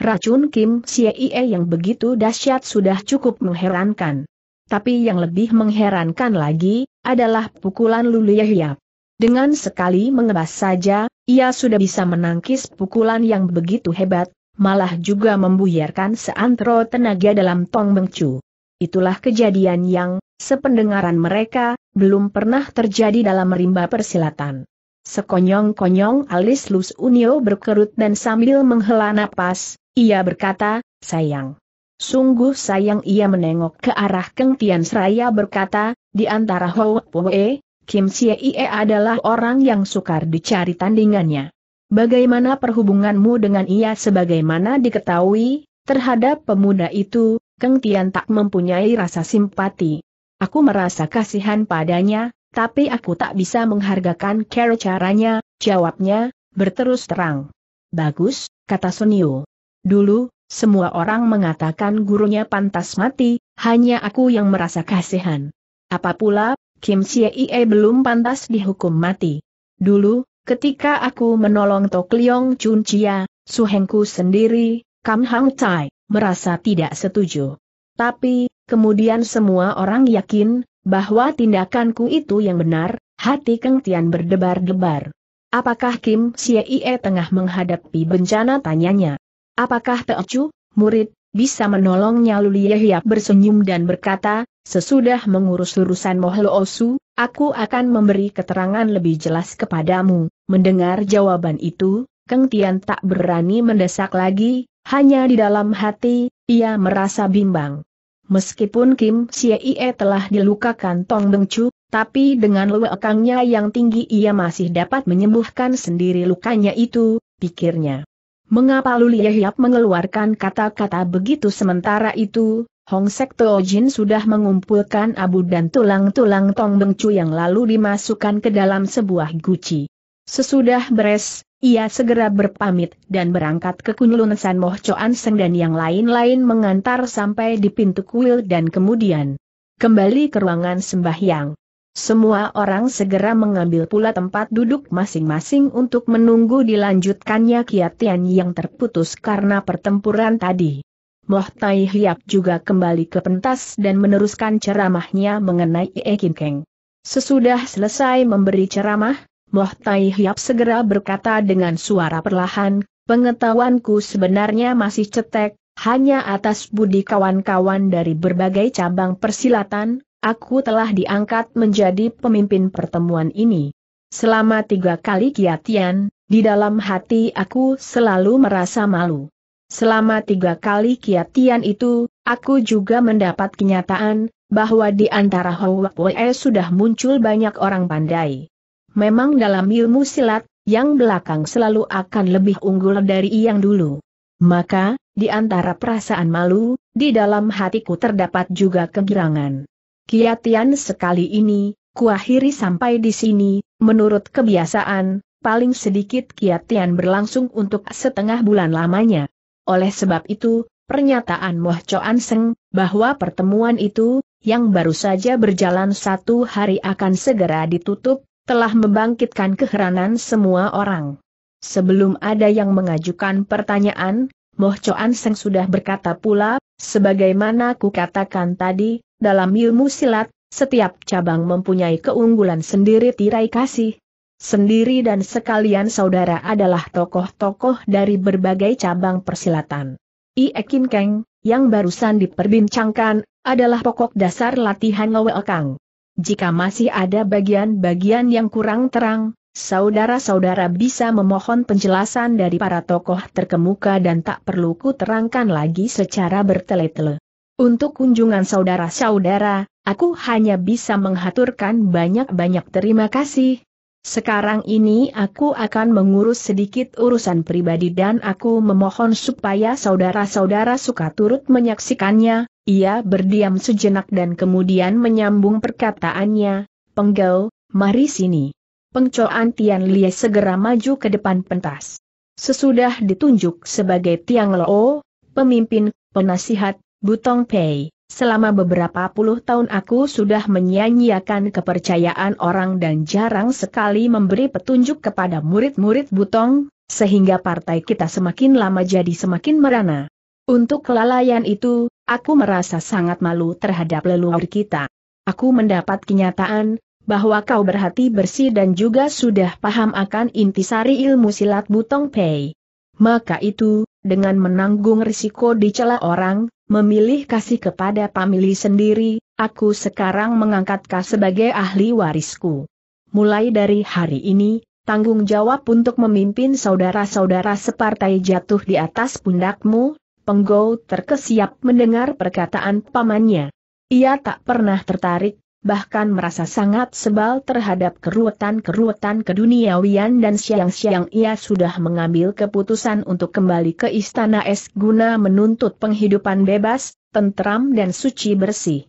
Racun Kim Sie yang begitu dahsyat sudah cukup mengherankan. Tapi yang lebih mengherankan lagi, adalah pukulan Lulu Yahyap. Dengan sekali mengebas saja, ia sudah bisa menangkis pukulan yang begitu hebat, malah juga membuyarkan seantero tenaga dalam Tong Bengcu. Itulah kejadian yang sependengaran mereka, belum pernah terjadi dalam rimba persilatan. Sekonyong-konyong alis Lus Unio berkerut dan sambil menghela napas, ia berkata, sayang. Sungguh sayang ia menengok ke arah Keng Tian Seraya berkata, di antara Hou Poe, Kim Chie Ie adalah orang yang sukar dicari tandingannya. Bagaimana perhubunganmu dengan ia sebagaimana diketahui, terhadap pemuda itu, Keng Tian tak mempunyai rasa simpati. Aku merasa kasihan padanya, tapi aku tak bisa menghargakan cara caranya, jawabnya, berterus terang. Bagus, kata Sunio. Dulu, semua orang mengatakan gurunya pantas mati, hanya aku yang merasa kasihan. Apa pula, Kim Siei belum pantas dihukum mati. Dulu, ketika aku menolong Tok Leong Chun Chia, suhengku sendiri, Kam Hang Tai, merasa tidak setuju. Tapi, Kemudian semua orang yakin, bahwa tindakanku itu yang benar, hati Kang Tian berdebar-debar. Apakah Kim Siee tengah menghadapi bencana tanyanya? Apakah Chu, murid, bisa menolongnya Luli Hiap bersenyum dan berkata, sesudah mengurus urusan Osu, aku akan memberi keterangan lebih jelas kepadamu. Mendengar jawaban itu, Kang Tian tak berani mendesak lagi, hanya di dalam hati, ia merasa bimbang. Meskipun Kim Siee telah dilukakan Tong Chu, tapi dengan lewekangnya yang tinggi ia masih dapat menyembuhkan sendiri lukanya itu, pikirnya. Mengapa Luli Yehiap mengeluarkan kata-kata begitu sementara itu, Hong Sek Jin sudah mengumpulkan abu dan tulang-tulang Tong Chu yang lalu dimasukkan ke dalam sebuah guci. Sesudah beres, ia segera berpamit dan berangkat ke Kunlun San Moh Choan Seng dan yang lain-lain mengantar sampai di pintu kuil dan kemudian kembali ke ruangan sembahyang. Semua orang segera mengambil pula tempat duduk masing-masing untuk menunggu dilanjutkannya kiatian yang terputus karena pertempuran tadi. Moh Tai Hiap juga kembali ke pentas dan meneruskan ceramahnya mengenai Ekin Keng. Sesudah selesai memberi ceramah, Moh Tai Hiap segera berkata dengan suara perlahan, pengetahuanku sebenarnya masih cetek, hanya atas budi kawan-kawan dari berbagai cabang persilatan, aku telah diangkat menjadi pemimpin pertemuan ini. Selama tiga kali kiatian, di dalam hati aku selalu merasa malu. Selama tiga kali kiatian itu, aku juga mendapat kenyataan, bahwa di antara Hwa Pue sudah muncul banyak orang pandai. Memang dalam ilmu silat, yang belakang selalu akan lebih unggul dari yang dulu. Maka, di antara perasaan malu, di dalam hatiku terdapat juga kegirangan. Kiatian sekali ini, kuakhiri sampai di sini, menurut kebiasaan, paling sedikit kiatian berlangsung untuk setengah bulan lamanya. Oleh sebab itu, pernyataan Moh Choan Seng, bahwa pertemuan itu, yang baru saja berjalan satu hari akan segera ditutup, telah membangkitkan keheranan semua orang. Sebelum ada yang mengajukan pertanyaan, Moh Choan Seng sudah berkata pula, sebagaimana ku katakan tadi, dalam ilmu silat, setiap cabang mempunyai keunggulan sendiri tirai kasih. Sendiri dan sekalian saudara adalah tokoh-tokoh dari berbagai cabang persilatan. Iekin Keng, yang barusan diperbincangkan, adalah pokok dasar latihan Ngewel Kang. Jika masih ada bagian-bagian yang kurang terang, saudara-saudara bisa memohon penjelasan dari para tokoh terkemuka dan tak perlu kuterangkan lagi secara bertele-tele. Untuk kunjungan saudara-saudara, aku hanya bisa menghaturkan banyak-banyak terima kasih. Sekarang ini aku akan mengurus sedikit urusan pribadi dan aku memohon supaya saudara-saudara suka turut menyaksikannya, ia berdiam sejenak dan kemudian menyambung perkataannya, Penggau, mari sini. Pengcoan Tian Lie segera maju ke depan pentas. Sesudah ditunjuk sebagai Tiang Lo, pemimpin, penasihat, Butong Pei, selama beberapa puluh tahun aku sudah menyanyiakan kepercayaan orang dan jarang sekali memberi petunjuk kepada murid-murid Butong, sehingga partai kita semakin lama jadi semakin merana. Untuk kelalaian itu, aku merasa sangat malu terhadap leluhur kita. Aku mendapat kenyataan, bahwa kau berhati bersih dan juga sudah paham akan intisari ilmu silat Butong Pei. Maka itu, dengan menanggung risiko dicela orang, memilih kasih kepada pamili sendiri, aku sekarang mengangkat kau sebagai ahli warisku. Mulai dari hari ini, tanggung jawab untuk memimpin saudara-saudara separtai jatuh di atas pundakmu, Penggo terkesiap mendengar perkataan pamannya. Ia tak pernah tertarik, bahkan merasa sangat sebal terhadap keruatan-keruatan keduniawian dan siang-siang ia sudah mengambil keputusan untuk kembali ke istana es guna menuntut penghidupan bebas, tentram dan suci bersih.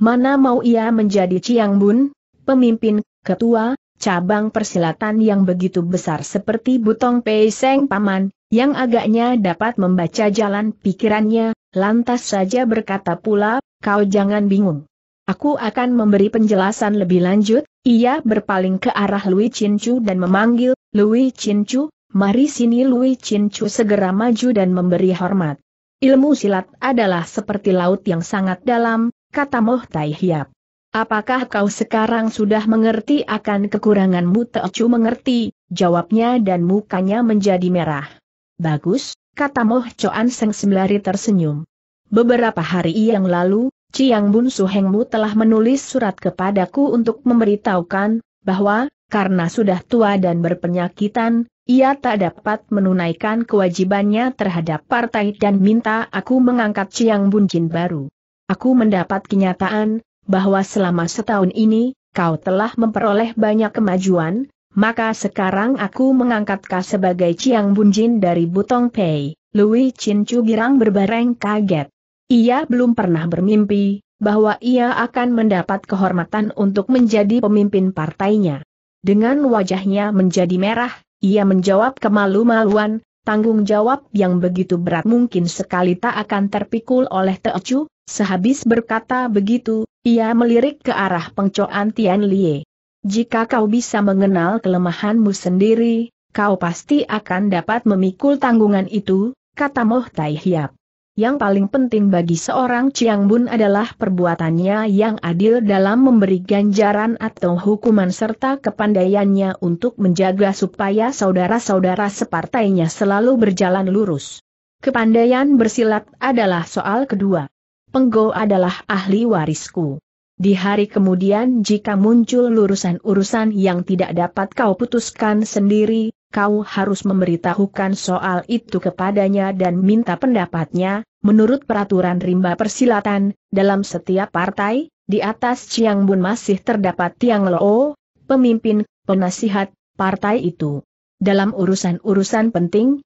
Mana mau ia menjadi Ciang pemimpin, ketua, cabang persilatan yang begitu besar seperti Butong Pei Seng Paman, yang agaknya dapat membaca jalan pikirannya, lantas saja berkata pula, kau jangan bingung. Aku akan memberi penjelasan lebih lanjut, ia berpaling ke arah Lui Chin Chu dan memanggil, Lui Chin Chu, mari sini Lui Chin Chu segera maju dan memberi hormat. Ilmu silat adalah seperti laut yang sangat dalam, kata Moh Tai Hiap. Apakah kau sekarang sudah mengerti akan kekuranganmu Teocu mengerti, jawabnya dan mukanya menjadi merah. Bagus, kata Moh Choan Seng sembari tersenyum. Beberapa hari yang lalu, Ciang Bun Suhengmu telah menulis surat kepadaku untuk memberitahukan, bahwa, karena sudah tua dan berpenyakitan, ia tak dapat menunaikan kewajibannya terhadap partai dan minta aku mengangkat Ciang Bun Jin baru. Aku mendapat kenyataan, bahwa selama setahun ini, kau telah memperoleh banyak kemajuan, maka sekarang aku mengangkat kau sebagai Chiang Bunjin dari Butong Pei. Lui Chin Chu Girang berbareng kaget. Ia belum pernah bermimpi, bahwa ia akan mendapat kehormatan untuk menjadi pemimpin partainya. Dengan wajahnya menjadi merah, ia menjawab kemalu-maluan, tanggung jawab yang begitu berat mungkin sekali tak akan terpikul oleh Teochew, Sehabis berkata begitu, ia melirik ke arah pengcoan Tian Lie. Jika kau bisa mengenal kelemahanmu sendiri, kau pasti akan dapat memikul tanggungan itu, kata Moh Tai Hiap. Yang paling penting bagi seorang Chiang Bun adalah perbuatannya yang adil dalam memberi ganjaran atau hukuman serta kepandaiannya untuk menjaga supaya saudara-saudara separtainya selalu berjalan lurus. Kepandaian bersilat adalah soal kedua. Penggo adalah ahli warisku. Di hari kemudian jika muncul lurusan urusan yang tidak dapat kau putuskan sendiri, kau harus memberitahukan soal itu kepadanya dan minta pendapatnya, menurut peraturan rimba persilatan, dalam setiap partai, di atas Bun masih terdapat Tiang Loo, pemimpin, penasihat, partai itu. Dalam urusan-urusan penting,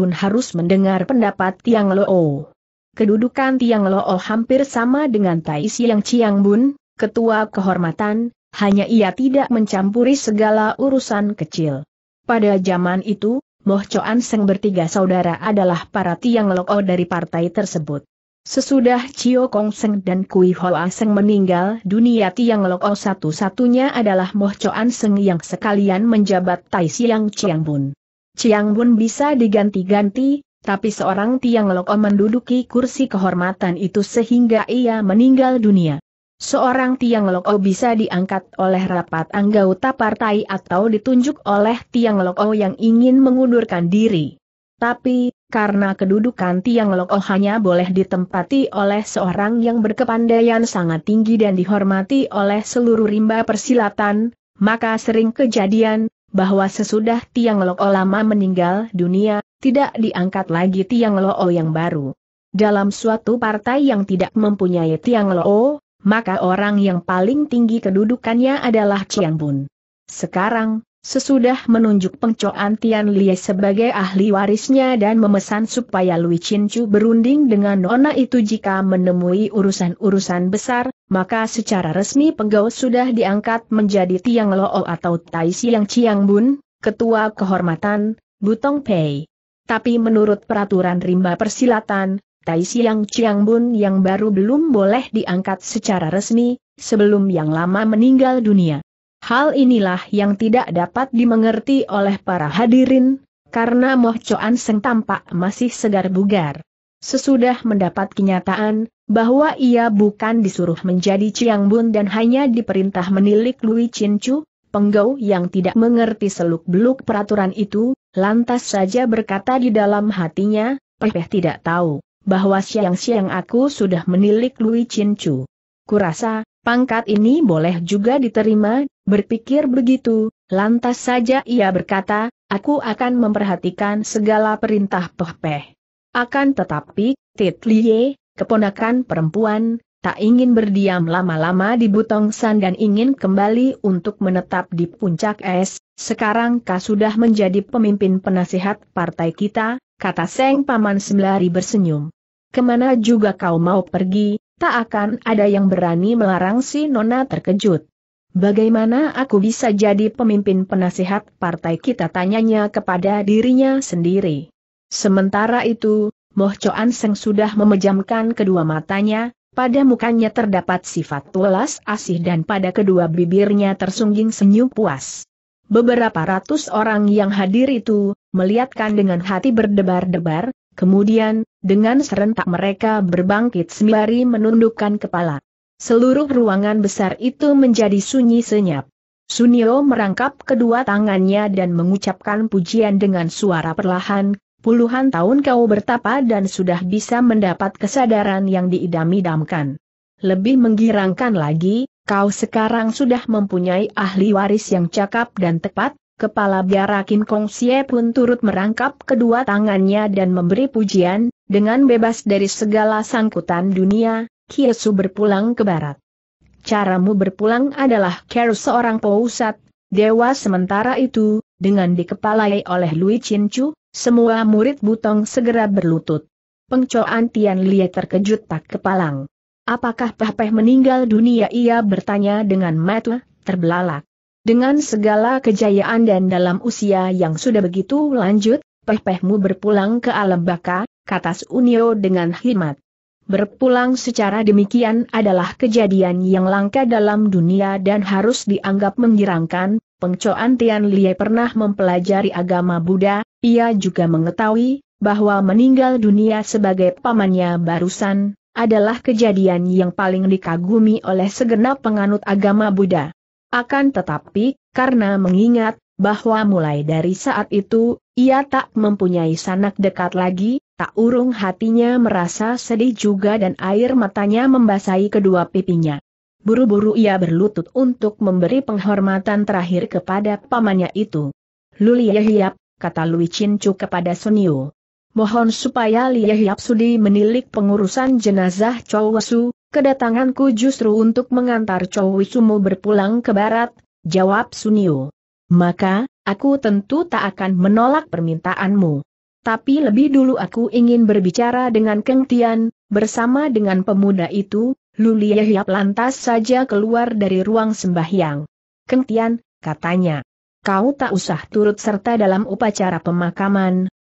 Bun harus mendengar pendapat Tiang Loo kedudukan Tiang Loo oh hampir sama dengan Tai Siang Chiang Bun, ketua kehormatan, hanya ia tidak mencampuri segala urusan kecil. Pada zaman itu, Moh Choan Seng bertiga saudara adalah para Tiang Loo oh dari partai tersebut. Sesudah Chio Kong Seng dan Kui Hoa Seng meninggal dunia Tiang Loko oh satu-satunya adalah Moh Choan Seng yang sekalian menjabat Tai Siang Chiang Bun. Chiang Bun bisa diganti-ganti, tapi seorang Tiang Loko menduduki kursi kehormatan itu sehingga ia meninggal dunia. Seorang Tiang Loko bisa diangkat oleh rapat anggota partai atau ditunjuk oleh Tiang Loko yang ingin mengundurkan diri. Tapi, karena kedudukan Tiang Loko hanya boleh ditempati oleh seorang yang berkepandaian sangat tinggi dan dihormati oleh seluruh rimba persilatan, maka sering kejadian, bahwa sesudah Tiang Loo lama meninggal dunia, tidak diangkat lagi Tiang Loo yang baru. Dalam suatu partai yang tidak mempunyai Tiang Loo, maka orang yang paling tinggi kedudukannya adalah Cian Bun. Sekarang, Sesudah menunjuk pengcoan Tian Lie sebagai ahli warisnya dan memesan supaya Lui Chin Chu berunding dengan nona itu jika menemui urusan-urusan besar, maka secara resmi penggau sudah diangkat menjadi Tiang Loo atau Tai Siang Chiang Bun, Ketua Kehormatan, Butong Pei. Tapi menurut peraturan rimba persilatan, Tai Siang Chiang Bun yang baru belum boleh diangkat secara resmi, sebelum yang lama meninggal dunia. Hal inilah yang tidak dapat dimengerti oleh para hadirin, karena Moh Choan Seng tampak masih segar bugar. Sesudah mendapat kenyataan, bahwa ia bukan disuruh menjadi Chiang Bun dan hanya diperintah menilik Lui Chin Chu, penggau yang tidak mengerti seluk-beluk peraturan itu, lantas saja berkata di dalam hatinya, Pepeh tidak tahu, bahwa siang-siang aku sudah menilik Lui Chin Chu. Kurasa, pangkat ini boleh juga diterima Berpikir begitu, lantas saja ia berkata, aku akan memperhatikan segala perintah pehpeh. Akan tetapi, Tit Liye, keponakan perempuan, tak ingin berdiam lama-lama di Butongsan dan ingin kembali untuk menetap di puncak es, sekarang kau sudah menjadi pemimpin penasihat partai kita, kata Seng Paman Sembelari bersenyum. Kemana juga kau mau pergi, tak akan ada yang berani melarang si Nona terkejut. Bagaimana aku bisa jadi pemimpin penasihat partai kita tanyanya kepada dirinya sendiri. Sementara itu, Moh Choan Seng sudah memejamkan kedua matanya, pada mukanya terdapat sifat welas asih dan pada kedua bibirnya tersungging senyum puas. Beberapa ratus orang yang hadir itu, melihatkan dengan hati berdebar-debar, kemudian, dengan serentak mereka berbangkit sembari menundukkan kepala seluruh ruangan besar itu menjadi sunyi senyap. Sunio merangkap kedua tangannya dan mengucapkan pujian dengan suara perlahan, puluhan tahun kau bertapa dan sudah bisa mendapat kesadaran yang diidam-idamkan. Lebih menggirangkan lagi, kau sekarang sudah mempunyai ahli waris yang cakap dan tepat, kepala biara Kim Kong Sye pun turut merangkap kedua tangannya dan memberi pujian, dengan bebas dari segala sangkutan dunia, Kiesu berpulang ke barat. Caramu berpulang adalah care seorang peusat, dewa sementara itu, dengan dikepalai oleh Lui Chin Chu, semua murid Butong segera berlutut. Pengcoan Tian Lie terkejut tak kepalang. Apakah Peh meninggal dunia? Ia bertanya dengan mata terbelalak. Dengan segala kejayaan dan dalam usia yang sudah begitu lanjut, Peh-pehmu berpulang ke alam baka, kata Unio dengan hikmat. Berpulang secara demikian adalah kejadian yang langka dalam dunia dan harus dianggap menggirangkan. Pengcoan Tian Lie pernah mempelajari agama Buddha, ia juga mengetahui bahwa meninggal dunia sebagai pamannya barusan adalah kejadian yang paling dikagumi oleh segenap penganut agama Buddha. Akan tetapi, karena mengingat bahwa mulai dari saat itu ia tak mempunyai sanak dekat lagi, Tak urung hatinya merasa sedih juga dan air matanya membasahi kedua pipinya. Buru-buru ia berlutut untuk memberi penghormatan terakhir kepada pamannya itu. Luliyahiyap, kata Lui Cincu kepada Sunio. Mohon supaya Lia Hiap Sudi menilik pengurusan jenazah Chow kedatanganku justru untuk mengantar Chow Wisumu berpulang ke barat, jawab Sunio. Maka, aku tentu tak akan menolak permintaanmu tapi lebih dulu aku ingin berbicara dengan Keng Tian, bersama dengan pemuda itu, Luli Hiap lantas saja keluar dari ruang sembahyang. Keng Tian, katanya, kau tak usah turut serta dalam upacara pemakaman,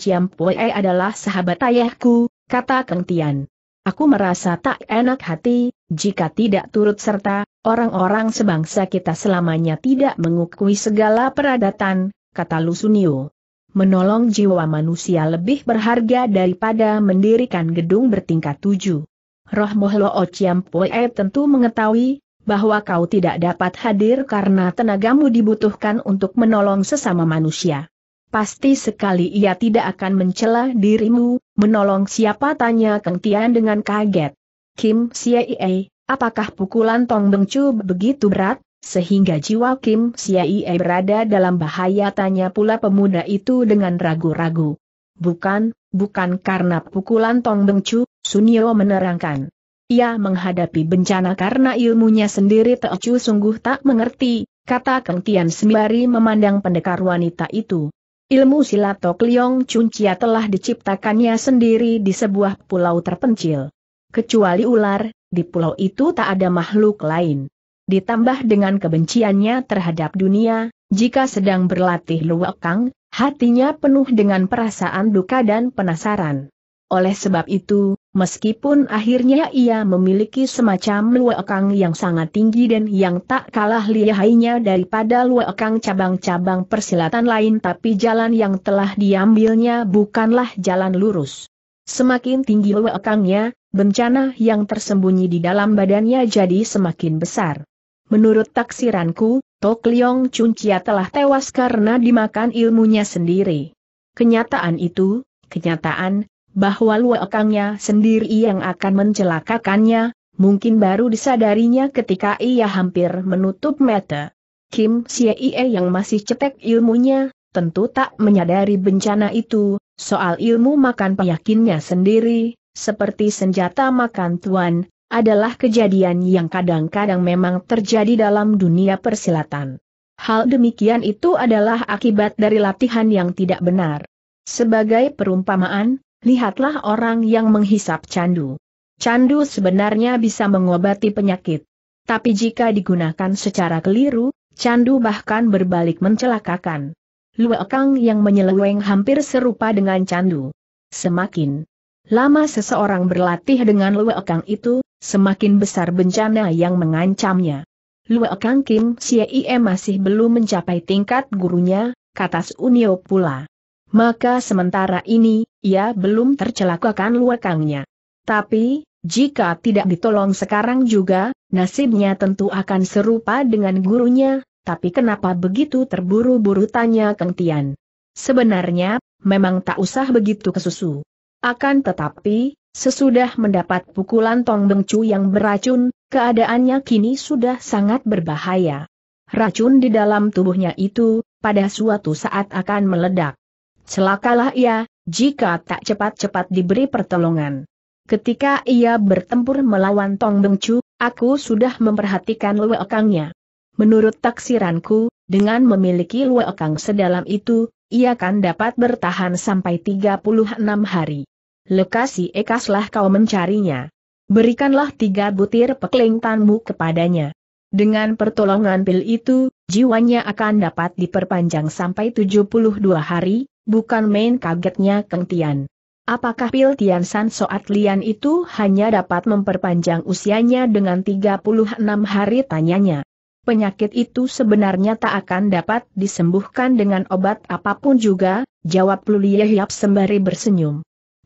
Chiam Pue adalah sahabat ayahku, kata Keng Tian. Aku merasa tak enak hati, jika tidak turut serta, orang-orang sebangsa kita selamanya tidak mengukui segala peradatan, kata Lusunio menolong jiwa manusia lebih berharga daripada mendirikan gedung bertingkat tujuh. Roh Mohlo ayat tentu mengetahui, bahwa kau tidak dapat hadir karena tenagamu dibutuhkan untuk menolong sesama manusia. Pasti sekali ia tidak akan mencela dirimu, menolong siapa tanya Kang Tian dengan kaget. Kim Siei, apakah pukulan Tong Bengcu begitu berat? Sehingga jiwa Kim Siaie berada dalam bahaya tanya pula pemuda itu dengan ragu-ragu. Bukan, bukan karena pukulan Tong Bengcu, Sunio menerangkan. Ia menghadapi bencana karena ilmunya sendiri Teocu sungguh tak mengerti, kata Keng Tian sembari memandang pendekar wanita itu. Ilmu silat Tok Liong Chia telah diciptakannya sendiri di sebuah pulau terpencil. Kecuali ular, di pulau itu tak ada makhluk lain ditambah dengan kebenciannya terhadap dunia, jika sedang berlatih luwakang, hatinya penuh dengan perasaan duka dan penasaran. Oleh sebab itu, meskipun akhirnya ia memiliki semacam luwakang yang sangat tinggi dan yang tak kalah lihainya daripada luwakang cabang-cabang persilatan lain tapi jalan yang telah diambilnya bukanlah jalan lurus. Semakin tinggi luwakangnya, bencana yang tersembunyi di dalam badannya jadi semakin besar. Menurut taksiranku, Tok Liong Chuncia telah tewas karena dimakan ilmunya sendiri. Kenyataan itu, kenyataan, bahwa luakangnya sendiri yang akan mencelakakannya, mungkin baru disadarinya ketika ia hampir menutup mata. Kim Siei yang masih cetek ilmunya, tentu tak menyadari bencana itu, soal ilmu makan peyakinnya sendiri, seperti senjata makan tuan, adalah kejadian yang kadang-kadang memang terjadi dalam dunia persilatan. Hal demikian itu adalah akibat dari latihan yang tidak benar. Sebagai perumpamaan, lihatlah orang yang menghisap candu. Candu sebenarnya bisa mengobati penyakit. Tapi jika digunakan secara keliru, candu bahkan berbalik mencelakakan. Luekang yang menyeleweng hampir serupa dengan candu. Semakin lama seseorang berlatih dengan luekang itu, semakin besar bencana yang mengancamnya. Lue Kang Kim Xie masih belum mencapai tingkat gurunya, kata Unio pula. Maka sementara ini, ia belum tercelakakan luakangnya. Tapi, jika tidak ditolong sekarang juga, nasibnya tentu akan serupa dengan gurunya, tapi kenapa begitu terburu-buru tanya Kang Tian. Sebenarnya, memang tak usah begitu kesusu. Akan tetapi, Sesudah mendapat pukulan Tong Bengcu yang beracun, keadaannya kini sudah sangat berbahaya. Racun di dalam tubuhnya itu, pada suatu saat akan meledak. Celakalah ia, jika tak cepat-cepat diberi pertolongan. Ketika ia bertempur melawan Tong Bengcu, aku sudah memperhatikan luekangnya. Menurut taksiranku, dengan memiliki luekang sedalam itu, ia akan dapat bertahan sampai 36 hari. Lekasi ekaslah kau mencarinya. Berikanlah tiga butir pekling tanmu kepadanya. Dengan pertolongan pil itu, jiwanya akan dapat diperpanjang sampai 72 hari, bukan main kagetnya Keng Tian. Apakah pil Tian San Soat Lian itu hanya dapat memperpanjang usianya dengan 36 hari tanyanya? Penyakit itu sebenarnya tak akan dapat disembuhkan dengan obat apapun juga, jawab Lulie Yap sembari bersenyum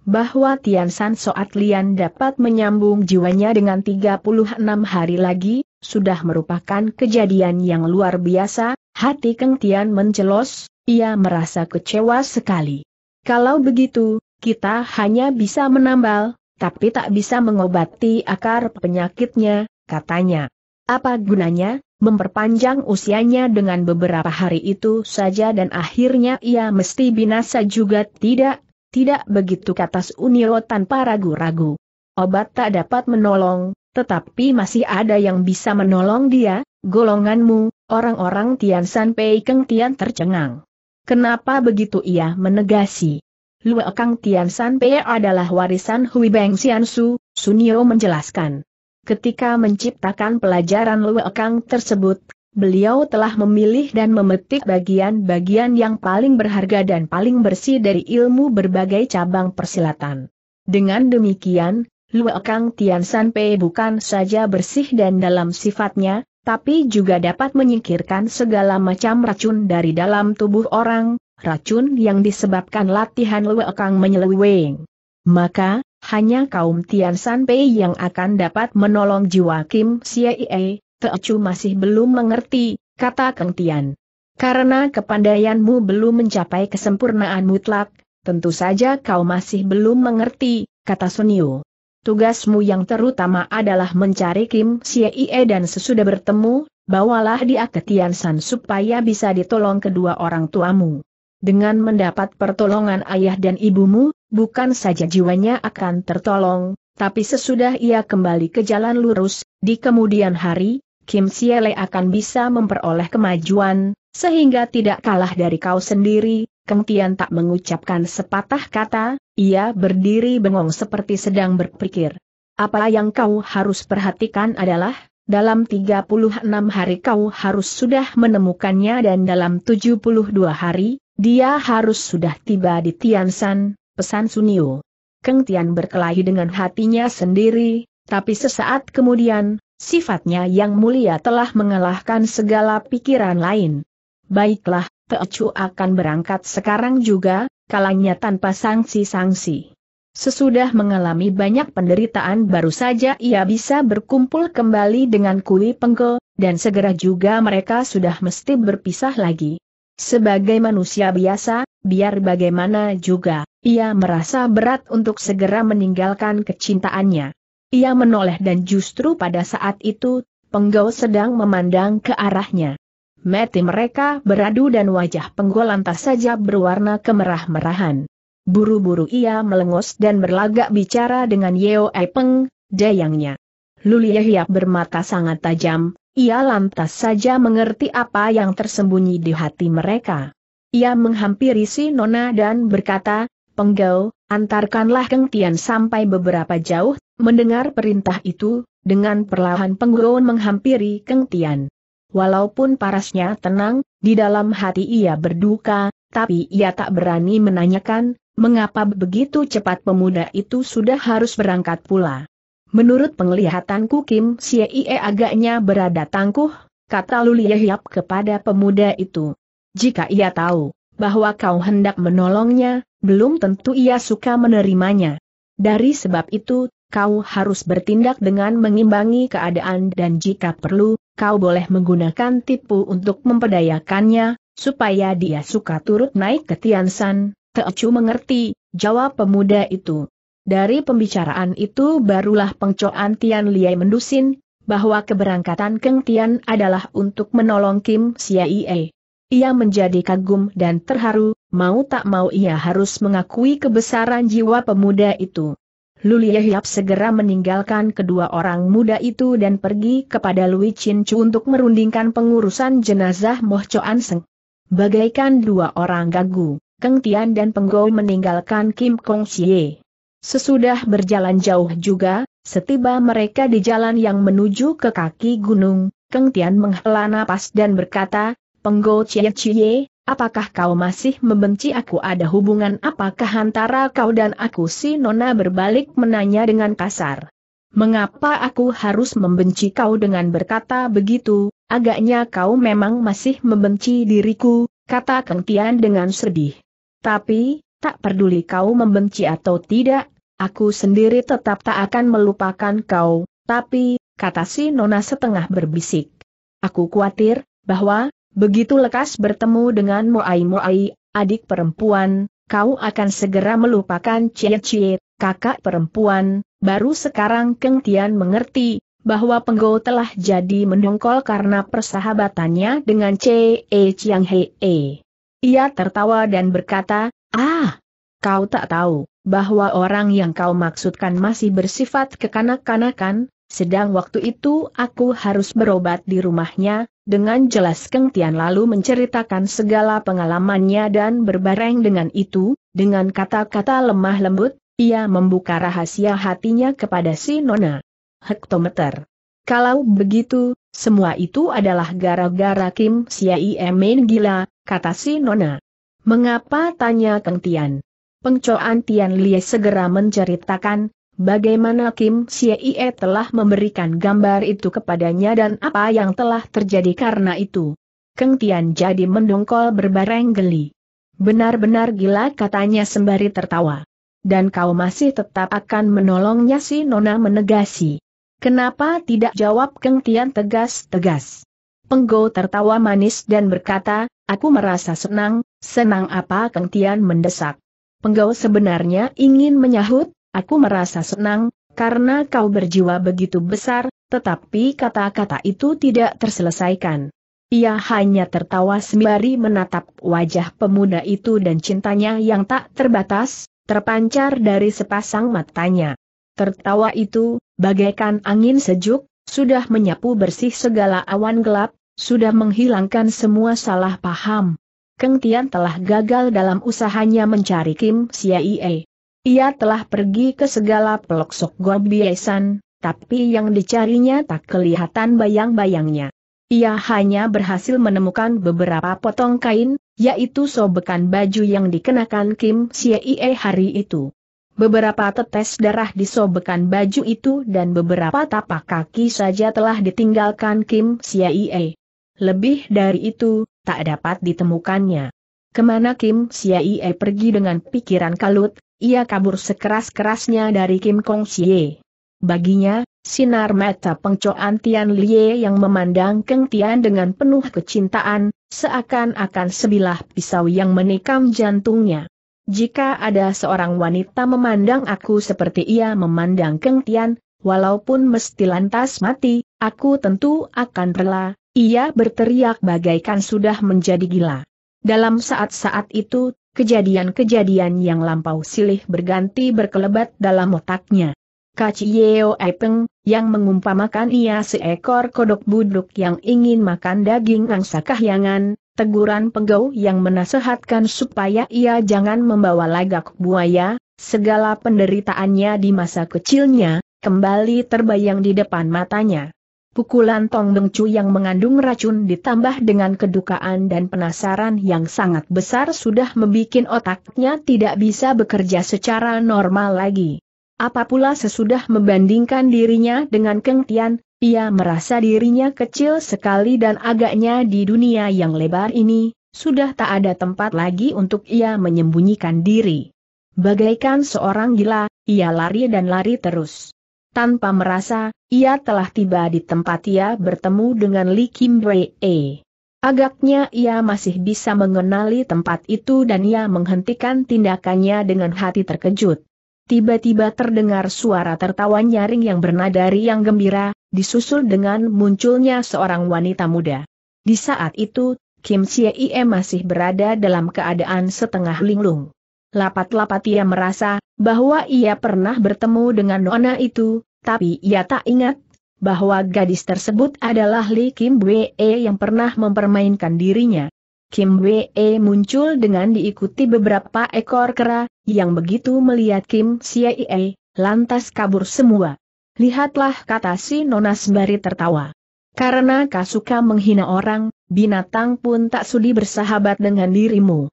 bahwa Tian San Soat Lian dapat menyambung jiwanya dengan 36 hari lagi, sudah merupakan kejadian yang luar biasa, hati Keng Tian mencelos, ia merasa kecewa sekali. Kalau begitu, kita hanya bisa menambal, tapi tak bisa mengobati akar penyakitnya, katanya. Apa gunanya, memperpanjang usianya dengan beberapa hari itu saja dan akhirnya ia mesti binasa juga tidak, tidak begitu kata Uniro tanpa ragu-ragu. Obat tak dapat menolong, tetapi masih ada yang bisa menolong dia, golonganmu, orang-orang Tian San Pei Keng Tian tercengang. Kenapa begitu ia menegasi? Lue Kang Tian San Pei adalah warisan Hui Beng Xian Su, Sunio menjelaskan. Ketika menciptakan pelajaran Lue Kang tersebut, beliau telah memilih dan memetik bagian-bagian yang paling berharga dan paling bersih dari ilmu berbagai cabang persilatan. Dengan demikian, Luekang Tian San Pei bukan saja bersih dan dalam sifatnya, tapi juga dapat menyingkirkan segala macam racun dari dalam tubuh orang, racun yang disebabkan latihan Luekang menyeleweng. Maka, hanya kaum Tian San Pei yang akan dapat menolong jiwa Kim Siai. Teocu masih belum mengerti, kata Kang Tian. Karena kepandaianmu belum mencapai kesempurnaan mutlak, tentu saja kau masih belum mengerti, kata Sunio. Tugasmu yang terutama adalah mencari Kim Siee dan sesudah bertemu, bawalah dia ke Tian San supaya bisa ditolong kedua orang tuamu. Dengan mendapat pertolongan ayah dan ibumu, bukan saja jiwanya akan tertolong, tapi sesudah ia kembali ke jalan lurus, di kemudian hari, Kim Siele akan bisa memperoleh kemajuan, sehingga tidak kalah dari kau sendiri, Keng Tian tak mengucapkan sepatah kata, ia berdiri bengong seperti sedang berpikir. Apa yang kau harus perhatikan adalah, dalam 36 hari kau harus sudah menemukannya dan dalam 72 hari, dia harus sudah tiba di Tiansan, pesan Sunio. Keng Tian berkelahi dengan hatinya sendiri, tapi sesaat kemudian, Sifatnya yang mulia telah mengalahkan segala pikiran lain. Baiklah, Teocu akan berangkat sekarang juga, kalanya tanpa sanksi-sanksi. Sesudah mengalami banyak penderitaan baru saja ia bisa berkumpul kembali dengan Kui Pengko, dan segera juga mereka sudah mesti berpisah lagi. Sebagai manusia biasa, biar bagaimana juga, ia merasa berat untuk segera meninggalkan kecintaannya. Ia menoleh dan justru pada saat itu, penggau sedang memandang ke arahnya. Mati mereka beradu dan wajah penggol lantas saja berwarna kemerah-merahan. Buru-buru ia melengos dan berlagak bicara dengan Yeo Epeng, dayangnya. Lulia Hiap bermata sangat tajam, ia lantas saja mengerti apa yang tersembunyi di hati mereka. Ia menghampiri si Nona dan berkata, Penggau, antarkanlah Keng Tian sampai beberapa jauh Mendengar perintah itu, dengan perlahan penggurun menghampiri Keng Tian. Walaupun parasnya tenang, di dalam hati ia berduka, tapi ia tak berani menanyakan, mengapa begitu cepat pemuda itu sudah harus berangkat pula. Menurut penglihatanku Kim Siei agaknya berada tangguh, kata Lulia Hiap kepada pemuda itu. Jika ia tahu bahwa kau hendak menolongnya, belum tentu ia suka menerimanya. Dari sebab itu, kau harus bertindak dengan mengimbangi keadaan dan jika perlu, kau boleh menggunakan tipu untuk memperdayakannya, supaya dia suka turut naik ke Tiansan, Teocu mengerti, jawab pemuda itu. Dari pembicaraan itu barulah pengcoan Tian Liai mendusin, bahwa keberangkatan Keng Tian adalah untuk menolong Kim Siaie. Ia menjadi kagum dan terharu, mau tak mau ia harus mengakui kebesaran jiwa pemuda itu. Luli Yehyap segera meninggalkan kedua orang muda itu dan pergi kepada Lui Chin Chu untuk merundingkan pengurusan jenazah Moh Choan Seng. Bagaikan dua orang gagu, Keng Tian dan Penggo meninggalkan Kim Kong Xie. Sesudah berjalan jauh juga, setiba mereka di jalan yang menuju ke kaki gunung, Keng Tian menghela napas dan berkata, Penggo Cie Cie, Apakah kau masih membenci aku ada hubungan apakah antara kau dan aku si Nona berbalik menanya dengan kasar. Mengapa aku harus membenci kau dengan berkata begitu, agaknya kau memang masih membenci diriku, kata Kang dengan sedih. Tapi, tak peduli kau membenci atau tidak, aku sendiri tetap tak akan melupakan kau, tapi, kata si Nona setengah berbisik. Aku khawatir, bahwa, Begitu lekas bertemu dengan Moai Moai, adik perempuan, kau akan segera melupakan Cie Cie, kakak perempuan, baru sekarang Keng Tian mengerti, bahwa Penggo telah jadi mendongkol karena persahabatannya dengan Cie Chiang Hee. Ia tertawa dan berkata, ah, kau tak tahu, bahwa orang yang kau maksudkan masih bersifat kekanak-kanakan, sedang waktu itu aku harus berobat di rumahnya, dengan jelas Keng Tian lalu menceritakan segala pengalamannya dan berbareng dengan itu, dengan kata-kata lemah lembut, ia membuka rahasia hatinya kepada si Nona. Hektometer. Kalau begitu, semua itu adalah gara-gara Kim Siai Emin gila, kata si Nona. Mengapa tanya Keng Tian? Pengcoan Tian Lie segera menceritakan, Bagaimana Kim Siee telah memberikan gambar itu kepadanya dan apa yang telah terjadi karena itu. Keng Tian jadi mendongkol berbareng geli. Benar-benar gila katanya sembari tertawa. Dan kau masih tetap akan menolongnya si Nona menegasi. Kenapa tidak jawab Keng Tian tegas-tegas? Penggo tertawa manis dan berkata, aku merasa senang, senang apa Keng Tian mendesak. Penggo sebenarnya ingin menyahut, Aku merasa senang, karena kau berjiwa begitu besar, tetapi kata-kata itu tidak terselesaikan. Ia hanya tertawa sembari menatap wajah pemuda itu dan cintanya yang tak terbatas, terpancar dari sepasang matanya. Tertawa itu, bagaikan angin sejuk, sudah menyapu bersih segala awan gelap, sudah menghilangkan semua salah paham. Keng Tian telah gagal dalam usahanya mencari Kim Siai. Ia telah pergi ke segala peloksok Gobiesan, tapi yang dicarinya tak kelihatan bayang-bayangnya. Ia hanya berhasil menemukan beberapa potong kain, yaitu sobekan baju yang dikenakan Kim Siei hari itu. Beberapa tetes darah di sobekan baju itu dan beberapa tapak kaki saja telah ditinggalkan Kim Siaie. Lebih dari itu, tak dapat ditemukannya. Kemana Kim Siaie pergi dengan pikiran kalut, ia kabur sekeras-kerasnya dari Kim Kong Sye. Baginya, sinar mata pengcoan Tian Lie yang memandang Keng Tian dengan penuh kecintaan, seakan-akan sebilah pisau yang menikam jantungnya. Jika ada seorang wanita memandang aku seperti ia memandang Keng Tian, walaupun mesti lantas mati, aku tentu akan rela, ia berteriak bagaikan sudah menjadi gila. Dalam saat-saat itu, Kejadian-kejadian yang lampau silih berganti berkelebat dalam otaknya. Kaci Yeo Epeng, yang mengumpamakan ia seekor kodok buduk yang ingin makan daging angsa kahyangan, teguran penggau yang menasehatkan supaya ia jangan membawa lagak buaya, segala penderitaannya di masa kecilnya, kembali terbayang di depan matanya. Pukulan Tong Beng yang mengandung racun ditambah dengan kedukaan dan penasaran yang sangat besar sudah membuat otaknya tidak bisa bekerja secara normal lagi. Apapula sesudah membandingkan dirinya dengan Keng Tian, ia merasa dirinya kecil sekali dan agaknya di dunia yang lebar ini, sudah tak ada tempat lagi untuk ia menyembunyikan diri. Bagaikan seorang gila, ia lari dan lari terus. Tanpa merasa, ia telah tiba di tempat ia bertemu dengan Li Kim Rae. Agaknya ia masih bisa mengenali tempat itu dan ia menghentikan tindakannya dengan hati terkejut. Tiba-tiba terdengar suara tertawa nyaring yang bernada riang gembira, disusul dengan munculnya seorang wanita muda. Di saat itu, Kim Siei masih berada dalam keadaan setengah linglung. Lapat-lapat ia merasa, bahwa ia pernah bertemu dengan nona itu, tapi ia tak ingat bahwa gadis tersebut adalah Lee Kim Wee yang pernah mempermainkan dirinya. Kim Wee muncul dengan diikuti beberapa ekor kera, yang begitu melihat Kim Siee, lantas kabur semua. Lihatlah kata si Nona sembari tertawa. Karena kau suka menghina orang, binatang pun tak sudi bersahabat dengan dirimu.